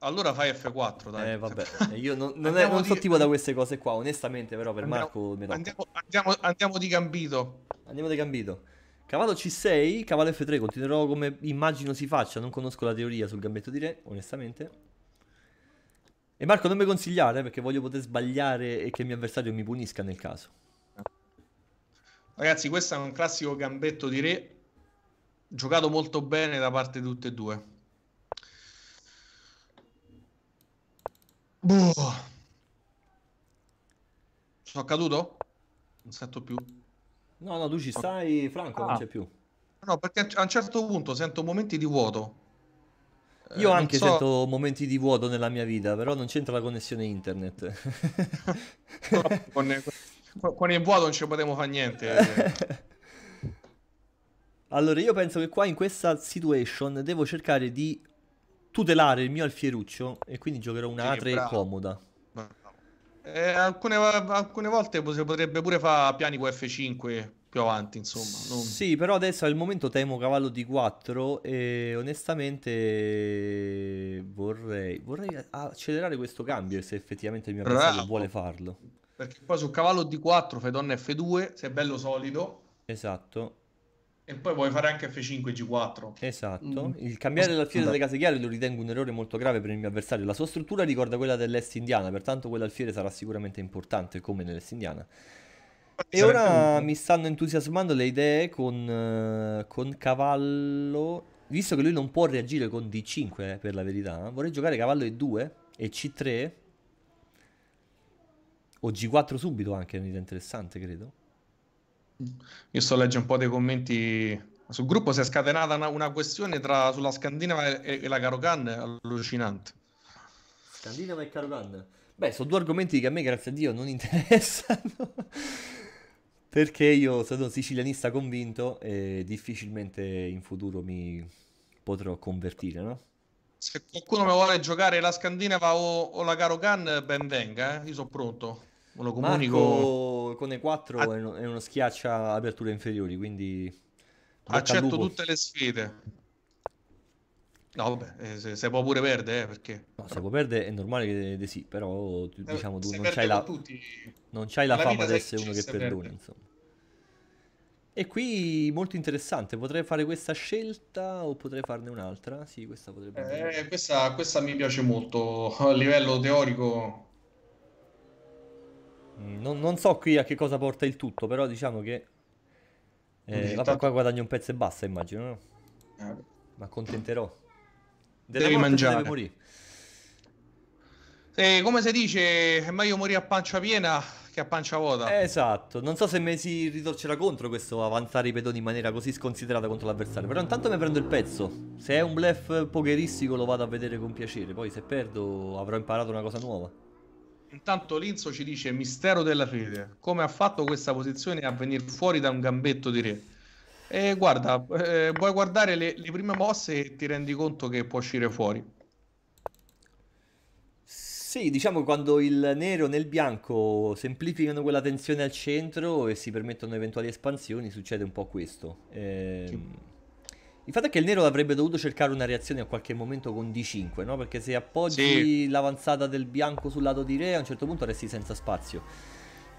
allora fai F4, dai. Eh, vabbè. Io non, non, è, non di... so tipo da queste cose qua, onestamente, però per andiamo, Marco Andiamo, andiamo, andiamo di Gambito. Andiamo di Gambito. Cavallo C6, cavallo F3, continuerò come immagino si faccia, non conosco la teoria sul gambetto di re, onestamente. E Marco non mi consigliare perché voglio poter sbagliare e che il mio avversario mi punisca nel caso. Ragazzi, questo è un classico gambetto di re, giocato molto bene da parte di tutte e due. Boh. Sono caduto? Non sento più. No, no, tu ci stai, Franco, ah. non c'è più. No, perché a un certo punto sento momenti di vuoto. Eh, io eh, anche so... sento momenti di vuoto nella mia vita, però non c'entra la connessione internet. no, con, con, il vuoto non ci potremo fare niente. allora, io penso che qua in questa situation devo cercare di tutelare il mio alfieruccio e quindi giocherò una sì, A3 bravo. comoda. Eh, alcune, alcune, volte si potrebbe pure fare piani con F5 più avanti, insomma. Non... Sì, però adesso al momento temo cavallo d 4 e onestamente vorrei, vorrei accelerare questo cambio se effettivamente il mio avversario vuole farlo. Perché poi su cavallo d 4 fai donna F2, sei bello solido. Esatto e poi vuoi fare anche F5 e G4. Esatto. Mm. Il cambiare la fiera delle caseghiere lo ritengo un errore molto grave per il mio avversario. La sua struttura ricorda quella dell'est indiana, pertanto quella alfiere sarà sicuramente importante come nell'est indiana. E ora mi stanno entusiasmando le idee con, eh, con, cavallo. Visto che lui non può reagire con D5 eh, per la verità, vorrei giocare cavallo E2 e C3 o G4 subito anche, è un'idea interessante credo. Io sto a leggere un po' dei commenti sul gruppo, si è scatenata una, una questione tra, sulla Scandinava e, e la Carocan, allucinante. Scandinava e Carocan? Beh, sono due argomenti che a me, grazie a Dio, non interessano. perché io sono sicilianista convinto e difficilmente in futuro mi potrò convertire, no? Se qualcuno mi vuole giocare la Scandinava o, o la Carocan, ben venga, eh? io sono pronto. Lo comunico Marco, con i 4 a... è uno schiaccia aperture inferiori, quindi accetto tutte le sfide. No, vabbè, eh, se, se può pure perdere, eh, perché... No, se può perdere è normale che de, sì, però eh, diciamo tu se non c'hai la, tutti, non c'hai la, la fama di essere uno che perdona perde. insomma. E qui molto interessante, potrei fare questa scelta o potrei farne un'altra? Sì, questa potrebbe... Eh, questa, questa, mi piace molto, a livello teorico non, non, so qui a che cosa porta il tutto, però diciamo che... Eh, vabbè, qua guadagno un pezzo e basta, immagino, no? Eh. Ma accontenterò. Della Devi mangiare. Devi morire. Eh, come si dice, è meglio morire a pancia piena che a pancia vuota. Esatto, non so se mi si ritorcerà contro questo avanzare i pedoni in maniera così sconsiderata contro l'avversario, però intanto mi prendo il pezzo. Se è un bluff pocheristico lo vado a vedere con piacere, poi se perdo avrò imparato una cosa nuova. Intanto Linzo ci dice mistero della fede, come ha fatto questa posizione a venire fuori da un gambetto di re? E guarda, eh, puoi guardare le, le prime mosse e ti rendi conto che può uscire fuori. Sì, diciamo che quando il nero nel bianco semplificano quella tensione al centro e si permettono eventuali espansioni, succede un po' questo. Ehm... Sì il fatto è che il nero avrebbe dovuto cercare una reazione a qualche momento con D5, no? Perché se appoggi sì. l'avanzata del bianco sul lato di re, a un certo punto resti senza spazio.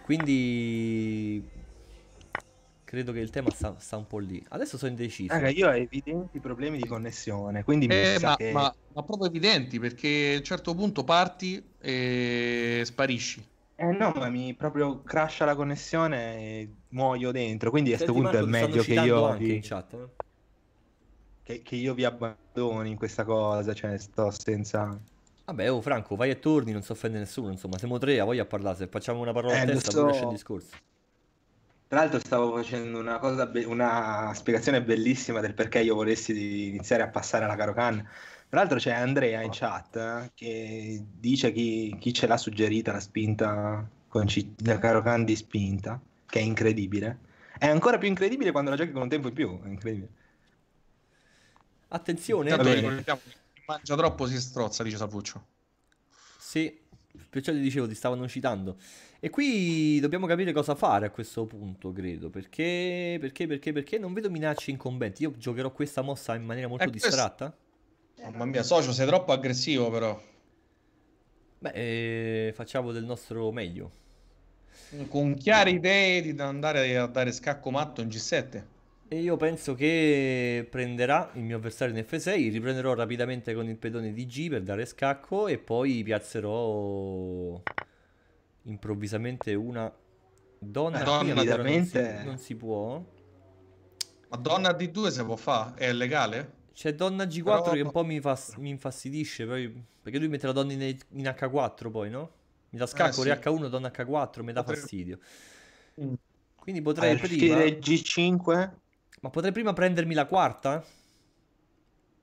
Quindi credo che il tema sta, sta un po' lì. Adesso sono indeciso. Raga, io ho evidenti problemi di connessione, quindi eh, ma, che... ma, ma, proprio evidenti, perché a un certo punto parti e sparisci. Eh no, ma mi proprio crasha la connessione e muoio dentro, quindi a questo punto Marco, è meglio che io... Anche in chat, eh? che, che io vi abbandoni in questa cosa, cioè sto senza... Vabbè, oh Franco, vai e torni, non si offende nessuno, insomma, siamo tre, a voglia parlare, se facciamo una parola eh, a testa so... esce il discorso. Tra l'altro stavo facendo una, cosa be- una spiegazione bellissima del perché io volessi iniziare a passare alla Carocan. Tra l'altro c'è Andrea in chat eh, che dice chi, chi, ce l'ha suggerita la spinta con C- la Carocan di spinta, che è incredibile. È ancora più incredibile quando la giochi con un tempo in più, è incredibile. Attenzione. Eh. chi mangia troppo si strozza, dice Sapuccio. Sì, perciò ti dicevo, ti stavano citando. E qui dobbiamo capire cosa fare a questo punto, credo. Perché, perché, perché, perché non vedo minacce incombenti. Io giocherò questa mossa in maniera molto è distratta. Mamma mia, socio, sei troppo aggressivo però. Beh, eh, facciamo del nostro meglio. Con chiare idee di andare a dare scacco matto in G7. E io penso che prenderà il mio avversario in F6, riprenderò rapidamente con il pedone di G per dare scacco e poi piazzerò improvvisamente una donna. Madonna, eh, veramente? Non si, non si può. Madonna D2 se può fa? è legale? C'è donna G4 Però... che un po' mi, mi infastidisce, poi... perché lui mette la donna in, in H4 poi, no? Mi dà eh, scacco, eh, sì. H1, donna H4, mi dà Potrei... fastidio. Mm. Quindi potrei Al eh, prima... G5? Ma potrei prima prendermi la quarta?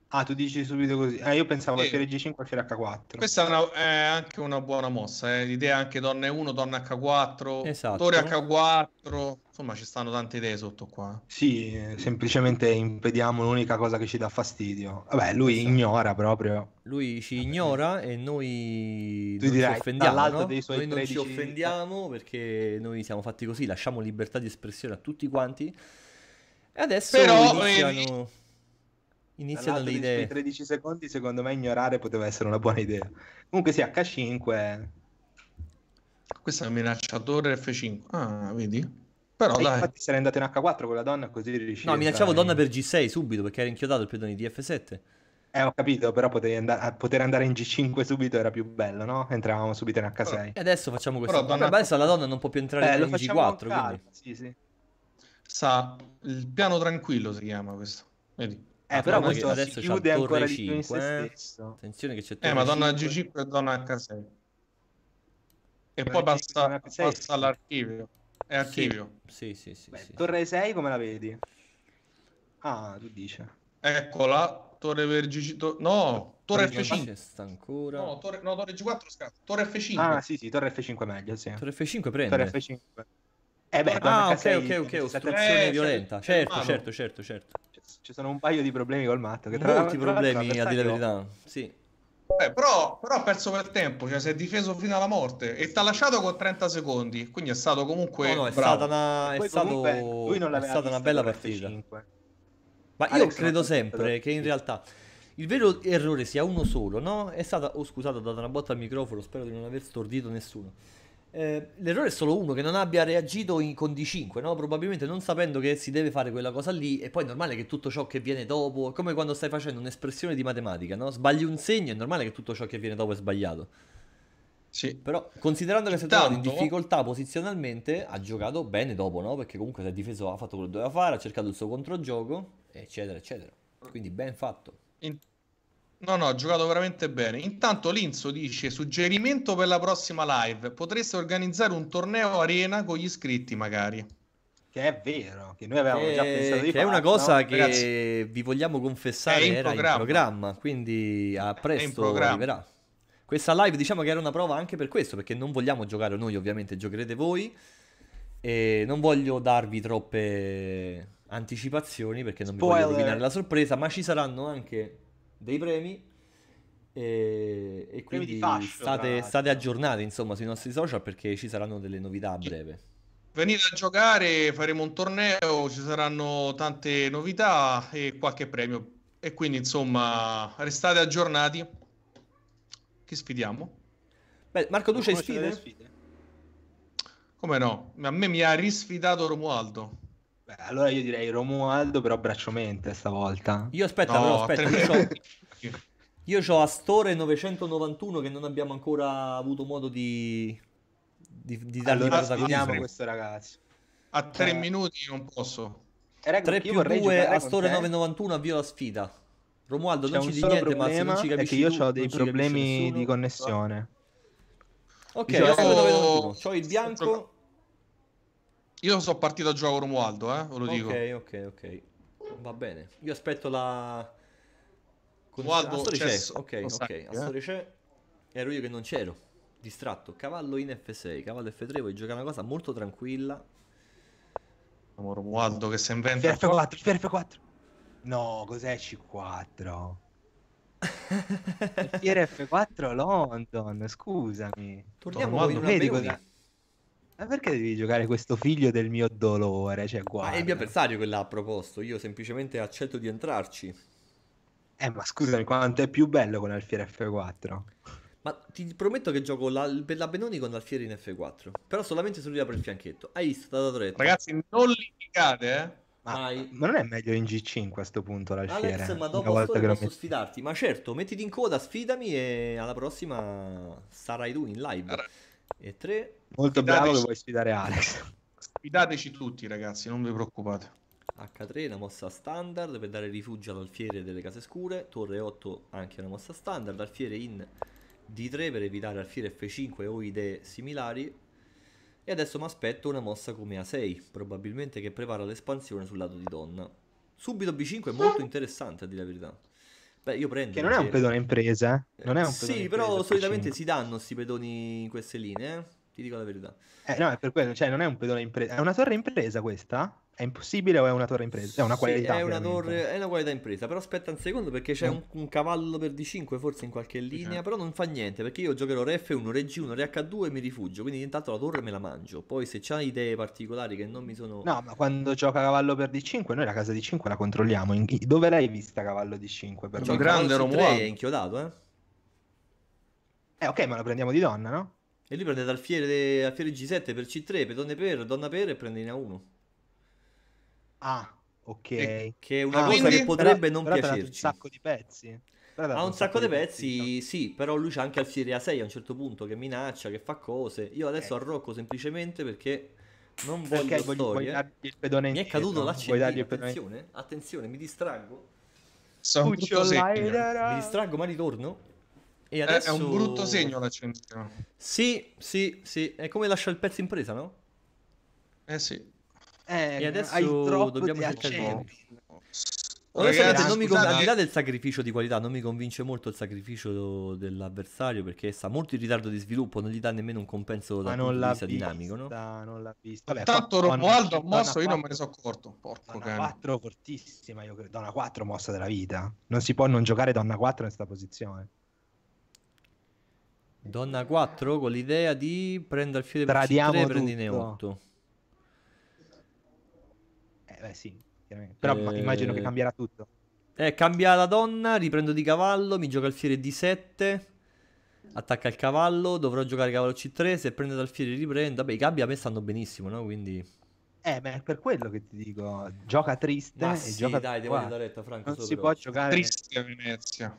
Ah, tu dici subito così. Eh, io pensavo sì. alfiere G5 e alfiere H4. Questa è, una, è, anche una buona mossa. Eh. L'idea è anche donna 1, donna H4, esatto. torre H4. Insomma, ci stanno tante idee sotto qua. Sì, semplicemente impediamo l'unica cosa che ci dà fastidio. Vabbè, lui esatto. ignora proprio. Lui ci ignora e noi tu non dirai, ci offendiamo. No? Dei suoi noi 13... ci offendiamo perché noi siamo fatti così, lasciamo libertà di espressione a tutti quanti. E adesso Però, iniziano, ehm, iniziano le idee. 13 secondi, secondo me, ignorare poteva essere una buona idea. Comunque, sì, H5. Questo è un minacciatore F5. Ah, vedi? Però eh, dai. Infatti, sarei andato in H4 con la donna, così riuscivi. No, minacciavo in... donna per G6 subito perché era inchiodato il pedone di F7. Eh, ho capito, però andare, poter andare in G5 subito era più bello, no? Entravamo subito in H6. E adesso facciamo questo. Però donna... Vabbè, adesso la donna non può più entrare eh, in G4. Calma, quindi. Sì, sì sa il piano tranquillo si chiama questo. Vedi? Eh, ah, però questo adesso si chiude ancora 5, di più eh? Attenzione che c'è eh, torre Eh, Madonna G5 e Donna H6. E torre poi passa, passa all'archivio. È archivio. Sì, sì, sì. sì, Beh, sì. Torre 6 come la vedi? Ah, tu dici. Eccola, Torre Vergici... To... No, Torre, F5. ancora. No, Torre, no, torre G4 scatta. Torre F5. Ah, sì, sì, Torre F5 meglio, sì. Torre F5 prende. Torre F5. Eh beh, ah, ok, ok, ok, ostruzione eh, violenta. Certo, ah, certo, certo, certo. Ci sono un paio di problemi col matto. Che tra Molti problemi, a dire la verità. Sì. Eh, però, però, ha perso per tempo, cioè si è difeso fino alla morte e ti ha lasciato con 30 secondi, quindi è stato comunque... No, no, è bravo. stata una, è stato, è stata una bella partita. Ma io Alex credo sempre che in realtà il vero errore sia uno solo, no? È stata, oh scusate, ho dato una botta al microfono, spero di non aver stordito nessuno. Eh, l'errore è solo uno, che non abbia reagito in, con D5, no? probabilmente non sapendo che si deve fare quella cosa lì, e poi è normale che tutto ciò che viene dopo, è come quando stai facendo un'espressione di matematica, no? sbagli un segno, è normale che tutto ciò che viene dopo è sbagliato. Sì. Però considerando che si è trovato in difficoltà posizionalmente, ha giocato bene dopo, no? perché comunque si è difeso, ha fatto quello che doveva fare, ha cercato il suo controgioco, eccetera, eccetera. Quindi ben fatto. In- No, no, ha giocato veramente bene. Intanto Linzo dice: Suggerimento per la prossima live: potreste organizzare un torneo arena con gli iscritti, magari. Che è vero, che noi avevamo che, già pensato di fare. È una cosa no? che Ragazzi, vi vogliamo confessare in era programma. in programma, quindi a presto arriverà. Questa live diciamo che era una prova anche per questo, perché non vogliamo giocare noi, ovviamente giocherete voi. E non voglio darvi troppe anticipazioni perché non Spoiler. vi voglio rovinare la sorpresa, ma ci saranno anche dei premi. E, e quindi fascio, state, state aggiornati insomma sui nostri social perché ci saranno delle novità a breve. Venite a giocare, faremo un torneo, ci saranno tante novità e qualche premio. E quindi insomma restate aggiornati. Che sfidiamo? Beh, Marco, tu c'hai sfide? sfide? Come no? A me mi ha risfidato Romualdo. Beh, allora io direi Romualdo però braccio mente stavolta. Io aspetta, no, però aspetta, io ho, io ho Astore 991 che non abbiamo ancora avuto modo di, di, di dargli allora, protagonismo. questo ragazzo. A tre eh. minuti non posso. Eh, ragazzi, 3 più 2, Astore 991 avvio la sfida. Romualdo C'è non ci di niente, ma se non ci capisci io ho dei problemi di connessione. Ok, diciamo Astore 991, ho il bianco io sono partito a gioco Romualdo, eh, ve lo dico. Ok, ok, ok. Va bene. Io aspetto la... Con... Romualdo Astori c'è. Ok, ok. Sai, Astori eh? c'è. Ero io che non c'ero. Distratto. Cavallo in F6, cavallo F3. Vuoi giocare una cosa molto tranquilla. Romualdo che si inventa... F4, F4. No, cos'è C4? F4 London, scusami. Torniamo Tornando, con vedi cosa ma perché devi giocare questo figlio del mio dolore? Cioè, guarda. Ma è il mio avversario che l'ha proposto, io semplicemente accetto di entrarci. Eh, ma scusami, quanto è più bello con Alfiere F4? Ma ti prometto che gioco la, la Benoni con Alfiere in F4. Però solamente se lui apre il fianchetto. Hai visto, dato retto. Ragazzi, non litigate, eh. Ma, ma, non è meglio in G5 a questo punto l'alfiere? Alex, ma dopo volta posso metti... sfidarti. Ma certo, mettiti in coda, sfidami e alla prossima sarai tu in live. E 3 Molto Fidateci. bravo che vuoi sfidare Alex. Sfidateci tutti, ragazzi, non vi preoccupate. H3 una mossa standard per dare rifugio all'alfiere delle case scure, torre 8 anche una mossa standard, alfiere in D3 per evitare alfiere F5 o idee similari e adesso mi aspetto una mossa come A6, probabilmente che prepara l'espansione sul lato di donna. Subito B5 è molto interessante a dire la verità. Beh, io prendo. Che non è un pedone impresa. Eh. Eh, non è un pedone sì, però solitamente 5. si danno questi pedoni in queste linee. Eh. Ti dico la verità. Eh, no, è per quello. Cioè, non è un pedone impresa. È una torre impresa questa? È impossibile o è una torre impresa? È una qualità. Sì, è, una torre, è una qualità impresa. Però aspetta un secondo perché c'è mm. un, un, cavallo per D5 forse in qualche linea. Mm. Però non fa niente perché io giocherò re F1, re G1, re H2 e mi rifugio. Quindi intanto la torre me la mangio. Poi se c'ha idee particolari che non mi sono. No, ma quando gioca cavallo per D5, noi la casa d 5 la controlliamo. In... Dove l'hai vista cavallo d 5? Per cioè, grande Romuald. è inchiodato, eh? Eh, ok, ma la prendiamo di donna, no? E lui prende dal fiere, al fiere G7 per C3, per per, donna per e prende in A1. Ah, ok. E, che è una ah, cosa quindi... che potrebbe però, non però piacerci. Ha un sacco di pezzi. Ha un, un sacco, sacco di pezzi, pezzi no? Diciamo. sì, però lui c'ha anche al Siria 6 a un certo punto che minaccia, che fa cose. Io adesso okay. Eh. arrocco semplicemente perché non voglio perché voglio, voglio il pedone Mi è caduto l'accendino, attenzione, attenzione, mi distraggo. Sono un brutto segno. Mi distraggo ma ritorno. E adesso... Eh, è un brutto segno l'accendino. Sì, sì, sì, è come lascia il pezzo in presa, no? Eh sì. Eh, e adesso dobbiamo cercare nuovi. Ragazzi, non mi con... al di là del sacrificio di qualità, non mi convince molto il sacrificio dell'avversario perché sta molto in ritardo di sviluppo, non gli dà nemmeno un compenso da punto di vista dinamico. No? Non l'ha vista. Vabbè, Tanto Romualdo ha mosso, io non me ne sono accorto. Porco donna 4 fortissima, io credo. Donna 4 mossa della vita. Non si può non giocare donna 4 in questa posizione. Donna 4 con l'idea di prendere il filo di 3 prendi 8 eh sì, chiaramente. Però eh... immagino che cambierà tutto. Eh, cambia la donna, riprendo di cavallo, mi gioca alfiere D7, attacca il cavallo, dovrò giocare cavallo C3, se prende alfiere riprende. Vabbè, i cambi a me stanno benissimo, no? Quindi... Eh, ma è per quello che ti dico, gioca triste. Ma e sì, gioca... dai, devo dare retta, Franco. Non si però. può giocare... Triste Venezia.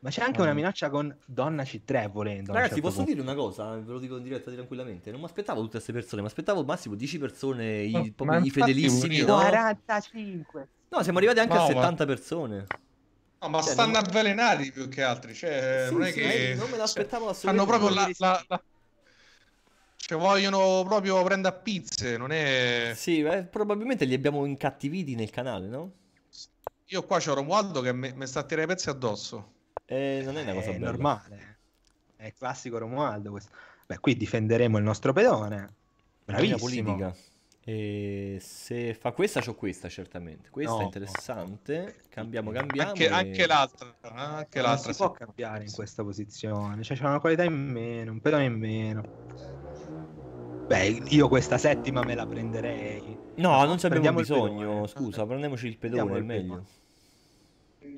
Ma c'è anche ah. una minaccia con Donna C3 volendo. Ragazzi, certo posso punto. dire una cosa? Ve lo dico in diretta tranquillamente. Non mi aspettavo tutte queste persone, mi aspettavo massimo 10 persone, i, ma proprio i fedelissimi. 45. No, siamo arrivati anche no, a 70 ma... Eh. persone. No, ma cioè, stanno non... avvelenati più che altri. Cioè, sì, non è sì, che. Non me l'aspettavo cioè, Hanno proprio la, la, la... Cioè, vogliono proprio prendere a pizze, non è. Sì, beh, probabilmente li abbiamo incattiviti nel canale, no? Io qua c'ho Romualdo che mi sta a tirare i pezzi addosso. Eh, non è una cosa eh, è bella. normale. È classico Romualdo questo. Beh, qui difenderemo il nostro pedone. Bravissimo. Politica. E se fa questa, c'ho questa, certamente. Questa no. è interessante. Cambiamo, cambiamo. Anche, e... anche l'altra. Anche non l'altra si può cambiare in questa posizione. Cioè, c'è una qualità in meno, un pedone in meno. Beh, io questa settima me la prenderei. No, non ci abbiamo bisogno. Scusa, prendiamoci il pedone, è meglio. Prima.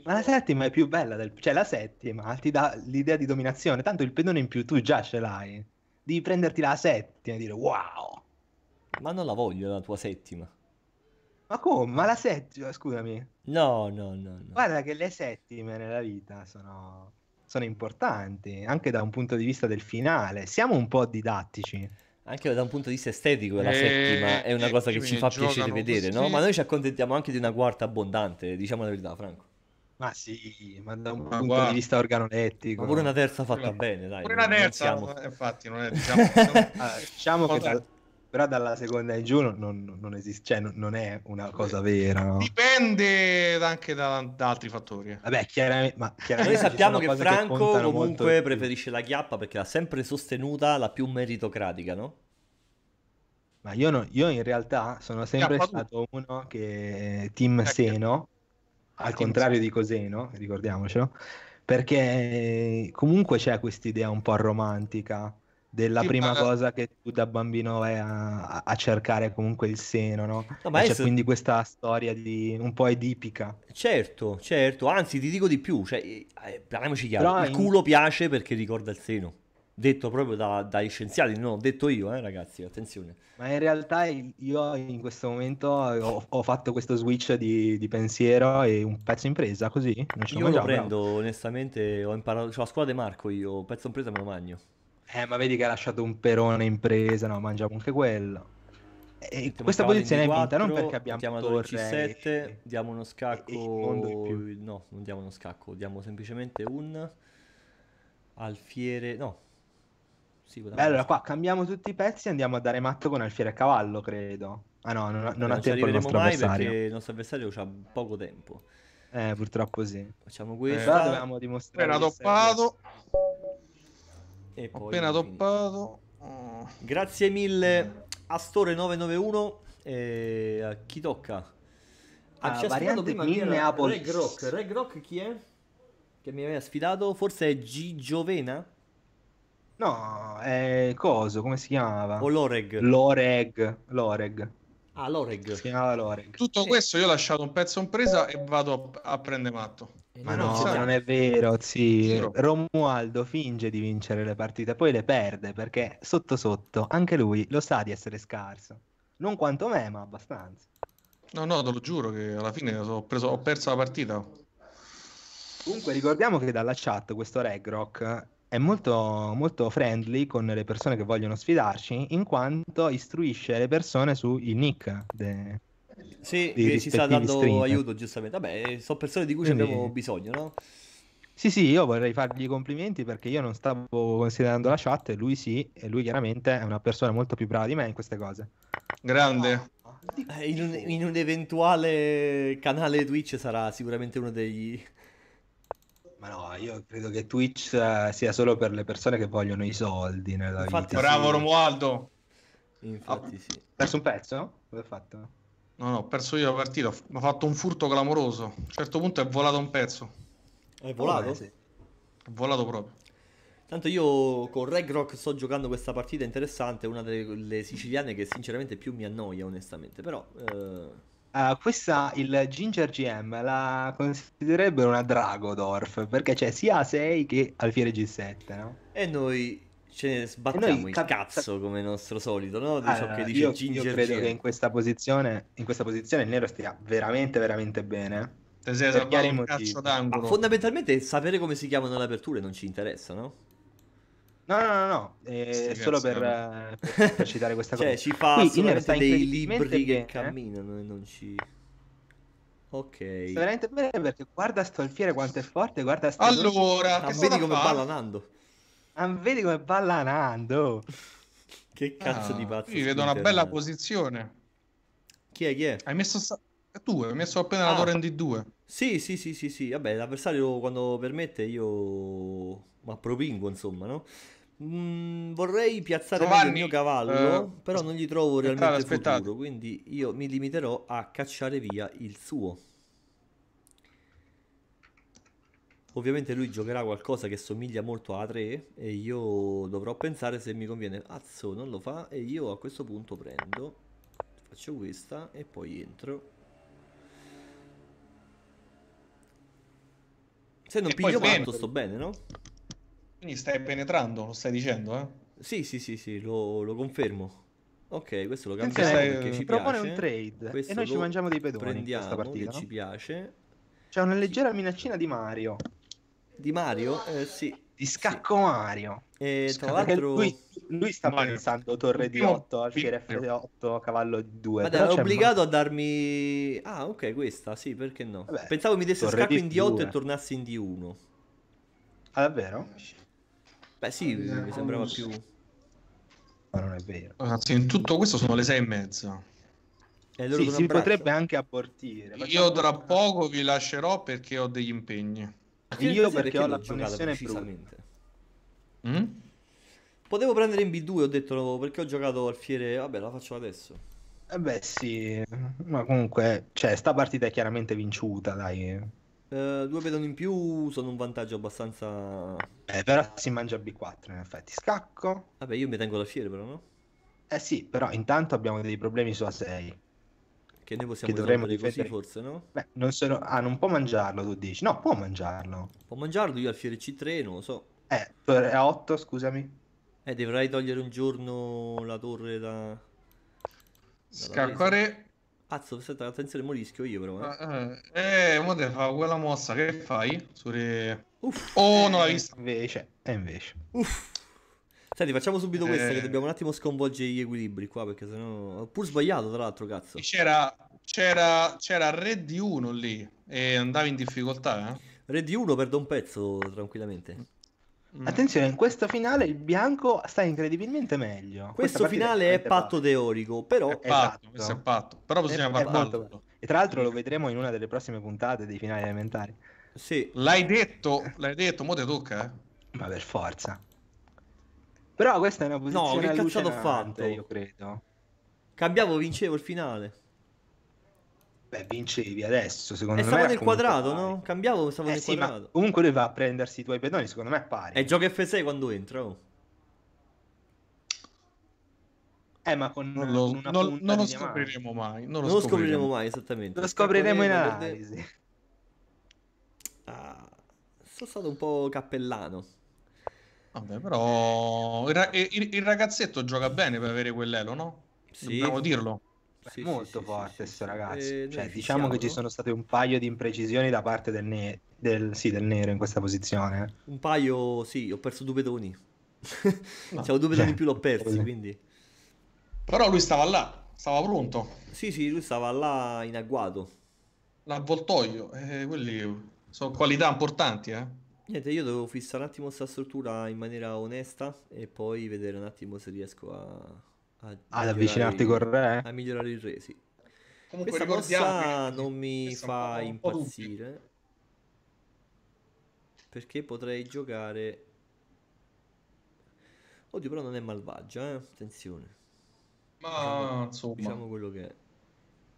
Ma la settima è più bella, del... cioè la settima ti dà l'idea di dominazione, tanto il pedone in più tu già ce l'hai. Devi prenderti la settima e dire wow. Ma non la voglio la tua settima. Ma come? Ma la settima, scusami. No, no, no, no. Guarda che le settime nella vita sono... sono importanti, anche da un punto di vista del finale. Siamo un po' didattici anche da un punto di vista estetico la e... Eh, settima è una eh, cosa che ci fa piacere vedere, così. no? Ma noi ci accontentiamo anche di una quarta abbondante, diciamo la verità, Franco. Ma sì, ma da un punto guarda. di vista organolettico. Ma pure una terza fatta no. bene, dai. Pure una terza, siamo... Eh, infatti, non è, diciamo, allora, diciamo, ah, diciamo che... Da, però dalla seconda in giù non, non esiste, cioè non, non, è una cosa vera. No? Dipende anche da, da, altri fattori. Eh. Vabbè, chiaramente. Ma chiaramente Noi sappiamo che Franco che comunque preferisce la chiappa perché l'ha sempre sostenuta la più meritocratica, no? Ma io, no, io in realtà sono sempre chiappa stato tu. uno che eh, team seno al contrario di Coseno, ricordiamocelo, perché eh, comunque c'è questa idea un po' romantica della sì, prima ma... cosa che tu da bambino vai a, a cercare comunque il seno, no? no c'è adesso... quindi questa storia di, un po' edipica. Certo, certo, anzi ti dico di più, cioè, eh, parliamoci chiaro, Però il in... culo piace perché ricorda il seno detto proprio da, dagli scienziati, non ho detto io, eh, ragazzi, attenzione. Ma in realtà io in questo momento ho, ho fatto questo switch di, di, pensiero e un pezzo impresa, così. Non ce io lo prendo, bravo. onestamente, ho imparato, cioè, a scuola di Marco io, pezzo impresa me lo magno. Eh, ma vedi che ha lasciato un perone impresa, no, mangiamo anche quello. E questa posizione 24, è vinta non perché abbiamo torre C7, e... diamo uno scacco, e, no, non diamo uno scacco, diamo semplicemente un alfiere, no, Beh, allora qua cambiamo tutti i pezzi e andiamo a dare matto con alfiere a cavallo, credo. Ah no, non, non, non ha tempo il nostro avversario. il nostro avversario ha poco tempo. Eh, purtroppo sì. Facciamo questo. Eh, dovevamo dimostrare. Appena toppato. E poi, appena toppato. Grazie mille Astore 991 e a chi tocca? Ah, ci ha sfidato prima Minneapolis. Reg Reg Rock chi è? Che mi aveva sfidato? Forse è Gigiovena? Giovena? No, è coso, come si chiamava? O Loreg. Loreg, Loreg. Ah, Loreg. Si chiamava Loreg. Tutto sì. questo io ho lasciato un pezzo in presa e vado a, a prendere matto. Ma no, no non è vero, sì. Romualdo finge di vincere le partite, poi le perde perché sotto sotto anche lui lo sa di essere scarso. Non quanto me, ma abbastanza. No, no, te lo giuro che alla fine ho, preso, ho perso la partita. Comunque ricordiamo che dalla chat questo Regrock è molto, molto friendly con le persone che vogliono sfidarci, in quanto istruisce le persone sui nick. De, sì, che ci sta dando stream. aiuto, giustamente. Vabbè, sono persone di cui Quindi... abbiamo bisogno, no? Sì, sì, io vorrei fargli i complimenti perché io non stavo considerando la chat, e lui sì, e lui chiaramente è una persona molto più brava di me in queste cose. Grande. Eh, in, un, in un eventuale canale Twitch sarà sicuramente uno degli, ma no, io credo che Twitch eh, sia solo per le persone che vogliono i soldi nella Infatti, vita. Bravo Romualdo! Infatti ah, sì. Ho perso un pezzo? Cosa fatto? No, no, ho perso io la partita. Ho fatto un furto clamoroso. A un certo punto è volato un pezzo. È volato? Oh, eh, sì. È volato proprio. Tanto io con Reg Rock sto giocando questa partita interessante, una delle siciliane che sinceramente più mi annoia onestamente, però... Eh... Uh, questa, il Ginger GM, la considererebbero una Dragodorf, perché c'è sia A6 che Alfiere G7, no? E noi ce ne sbattiamo il cap- cazzo come nostro solito, no? Di allora, che dice io, Ginger io credo GM. che in questa, posizione, in questa posizione il nero stia veramente, veramente bene. Te sei per un cazzo d'angolo. Ma fondamentalmente sapere come si chiamano le aperture non ci interessa, no? No, no, no, no. Eh, solo eh, per, per, citare questa cioè, cosa. Cioè, ci fa Qui, solamente dei libri che eh. camminano e non ci... Ok. Sta veramente bene perché guarda sto alfiere quanto è forte, guarda sto... Allora, che ah, vedi come fa? balla Nando. Ah, vedi come balla Nando. che cazzo ah, di pazzo. Qui vedo una bella posizione. Chi è, chi è? Hai messo... tu hai messo appena ah, la torre in D2. Sì, sì, sì, sì, sì. Vabbè, l'avversario quando permette io... Ma propingo, insomma, no? Mm, vorrei piazzare Giovanni, il mio cavallo, uh, però non gli trovo realmente aspettate. futuro, quindi io mi limiterò a cacciare via il suo. Ovviamente lui giocherà qualcosa che somiglia molto a 3 e io dovrò pensare se mi conviene. Azzo non lo fa e io a questo punto prendo, faccio questa e poi entro. Se non e piglio matto sto bene, no? Quindi stai penetrando, lo stai dicendo, eh? Sì, sì, sì, sì, lo, lo confermo. Ok, questo lo cambiamo Attenzione, perché ci propone piace. un trade questo e noi ci mangiamo dei pedoni prendiamo questa partita. ci piace. C'è una leggera minaccina di Mario. Di Mario? Eh, sì. Di Scacco sì. Mario. E eh, tra l'altro lui, lui, sta Mario. pensando Torre di 8, Alfiere F8, Cavallo di 2. Vabbè, è obbligato Mario. a darmi Ah, ok, questa, sì, perché no? Vabbè, Pensavo mi desse Torre scacco in D8 e tornassi in D1. Ah, davvero? Beh sì, eh, mi sembrava più... Ma non è vero. Ragazzi, in tutto questo sono le sei e mezza. Eh, sì, si potrebbe anche abortire. Io tra una... poco vi lascerò perché ho degli impegni. Io perché, perché ho la connessione precisamente. Mm? Potevo prendere in B2, ho detto perché ho giocato al fiere. Vabbè, la faccio adesso. Eh beh, sì, ma comunque, cioè, sta partita è chiaramente vinciuta, dai. Eh, due pedoni in più sono un vantaggio abbastanza. Eh, però si mangia B4 in effetti. Scacco. Vabbè, io mi tengo la fiera, però, no? Eh sì, però intanto abbiamo dei problemi su a 6. Che noi possiamo che dovremmo difendere così, forse, no? Beh, non sono... Ah, non può mangiarlo, tu dici. No, può mangiarlo. Può mangiarlo, io al fiere C3, non lo so. Eh, a 8, scusami. Eh, dovrai togliere un giorno la torre da... da Scaccare Pazzo, aspetta, attenzione, morisco io però. Eh. eh, eh, eh mo te fa quella mossa, che fai? Sulle... Uff. Oh, non l'hai vista. Invece, e eh, invece. Uff. Senti, facciamo subito eh. questa che eh. dobbiamo un attimo sconvolgere gli equilibri qua perché sennò... Ho pur sbagliato, tra l'altro, cazzo. C'era, c'era, c'era Re di 1 lì e andavi in difficoltà, eh? Re di 1 perdo un pezzo tranquillamente. Mm. Attenzione, in questo finale il bianco sta incredibilmente meglio. Questo finale è patto teorico, però... È patto, esatto. è patto, però bisogna guardarlo. E tra l'altro lo vedremo in una delle prossime puntate dei finali elementari. Sì. L'hai detto, l'hai detto, mo te tocca, eh? Ma per forza. Però questa è una posizione No, che cazzo ho fatto? Io credo. Cambiavo, vincevo il finale. Beh, vincevi adesso, secondo e me. Stavo nel quadrato, pari. no? Cambiavo, stavo eh, nel sì, quadrato. comunque lui va a prendersi i tuoi pedoni, secondo me è pari. E gioca F6 quando entra, oh. Eh, ma con, non lo, con non, non lo scopriremo mai. Non lo, non scopriremo, scopriremo mai, esattamente. Lo scopriremo in analisi. Ah, sono stato un po' cappellano. Vabbè, però il, il, il ragazzetto gioca bene per avere quell'elo, no? Sì. Dobbiamo dirlo. Sì, molto sì, forte sì, ragazzi. Cioè, diciamo che ci sono state un paio di imprecisioni da parte del, ne- del, del nero in questa posizione. Eh. Un paio, sì, ho perso due pedoni. no. Cioè, ho due pedoni in cioè, più l'ho perso, quindi... Però lui stava là, stava pronto. Sì, sì, lui stava là in agguato. L'avvoltoio, eh, quelli sono qualità importanti, eh. Niente, io devo fissare un attimo questa struttura in maniera onesta e poi vedere un attimo se riesco a ad avvicinarti il, col re? A migliorare il re, sì. Comunque questa mossa non mi fa impazzire. Perché potrei giocare... Oddio, però non è malvagia, eh? Attenzione. Ma, diciamo, diciamo quello che è.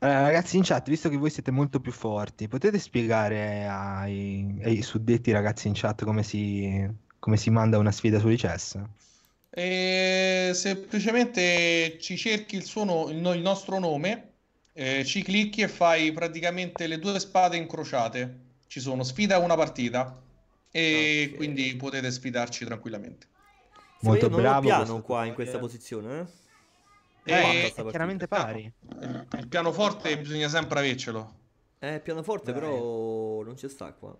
Eh, ragazzi in chat, visto che voi siete molto più forti, potete spiegare ai, ai suddetti ragazzi in chat come si, come si manda una sfida su chess? Eh, semplicemente ci cerchi il, suo, il, il nostro nome, eh, ci clicchi e fai praticamente le due spade incrociate. Ci sono sfida una partita e okay. quindi potete sfidarci tranquillamente. Se Molto non bravo. piano qua in questa posizione. Eh? eh, eh è chiaramente pari. Il pianoforte bisogna sempre avercelo. Eh, pianoforte Dai. però non c'è sta qua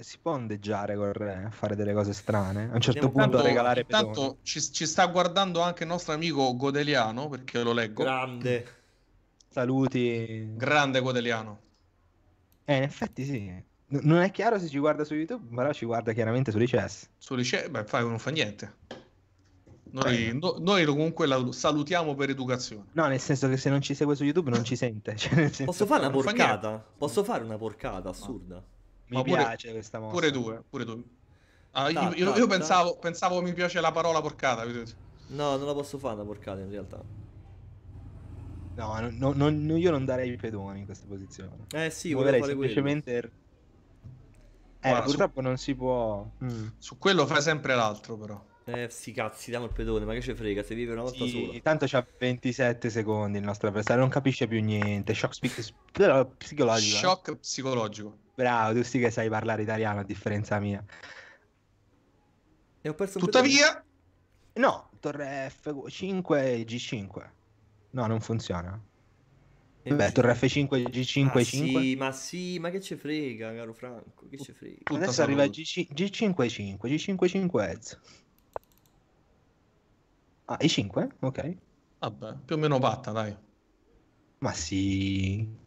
si può ondeggiare con Re, fare delle cose strane. A un certo Andiamo punto regalare Intanto ci, ci, sta guardando anche il nostro amico Godeliano, perché lo leggo. Grande. Saluti. Grande Godeliano. Eh, in effetti sì. non è chiaro se ci guarda su YouTube, però ci guarda chiaramente su Lices. Su Lices, beh, fai, non fa niente. Noi, no, noi, comunque la salutiamo per educazione. No, nel senso che se non ci segue su YouTube non ci sente. Cioè senso... Posso fare una porcata? Fa Posso fare una porcata assurda? Mi pure, piace questa mossa. Pure due, pure due. Ah, no, io, no, esatto, io no, esatto. pensavo, pensavo mi piace la parola porcata. No, non la posso fare la porcata in realtà. No, no, no, no, io non darei i pedoni in questa posizione. Eh sì, vorrei semplicemente... Eh, Guarda, purtroppo su... non si può... Mm. mm. Su quello fai sempre l'altro però. Eh sì, cazzi, diamo il pedone, ma che ce frega, se vive una volta sì, sola. Intanto c'ha 27 secondi il nostro avversario, non capisce più niente, shock psicologico. Shock psicologico. Bravo, tu sì che sai parlare italiano a differenza mia. E ho perso Tuttavia, no, torre F5 e G5. No, non funziona. E eh Beh, torre F5 e G5 ah, 5. Sì, ma sì, ma che ci frega, caro Franco, che ci frega. Tutto Adesso arriva G5 G5 G5 e 5 Hz. Ah, i 5? Ok. Vabbè, più o meno batta, dai. Ma sì.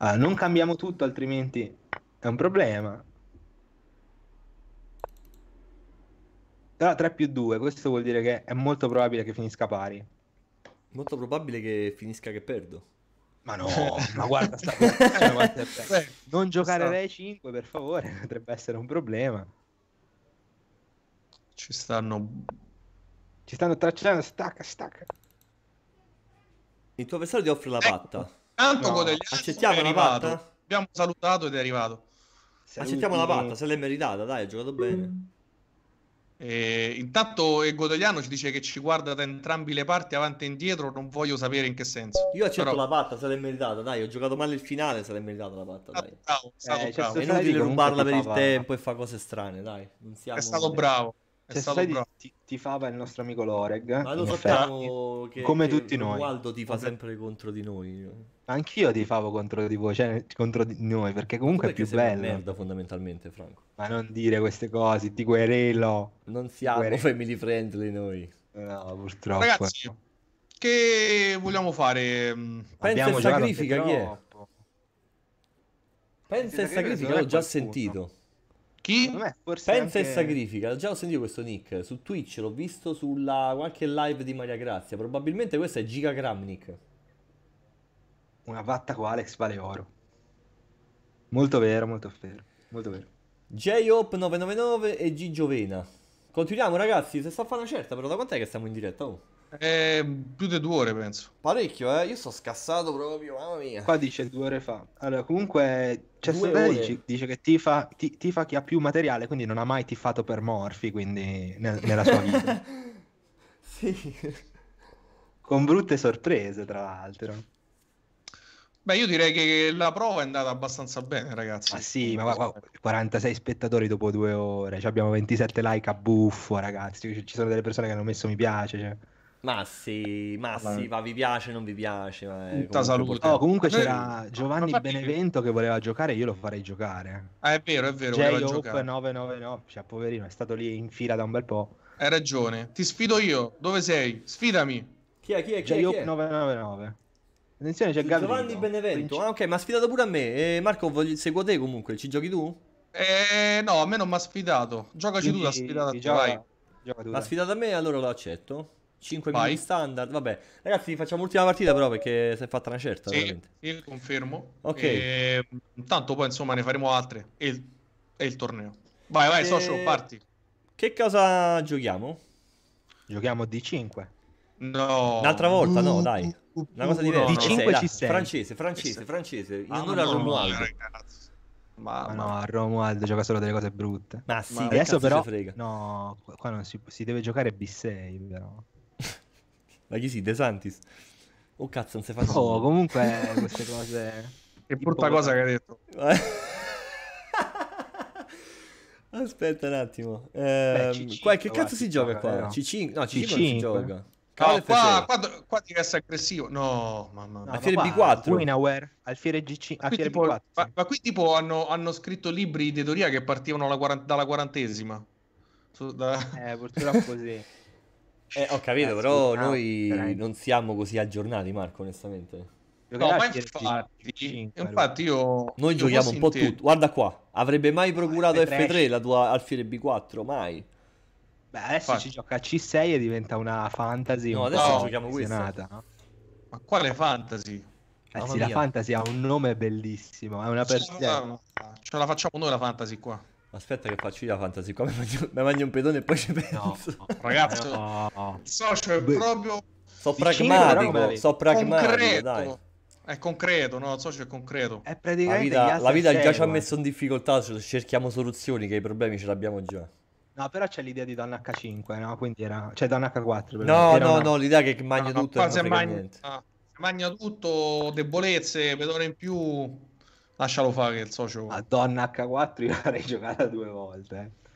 Ah, non cambiamo tutto, altrimenti è un problema. Però 3 più 2, questo vuol dire che è molto probabile che finisca pari. Molto probabile che finisca che perdo. Ma no, ma guarda, sta... Cioè, non giocare sta... Re 5 per favore, potrebbe essere un problema. Ci stanno... Ci stanno tracciando, stacca, stacca. Il tuo avversario ti offre la ecco. patta. Tanto no. accettiamo la patta. Abbiamo salutato ed è arrivato. Saluti. Accettiamo la patta, se l'è meritata, dai, ha giocato bene. E intanto Godogliano ci dice che ci guarda da entrambi le parti avanti e indietro. Non voglio sapere in che senso. Io accetto Però... la patta, se l'è meritata. Dai, ho giocato male il finale, se l'è meritata la patta. Dai. Stato bravo, stato eh, bravo. Cioè, è inutile rubarla per il tempo e fa cose strane. Dai, non siamo... È stato bravo. Cioè, sai, bravo. ti, fava il nostro amico Loreg. Ma lo sappiamo che, come che tutti noi. Waldo tifa come... sempre contro di noi. Anch'io ti favo contro di voi, cioè contro di noi, perché comunque è più bello. merda fondamentalmente, Franco. Ma non dire queste cose, ti querelo. Non siamo querelo. family friendly noi. No, purtroppo. Ragazzi, che vogliamo fare? Mm, Pensa Abbiamo e sacrifica chi è? Pensa e sacrifica, l'ho già qualcuno. sentito. Chi? Pensa anche... e sacrifica. Già ho sentito questo nick su Twitch, l'ho visto sulla qualche live di Maria Grazia. Probabilmente questo è Giga Gramnik. Una fatta qua Alex vale oro. Molto vero, molto vero. Molto vero. J-Hop999 e G Giovena. Continuiamo ragazzi, se sta a fare una certa, però da quant'è che siamo in diretta? Oh. Eh, più di due ore penso. Parecchio, eh? Io sto scassato proprio, mamma mia. Qua dice due ore fa. Allora, comunque, Cesare dice, dice che tifa, ti, tifa chi ha più materiale, quindi non ha mai tifato per Morphy, quindi nel, nella sua vita. sì. Con brutte sorprese, tra l'altro. Beh, io direi che la prova è andata abbastanza bene, ragazzi. Ma sì, ma wow, 46 spettatori dopo due ore, cioè abbiamo 27 like a buffo, ragazzi. Ci sono delle persone che hanno messo mi piace, cioè. Massi, Massi, ma vi piace, non vi piace. Ma Tutta salute. No, comunque c'era Giovanni ma Benevento che voleva giocare, io lo farei giocare. Ah, è vero, è vero, voleva giocare. 999, cioè poverino, è stato lì in fila da un bel po'. Hai ragione, ti sfido io, dove sei? Sfidami. Chi è, chi è, chi è? Chi è? 999. Attenzione, c'è Gabriele. Giovanni Benevento, ah ok, ma ha sfidato pure a me. Eh, Marco, voglio... seguo te comunque, ci giochi tu? Eh, no, a me non mi ha sfidato. Giocaci Quindi, tu, l'ha sfidata a te, gioca, vai. Gioca tu, l'ha sfidata a me, allora lo accetto. 5 Vai. minuti standard. Vabbè, ragazzi, facciamo l'ultima partita, però, perché si è fatta una certa. Sì, sì confermo. Ok. E... Ehm, tanto poi, insomma, ne faremo altre. E il, e il torneo. Vai, vai, e... socio, eh, parti. Che cosa giochiamo? Giochiamo D5. No. Un'altra volta, no, dai. Una cosa diversa. D5 sei, ci sei. Francese, francese, francese. Io non ah, Romualdo. Ma, no, a Romualdo gioca solo delle cose brutte. Ma sì, ma adesso però... No, qua non si, si deve giocare B6, però. Ma chi si? De Santis? Oh cazzo, non si fa Oh, comunque queste cose... Che brutta cosa che hai detto. Aspetta un attimo. Ehm, C5, qua, che cazzo va, si gioca qua? No. C5? No, C5, C5. non si gioca. No, qua, qua, qua ti resta aggressivo. No, mamma mia. No, Alfiere B4. Winaware, Alfiere G5. Alfiere tipo, B4. Ma, ma, qui tipo hanno, hanno, scritto libri di teoria che partivano 40, dalla quarantesima. Su, da... Eh, purtroppo sì. Eh, ho capito, però no, noi veramente. non siamo così aggiornati, Marco, onestamente. No, ma infatti, infatti io... Noi io giochiamo un po' intero. tutto. Guarda qua, avrebbe mai procurato F3, F3 la tua Alfiere B4? Mai. Beh, adesso Infatti. ci gioca C6 e diventa una fantasy. No, un adesso no, giochiamo questa. No? Ma quale fantasy? Eh la fantasy ha un nome bellissimo. È una per... ce la facciamo noi la fantasy qua. Aspetta che faccio io la fantasy come mi mangio, mangio un pedone e poi ci penso. No, ragazzi, no. il socio è proprio... So pragmatico, so pragmatico, concreto. dai. È concreto, no? Il socio è concreto. È praticamente... La vita, la vita già ci ha messo in difficoltà, cerchiamo soluzioni, che i problemi ce l'abbiamo già. No, però c'è l'idea di Donna H5, no? Quindi era... Cioè, Donna H4. No, no, una... no, l'idea che magna no, tutto no, e non frega magna... niente. magna tutto, debolezze, pedone in più... Lascialo fare il socio. Madonna H4 io l'avrei giocata due volte. Eh.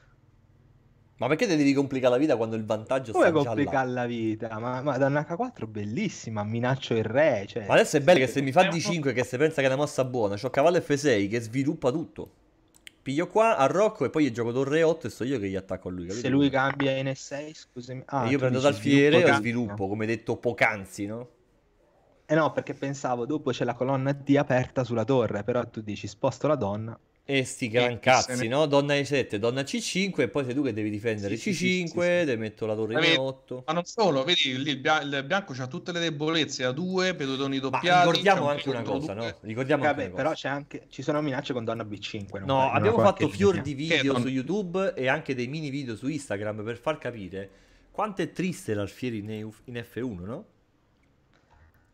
Ma perché te devi complicare la vita quando il vantaggio Come sta già là? Come complicare la vita? Ma Madonna H4 bellissima, minaccio il re, cioè... Ma adesso è bello che se mi fa D5 che se pensa che è una mossa buona, c'ho cavallo F6 che sviluppa tutto. Piglio qua a Rocco e poi gli gioco torre 8 e sto io che gli attacco a lui, capito? Se lui cambia in E6, scusami... Ah, io prendo dal fiere e sviluppo, come detto pocanzi, no? Eh no, perché pensavo, dopo c'è la colonna D aperta sulla torre, però tu dici sposto la donna. E sti gran cazzi, ne... no? Donna E7, donna C5 e poi sei tu che devi difendere sì, C5, sì, sì, te metto la torre in 8. Ma non solo, vedi, lì il, bianco ha tutte le debolezze, a 2, pedotoni doppiati. ricordiamo anche un una cosa, due. no? Ricordiamo Vabbè, però anche... ci sono minacce con donna B5. No, non abbiamo fatto fior di video su YouTube e anche dei mini video su Instagram per far capire quanto è triste l'alfieri in F1, no?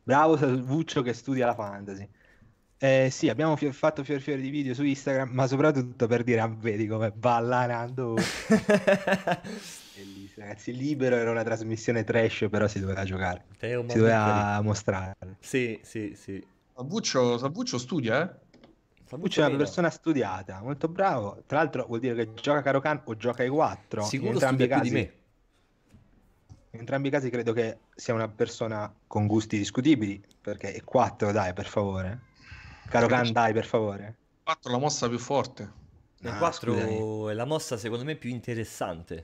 Bravo Salvuccio che studia la fantasy. Eh, sì, abbiamo fi- fatto fior fiori di video su Instagram, ma soprattutto per dire ah, vedi come ballanando. Bellissimo, ragazzi. Libero era una trasmissione trash, però si doveva giocare. Si doveva mostrare. Sì, sì, sì. Salvuccio, Salvuccio studia, eh? Salvuccio è una persona studiata, molto bravo. Tra l'altro vuol dire che gioca Caro Can o gioca ai 4. Sicuro studia più casi... di me in entrambi i casi credo che sia una persona con gusti discutibili, perché è 4, dai, per favore. Caro Khan, dai, per favore. 4 è la mossa più forte. No, eh, ah, 4 scusami. è la mossa secondo me più interessante.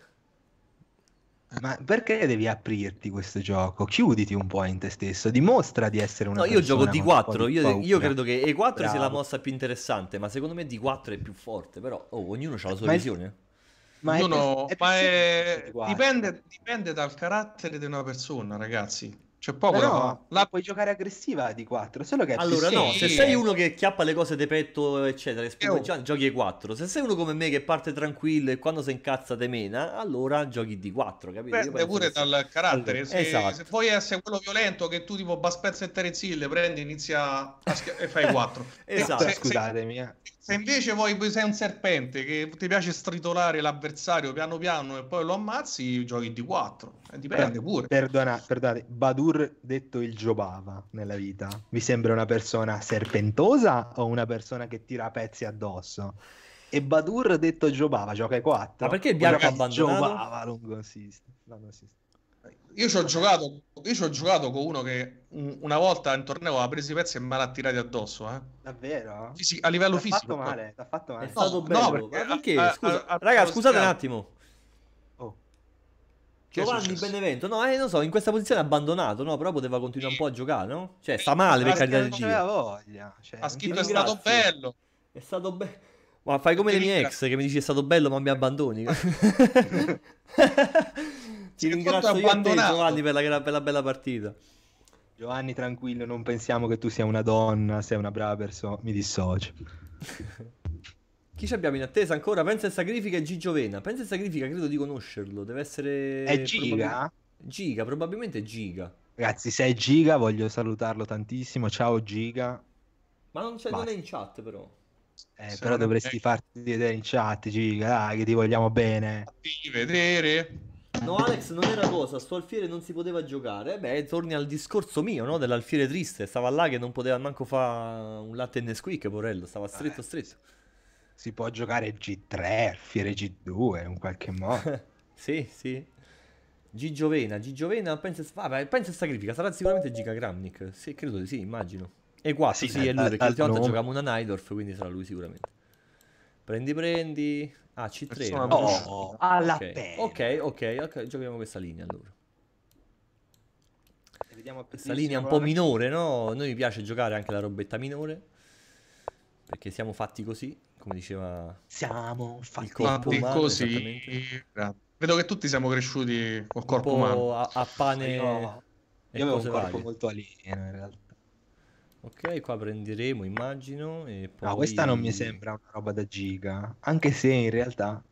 Eh. Ma perché devi aprirti questo gioco? Chiuditi un po' in te stesso, dimostra di essere una No, io gioco D4, io, io, credo che E4 Bravo. sia la mossa più interessante, ma secondo me D4 è più forte, però oh, ognuno ha la sua ma visione. Ma è, no, è ma è... dipende, dipende, dal carattere di una persona, ragazzi. C'è poco Però, da la... puoi giocare aggressiva di 4, solo che Allora no, se sei uno che chiappa le cose di petto, eccetera, spumeggia, giochi di 4. Se sei uno come me che parte tranquillo e quando si incazza te mena, allora giochi di 4, capito? Dipende pure dal carattere. Allora, se, esatto. se vuoi essere quello violento che tu tipo Baspezza e Terenzille prendi, inizia a schia- e fai 4. esatto, eh. se, scusatemi. Se, se invece vuoi, sei un serpente che ti piace stritolare l'avversario piano piano e poi lo ammazzi, giochi di 4. Eh, dipende pure. Perdona, perdonate, Badur detto il giobava nella vita. Vi sembra una persona serpentosa o una persona che tira pezzi addosso? E Badur detto giobava, gioca ai 4. Ma perché il bianco ha abbandonato? Giobava, non consiste. Non consiste. Io ci ho giocato, io ci ho giocato con uno che una volta in torneo ha preso i pezzi e me l'ha tirati addosso. Eh. Davvero? Fisi- a livello t'ha fisico. Fatto male, t'ha fatto male. È stato no, bello. No, perché, a, scusa, a, a, raga, scusate un attimo. Oh. Giovanni Benevento, no, eh, non so, in questa posizione abbandonato, no, però poteva continuare un po' a giocare, no? Cioè, sta male per carità del giro. Voglia, cioè, ha scritto è stato bello. È stato bello. Ma fai come le mie ex che mi dici è stato bello ma mi abbandoni. Ti ringrazio io te, Giovanni per la, per bella, bella partita. Giovanni, tranquillo, non pensiamo che tu sia una donna, sei una brava persona, mi dissocio. Chi ci abbiamo in attesa ancora? Pensa e sacrifica e Gigio Vena. Pensa e sacrifica, credo di conoscerlo, deve essere... È Giga? Probab- giga, probabilmente Giga. Ragazzi, se è Giga voglio salutarlo tantissimo, ciao Giga. Ma non, c'è, non è in chat però. Eh, però dovresti farti vedere in chat, Giga, dai, che ti vogliamo bene. Fatti vedere. No, Alex, non era cosa, sto alfiere non si poteva giocare. Beh, torni al discorso mio, no? Dell'alfiere triste, stava là che non poteva manco fare un latte e Nesquik, porello, stava stretto stretto. Si può giocare G3, alfiere G2 in qualche modo. sì, sì. Gigiovena, Gigiovena, pensa, vabbè, pensa e sacrifica, sarà sicuramente Giga Kramnik. Sì, credo di sì, immagino. E qua sì, sì, è lui, perché l'ultima volta giocavamo una Nidorf, quindi sarà lui sicuramente. Prendi, prendi. Ah, C3. Oh, alla okay. pelle. Ok, ok, giochiamo questa linea allora. vediamo questa linea un po' minore, no? A noi piace giocare anche la robetta minore. Perché siamo fatti così, come diceva... Siamo fatti, fatti umano, così. Eh, vedo che tutti siamo cresciuti col corpo umano. A, a pane... No, io avevo un corpo varie. molto alieno in realtà. Ok, qua prenderemo, immagino. E poi... No, questa non mi sembra una roba da giga, anche se in realtà...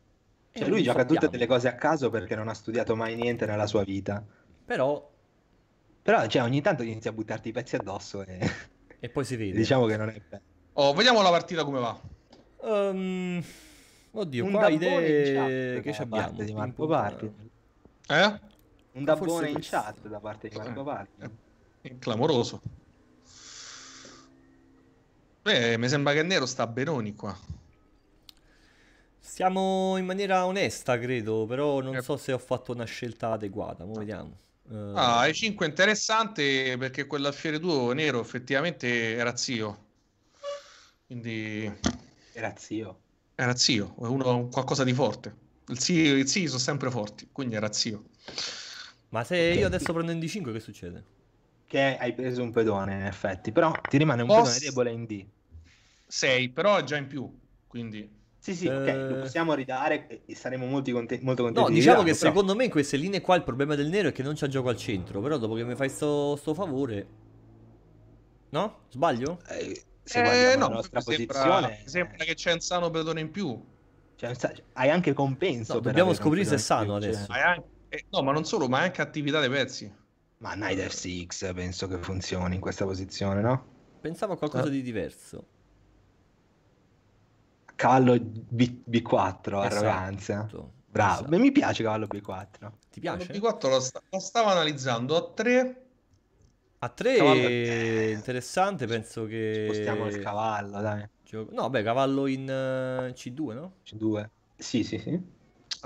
Eh, cioè, lui gioca tutte delle cose a caso perché non ha studiato mai niente nella sua vita. Però... Però, cioè, ogni tanto inizia a buttarti i pezzi addosso e... E poi si vede. diciamo che non è bello. Oh, vediamo la partita come va. Um, oddio, Un qua idee che ci abbiamo. Di Marco Parti. Eh? Un dabbone in chat da parte di Marco eh, Parti. È clamoroso. Beh, mi sembra che Nero sta Benoni qua. Siamo in maniera onesta, credo, però non eh. so se ho fatto una scelta adeguata, ma vediamo. Uh... Ah, e 5 interessante perché quell'alfiere tuo, nero effettivamente era zio. Quindi era zio. Era zio, uno qualcosa di forte. Il zio, i zii sono sempre forti, quindi era zio. Ma se io adesso prendo in D5 che succede? che hai preso un pedone in effetti, però ti rimane un Post... pedone debole in D. 6, però è già in più, quindi... Sì, sì, ok, eh. lo possiamo ridare e saremo molti conte- molto contenti. No, diciamo di darlo, che però... secondo me in queste linee qua il problema del nero è che non c'è gioco al centro, però dopo che mi fai sto, sto favore... No? Sbaglio? Eh, eh no, la nostra sembra, posizione... sembra che c'è un sano pedone in più. Cioè, hai anche compenso. No, dobbiamo scoprire se è sano cioè. adesso. Anche... Eh, no, ma non solo, ma anche attività dei pezzi. Ma Nider Six penso che funzioni in questa posizione, no? Pensavo a qualcosa no. Eh. di diverso. Cavallo B- 4 esatto. arroganza. Bravo, esatto. mi piace cavallo B4. Ti piace? Cavallo B4 lo, sta- lo stavo analizzando a 3. A 3 cavallo... Eh. interessante, penso che... Spostiamo il cavallo, dai. No, beh, cavallo in eh, C2, no? C2. Sì, sì, sì.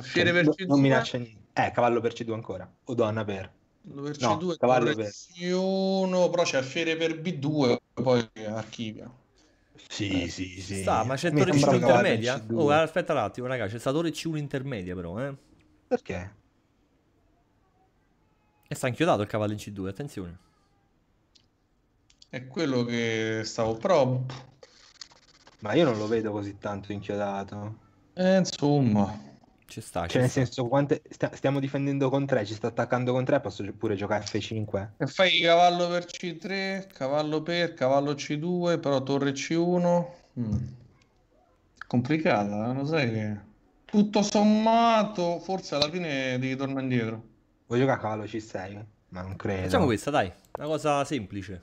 Fiere per C2. Non minaccia niente. Eh, cavallo per C2 ancora. O donna per. Doverci no, 2 cavallo per C1, però c'è Fiere per B2, poi archivia. Sì, eh. sì, sì. Sta, ma c'è Torre C1 intermedia? Oh, aspetta un attimo, ragazzi, c'è sta C1 intermedia però, eh. Perché? E sta inchiodato il cavallo in C2, attenzione. È quello che stavo... però... Ma io non lo vedo così tanto inchiodato. Eh, insomma... Ci sta. Cioè, ci cioè, nel sta. senso, quante... stiamo difendendo con 3, ci sta attaccando con 3, posso pure giocare F5. E fai cavallo per C3, cavallo per, cavallo C2, però torre C1. Mm. Complicata, eh, lo sai che... Tutto sommato, forse alla fine devi tornare indietro. Vuoi giocare a cavallo C6? Ma non credo. Facciamo questa, dai. Una cosa semplice.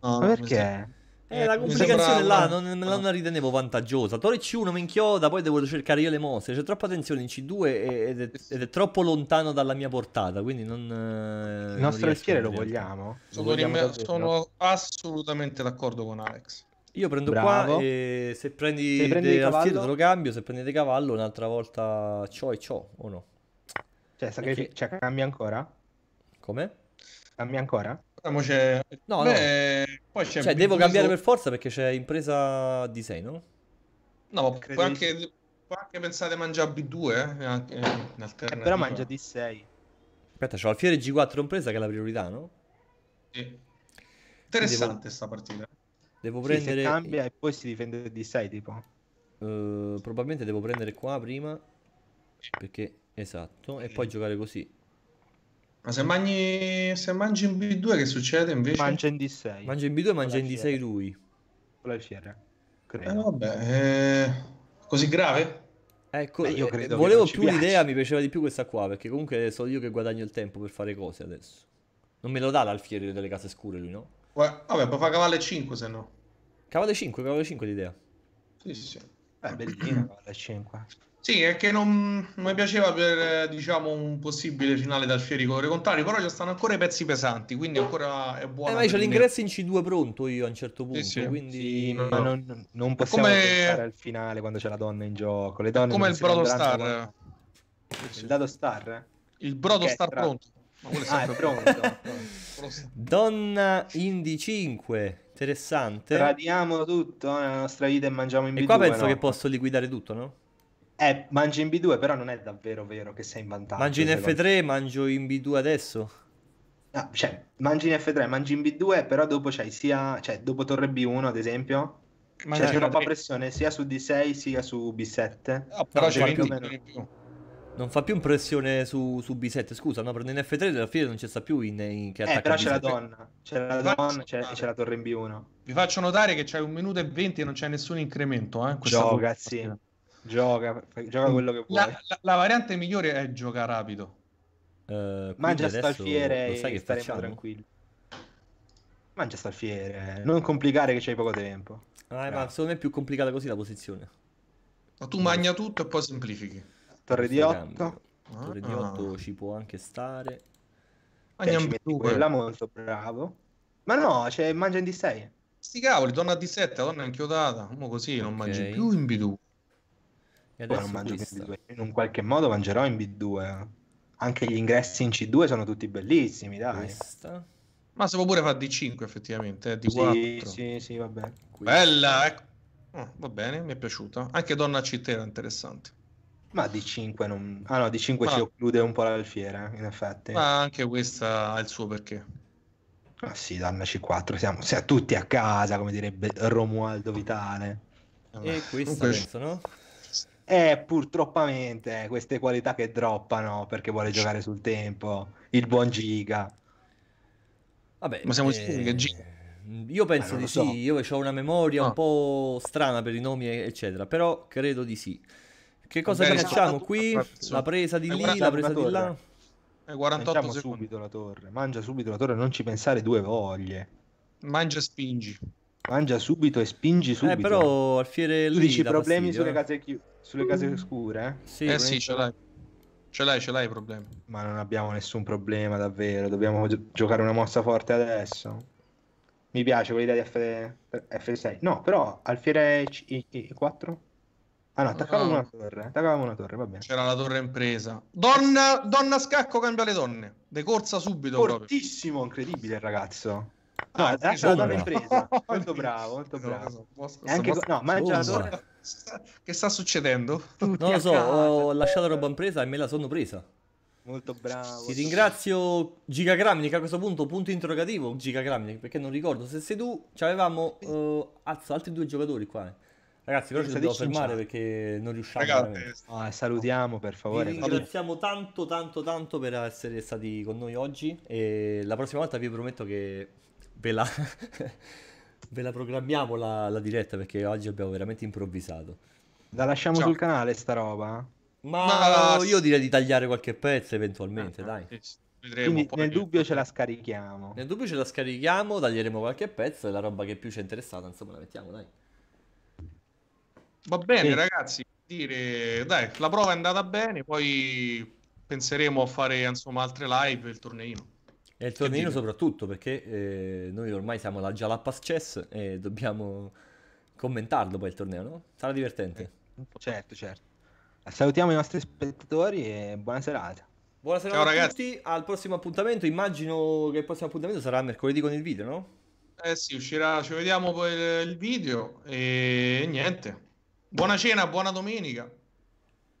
No, Ma perché? Eh, ecco, la complicazione là non, non, non, la ritenevo vantaggiosa. Torre C1 mi inchioda, poi devo cercare io le mosse. C'è troppa tensione in C2 ah, ed è, ed è troppo lontano dalla mia portata. Quindi non. Eh, Il nostro alfiere lo vogliamo? Sono, lo vogliamo rime- sono assolutamente d'accordo con Alex. Io prendo Bravo. qua e se prendi, se prendi de- te lo cambio. Se prendete cavallo, un'altra volta ciò e ciò o no? Cioè, Perché... cioè cambia ancora? Come? Cambia ancora? No, Beh, no. Poi c'è cioè, devo cambiare per forza perché c'è impresa di 6, no? No, ma Credi... puoi anche, puoi anche pensare mangia B2, eh, eh però mangia D6. Aspetta, c'ho Alfiere G4 impresa che è la priorità, no? Sì. Interessante devo... sta partita. Eh. Devo prendere... Sì, cambia e poi si difende D6, tipo. Uh, probabilmente devo prendere qua prima, perché... Esatto, e poi giocare così. Ma se mangi, se mangi in B2 che succede invece? Mangia in D6. Mangia in B2 mangia in D6 lui. Con la fiera. Credo. Eh, vabbè, eh... così grave? Ecco, Beh, io eh, credo volevo più piace. l'idea, mi piaceva di più questa qua, perché comunque so io che guadagno il tempo per fare cose adesso. Non me lo dà l'alfiere delle case scure lui, no? Vabbè, vabbè può fare cavallo 5 se no. Cavallo 5, cavallo 5 l'idea. Sì, sì, sì. Eh, bellina cavallo 5. Sì, è che non, non mi piaceva per diciamo, un possibile finale dal Fieri fierico contrario, però ci stanno ancora i pezzi pesanti, quindi ancora è buono. Eh, ma c'è l'ingresso in C2 pronto io a un certo punto, sì, sì. quindi sì, no, no. Non, non, possiamo come... pensare al finale quando c'è la donna in gioco. Le donne come il Brodo Star. Quando... Il Dado Star? Il Brodo Star tra... pronto. Ma ah, è pronto. Donna Indy 5, interessante. Tradiamo tutto nella eh, nostra vita e mangiamo in B2. E qua penso no? che posso liquidare tutto, no? Eh, mangi in B2, però non è davvero vero che sei in vantaggio. Mangi in F3, lo... mangio in B2 adesso? No, ah, cioè, mangi in F3, mangi in B2, però dopo c'hai sia... Cioè, dopo torre B1, ad esempio, c'è troppa tre... pressione sia su D6 sia su B7. Ah, no, però c'è cioè, più meno... Non fa più pressione su, su, B7, scusa, no, prendo in F3 alla fine non c'è sta più in, in che Eh, però c'è B7. la donna, c'è la Vi donna, c'è, c'è, la torre in B1. Vi faccio notare che c'è un minuto e venti e non c'è nessun incremento, eh, Gioca, sì. Gioca, gioca mm. quello che vuoi. La, la, la variante migliore è gioca rapido. Uh, Mangia stalfiere e sai che staremo facciamo? tranquilli. Mangia stalfiere, non complicare che c'hai poco tempo. Ah, ma secondo me è più complicata così la posizione. Ma tu magna tutto e poi semplifichi. Torre di 8. Torre di 8 ah. ci può anche stare. Magna cioè, quella eh. molto bravo. Ma no, cioè, mangia in D6. Sti cavoli, donna D7, donna inchiodata. Uno così non mangi più in B2. Poi non mangio più in B2. In un qualche modo mangerò in B2. Anche gli ingressi in C2 sono tutti bellissimi, dai. Questa. Ma si può pure fare d 5 effettivamente, eh, di 4. Sì, sì, va bene. Bella, ecco. Oh, va bene, mi è piaciuta. Anche Donna C3 era interessante. Ma d 5 non... Ah no, d 5 Ma... ci occlude un po' l'alfiera, in effetti. Ma anche questa ha il suo perché. Ah sì, Donna C4, siamo, siamo tutti a casa, come direbbe Romualdo Vitale. E allora, questa penso, no? E eh, purtroppamente eh, queste qualità che droppano perché vuole giocare sul tempo, il buon Giga. Vabbè, ma siamo sicuri che Giga... Eh, io penso di so. sì, io ho una memoria no. un ah. po' strana per i nomi, eccetera, però credo di sì. Che cosa Beh, facciamo qui? La presa di lì, la presa di là. È 48 Mangiamo subito la torre, mangia subito la torre, non ci pensare due voglie. Mangia e spingi. Mangia subito e spingi eh, subito. Eh, però Alfiere lì. Tu dici problemi fastidio, sulle, eh. case chi... sulle case scure? Eh, sì, eh sì, ce l'hai. Ce l'hai, ce l'hai i problemi. Ma non abbiamo nessun problema, davvero. Dobbiamo gi- giocare una mossa forte adesso. Mi piace quell'idea di F- F6. No, però Alfiere C- I- 4? Ah no, attaccavamo ah. una torre. Eh. Attaccavamo una torre, va bene. C'era la torre impresa. Donna, donna scacco, cambia le donne. De corsa subito. Fortissimo, proprio. incredibile il ragazzo. No, ah, lasciala dalla impresa. Molto bravo, molto bravo. mosco, anche no, mangiatore. Che sta succedendo? Tutti non lo so, ho lasciato la roba impresa e me la sono presa. Molto bravo. Ti ringrazio Gigagramnik a questo punto, punto interrogativo Gigagramnik, perché non ricordo se sei tu, ci avevamo uh, eh, alzo, altri due giocatori qua. Eh. Ragazzi, però ci dobbiamo fermare perché non riusciamo. Ragazzi, ah, salutiamo per favore. Vi ringraziamo tanto, tanto, tanto per essere stati con noi oggi. E la prossima volta vi prometto che ve la, ve la programmiamo la, la, diretta perché oggi abbiamo veramente improvvisato. La lasciamo Ciao. sul canale sta roba? Ma, Ma io direi di tagliare qualche pezzo eventualmente, ah, dai. Sì. Quindi, nel dubbio ce la scarichiamo. Nel dubbio ce la scarichiamo, taglieremo qualche pezzo e la roba che più ci è interessata, insomma, la mettiamo, dai. Va bene, sì. ragazzi, dire, dai, la prova è andata bene, poi penseremo a fare, insomma, altre live e il torneino. E il tornino soprattutto perché eh, noi ormai siamo la Jalapas Chess e dobbiamo commentarlo poi il torneo, no? Sarà divertente. Eh, certo, certo. Salutiamo i nostri spettatori e buona serata. Buona serata Ciao, a ragazzi. tutti, al prossimo appuntamento. Immagino che il prossimo appuntamento sarà mercoledì con il video, no? Eh sì, uscirà, ci vediamo poi il video e niente. Buona cena, buona domenica.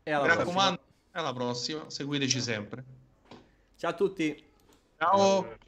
E Mi raccomando, alla prossima, seguiteci sempre. Ciao a tutti. Chao.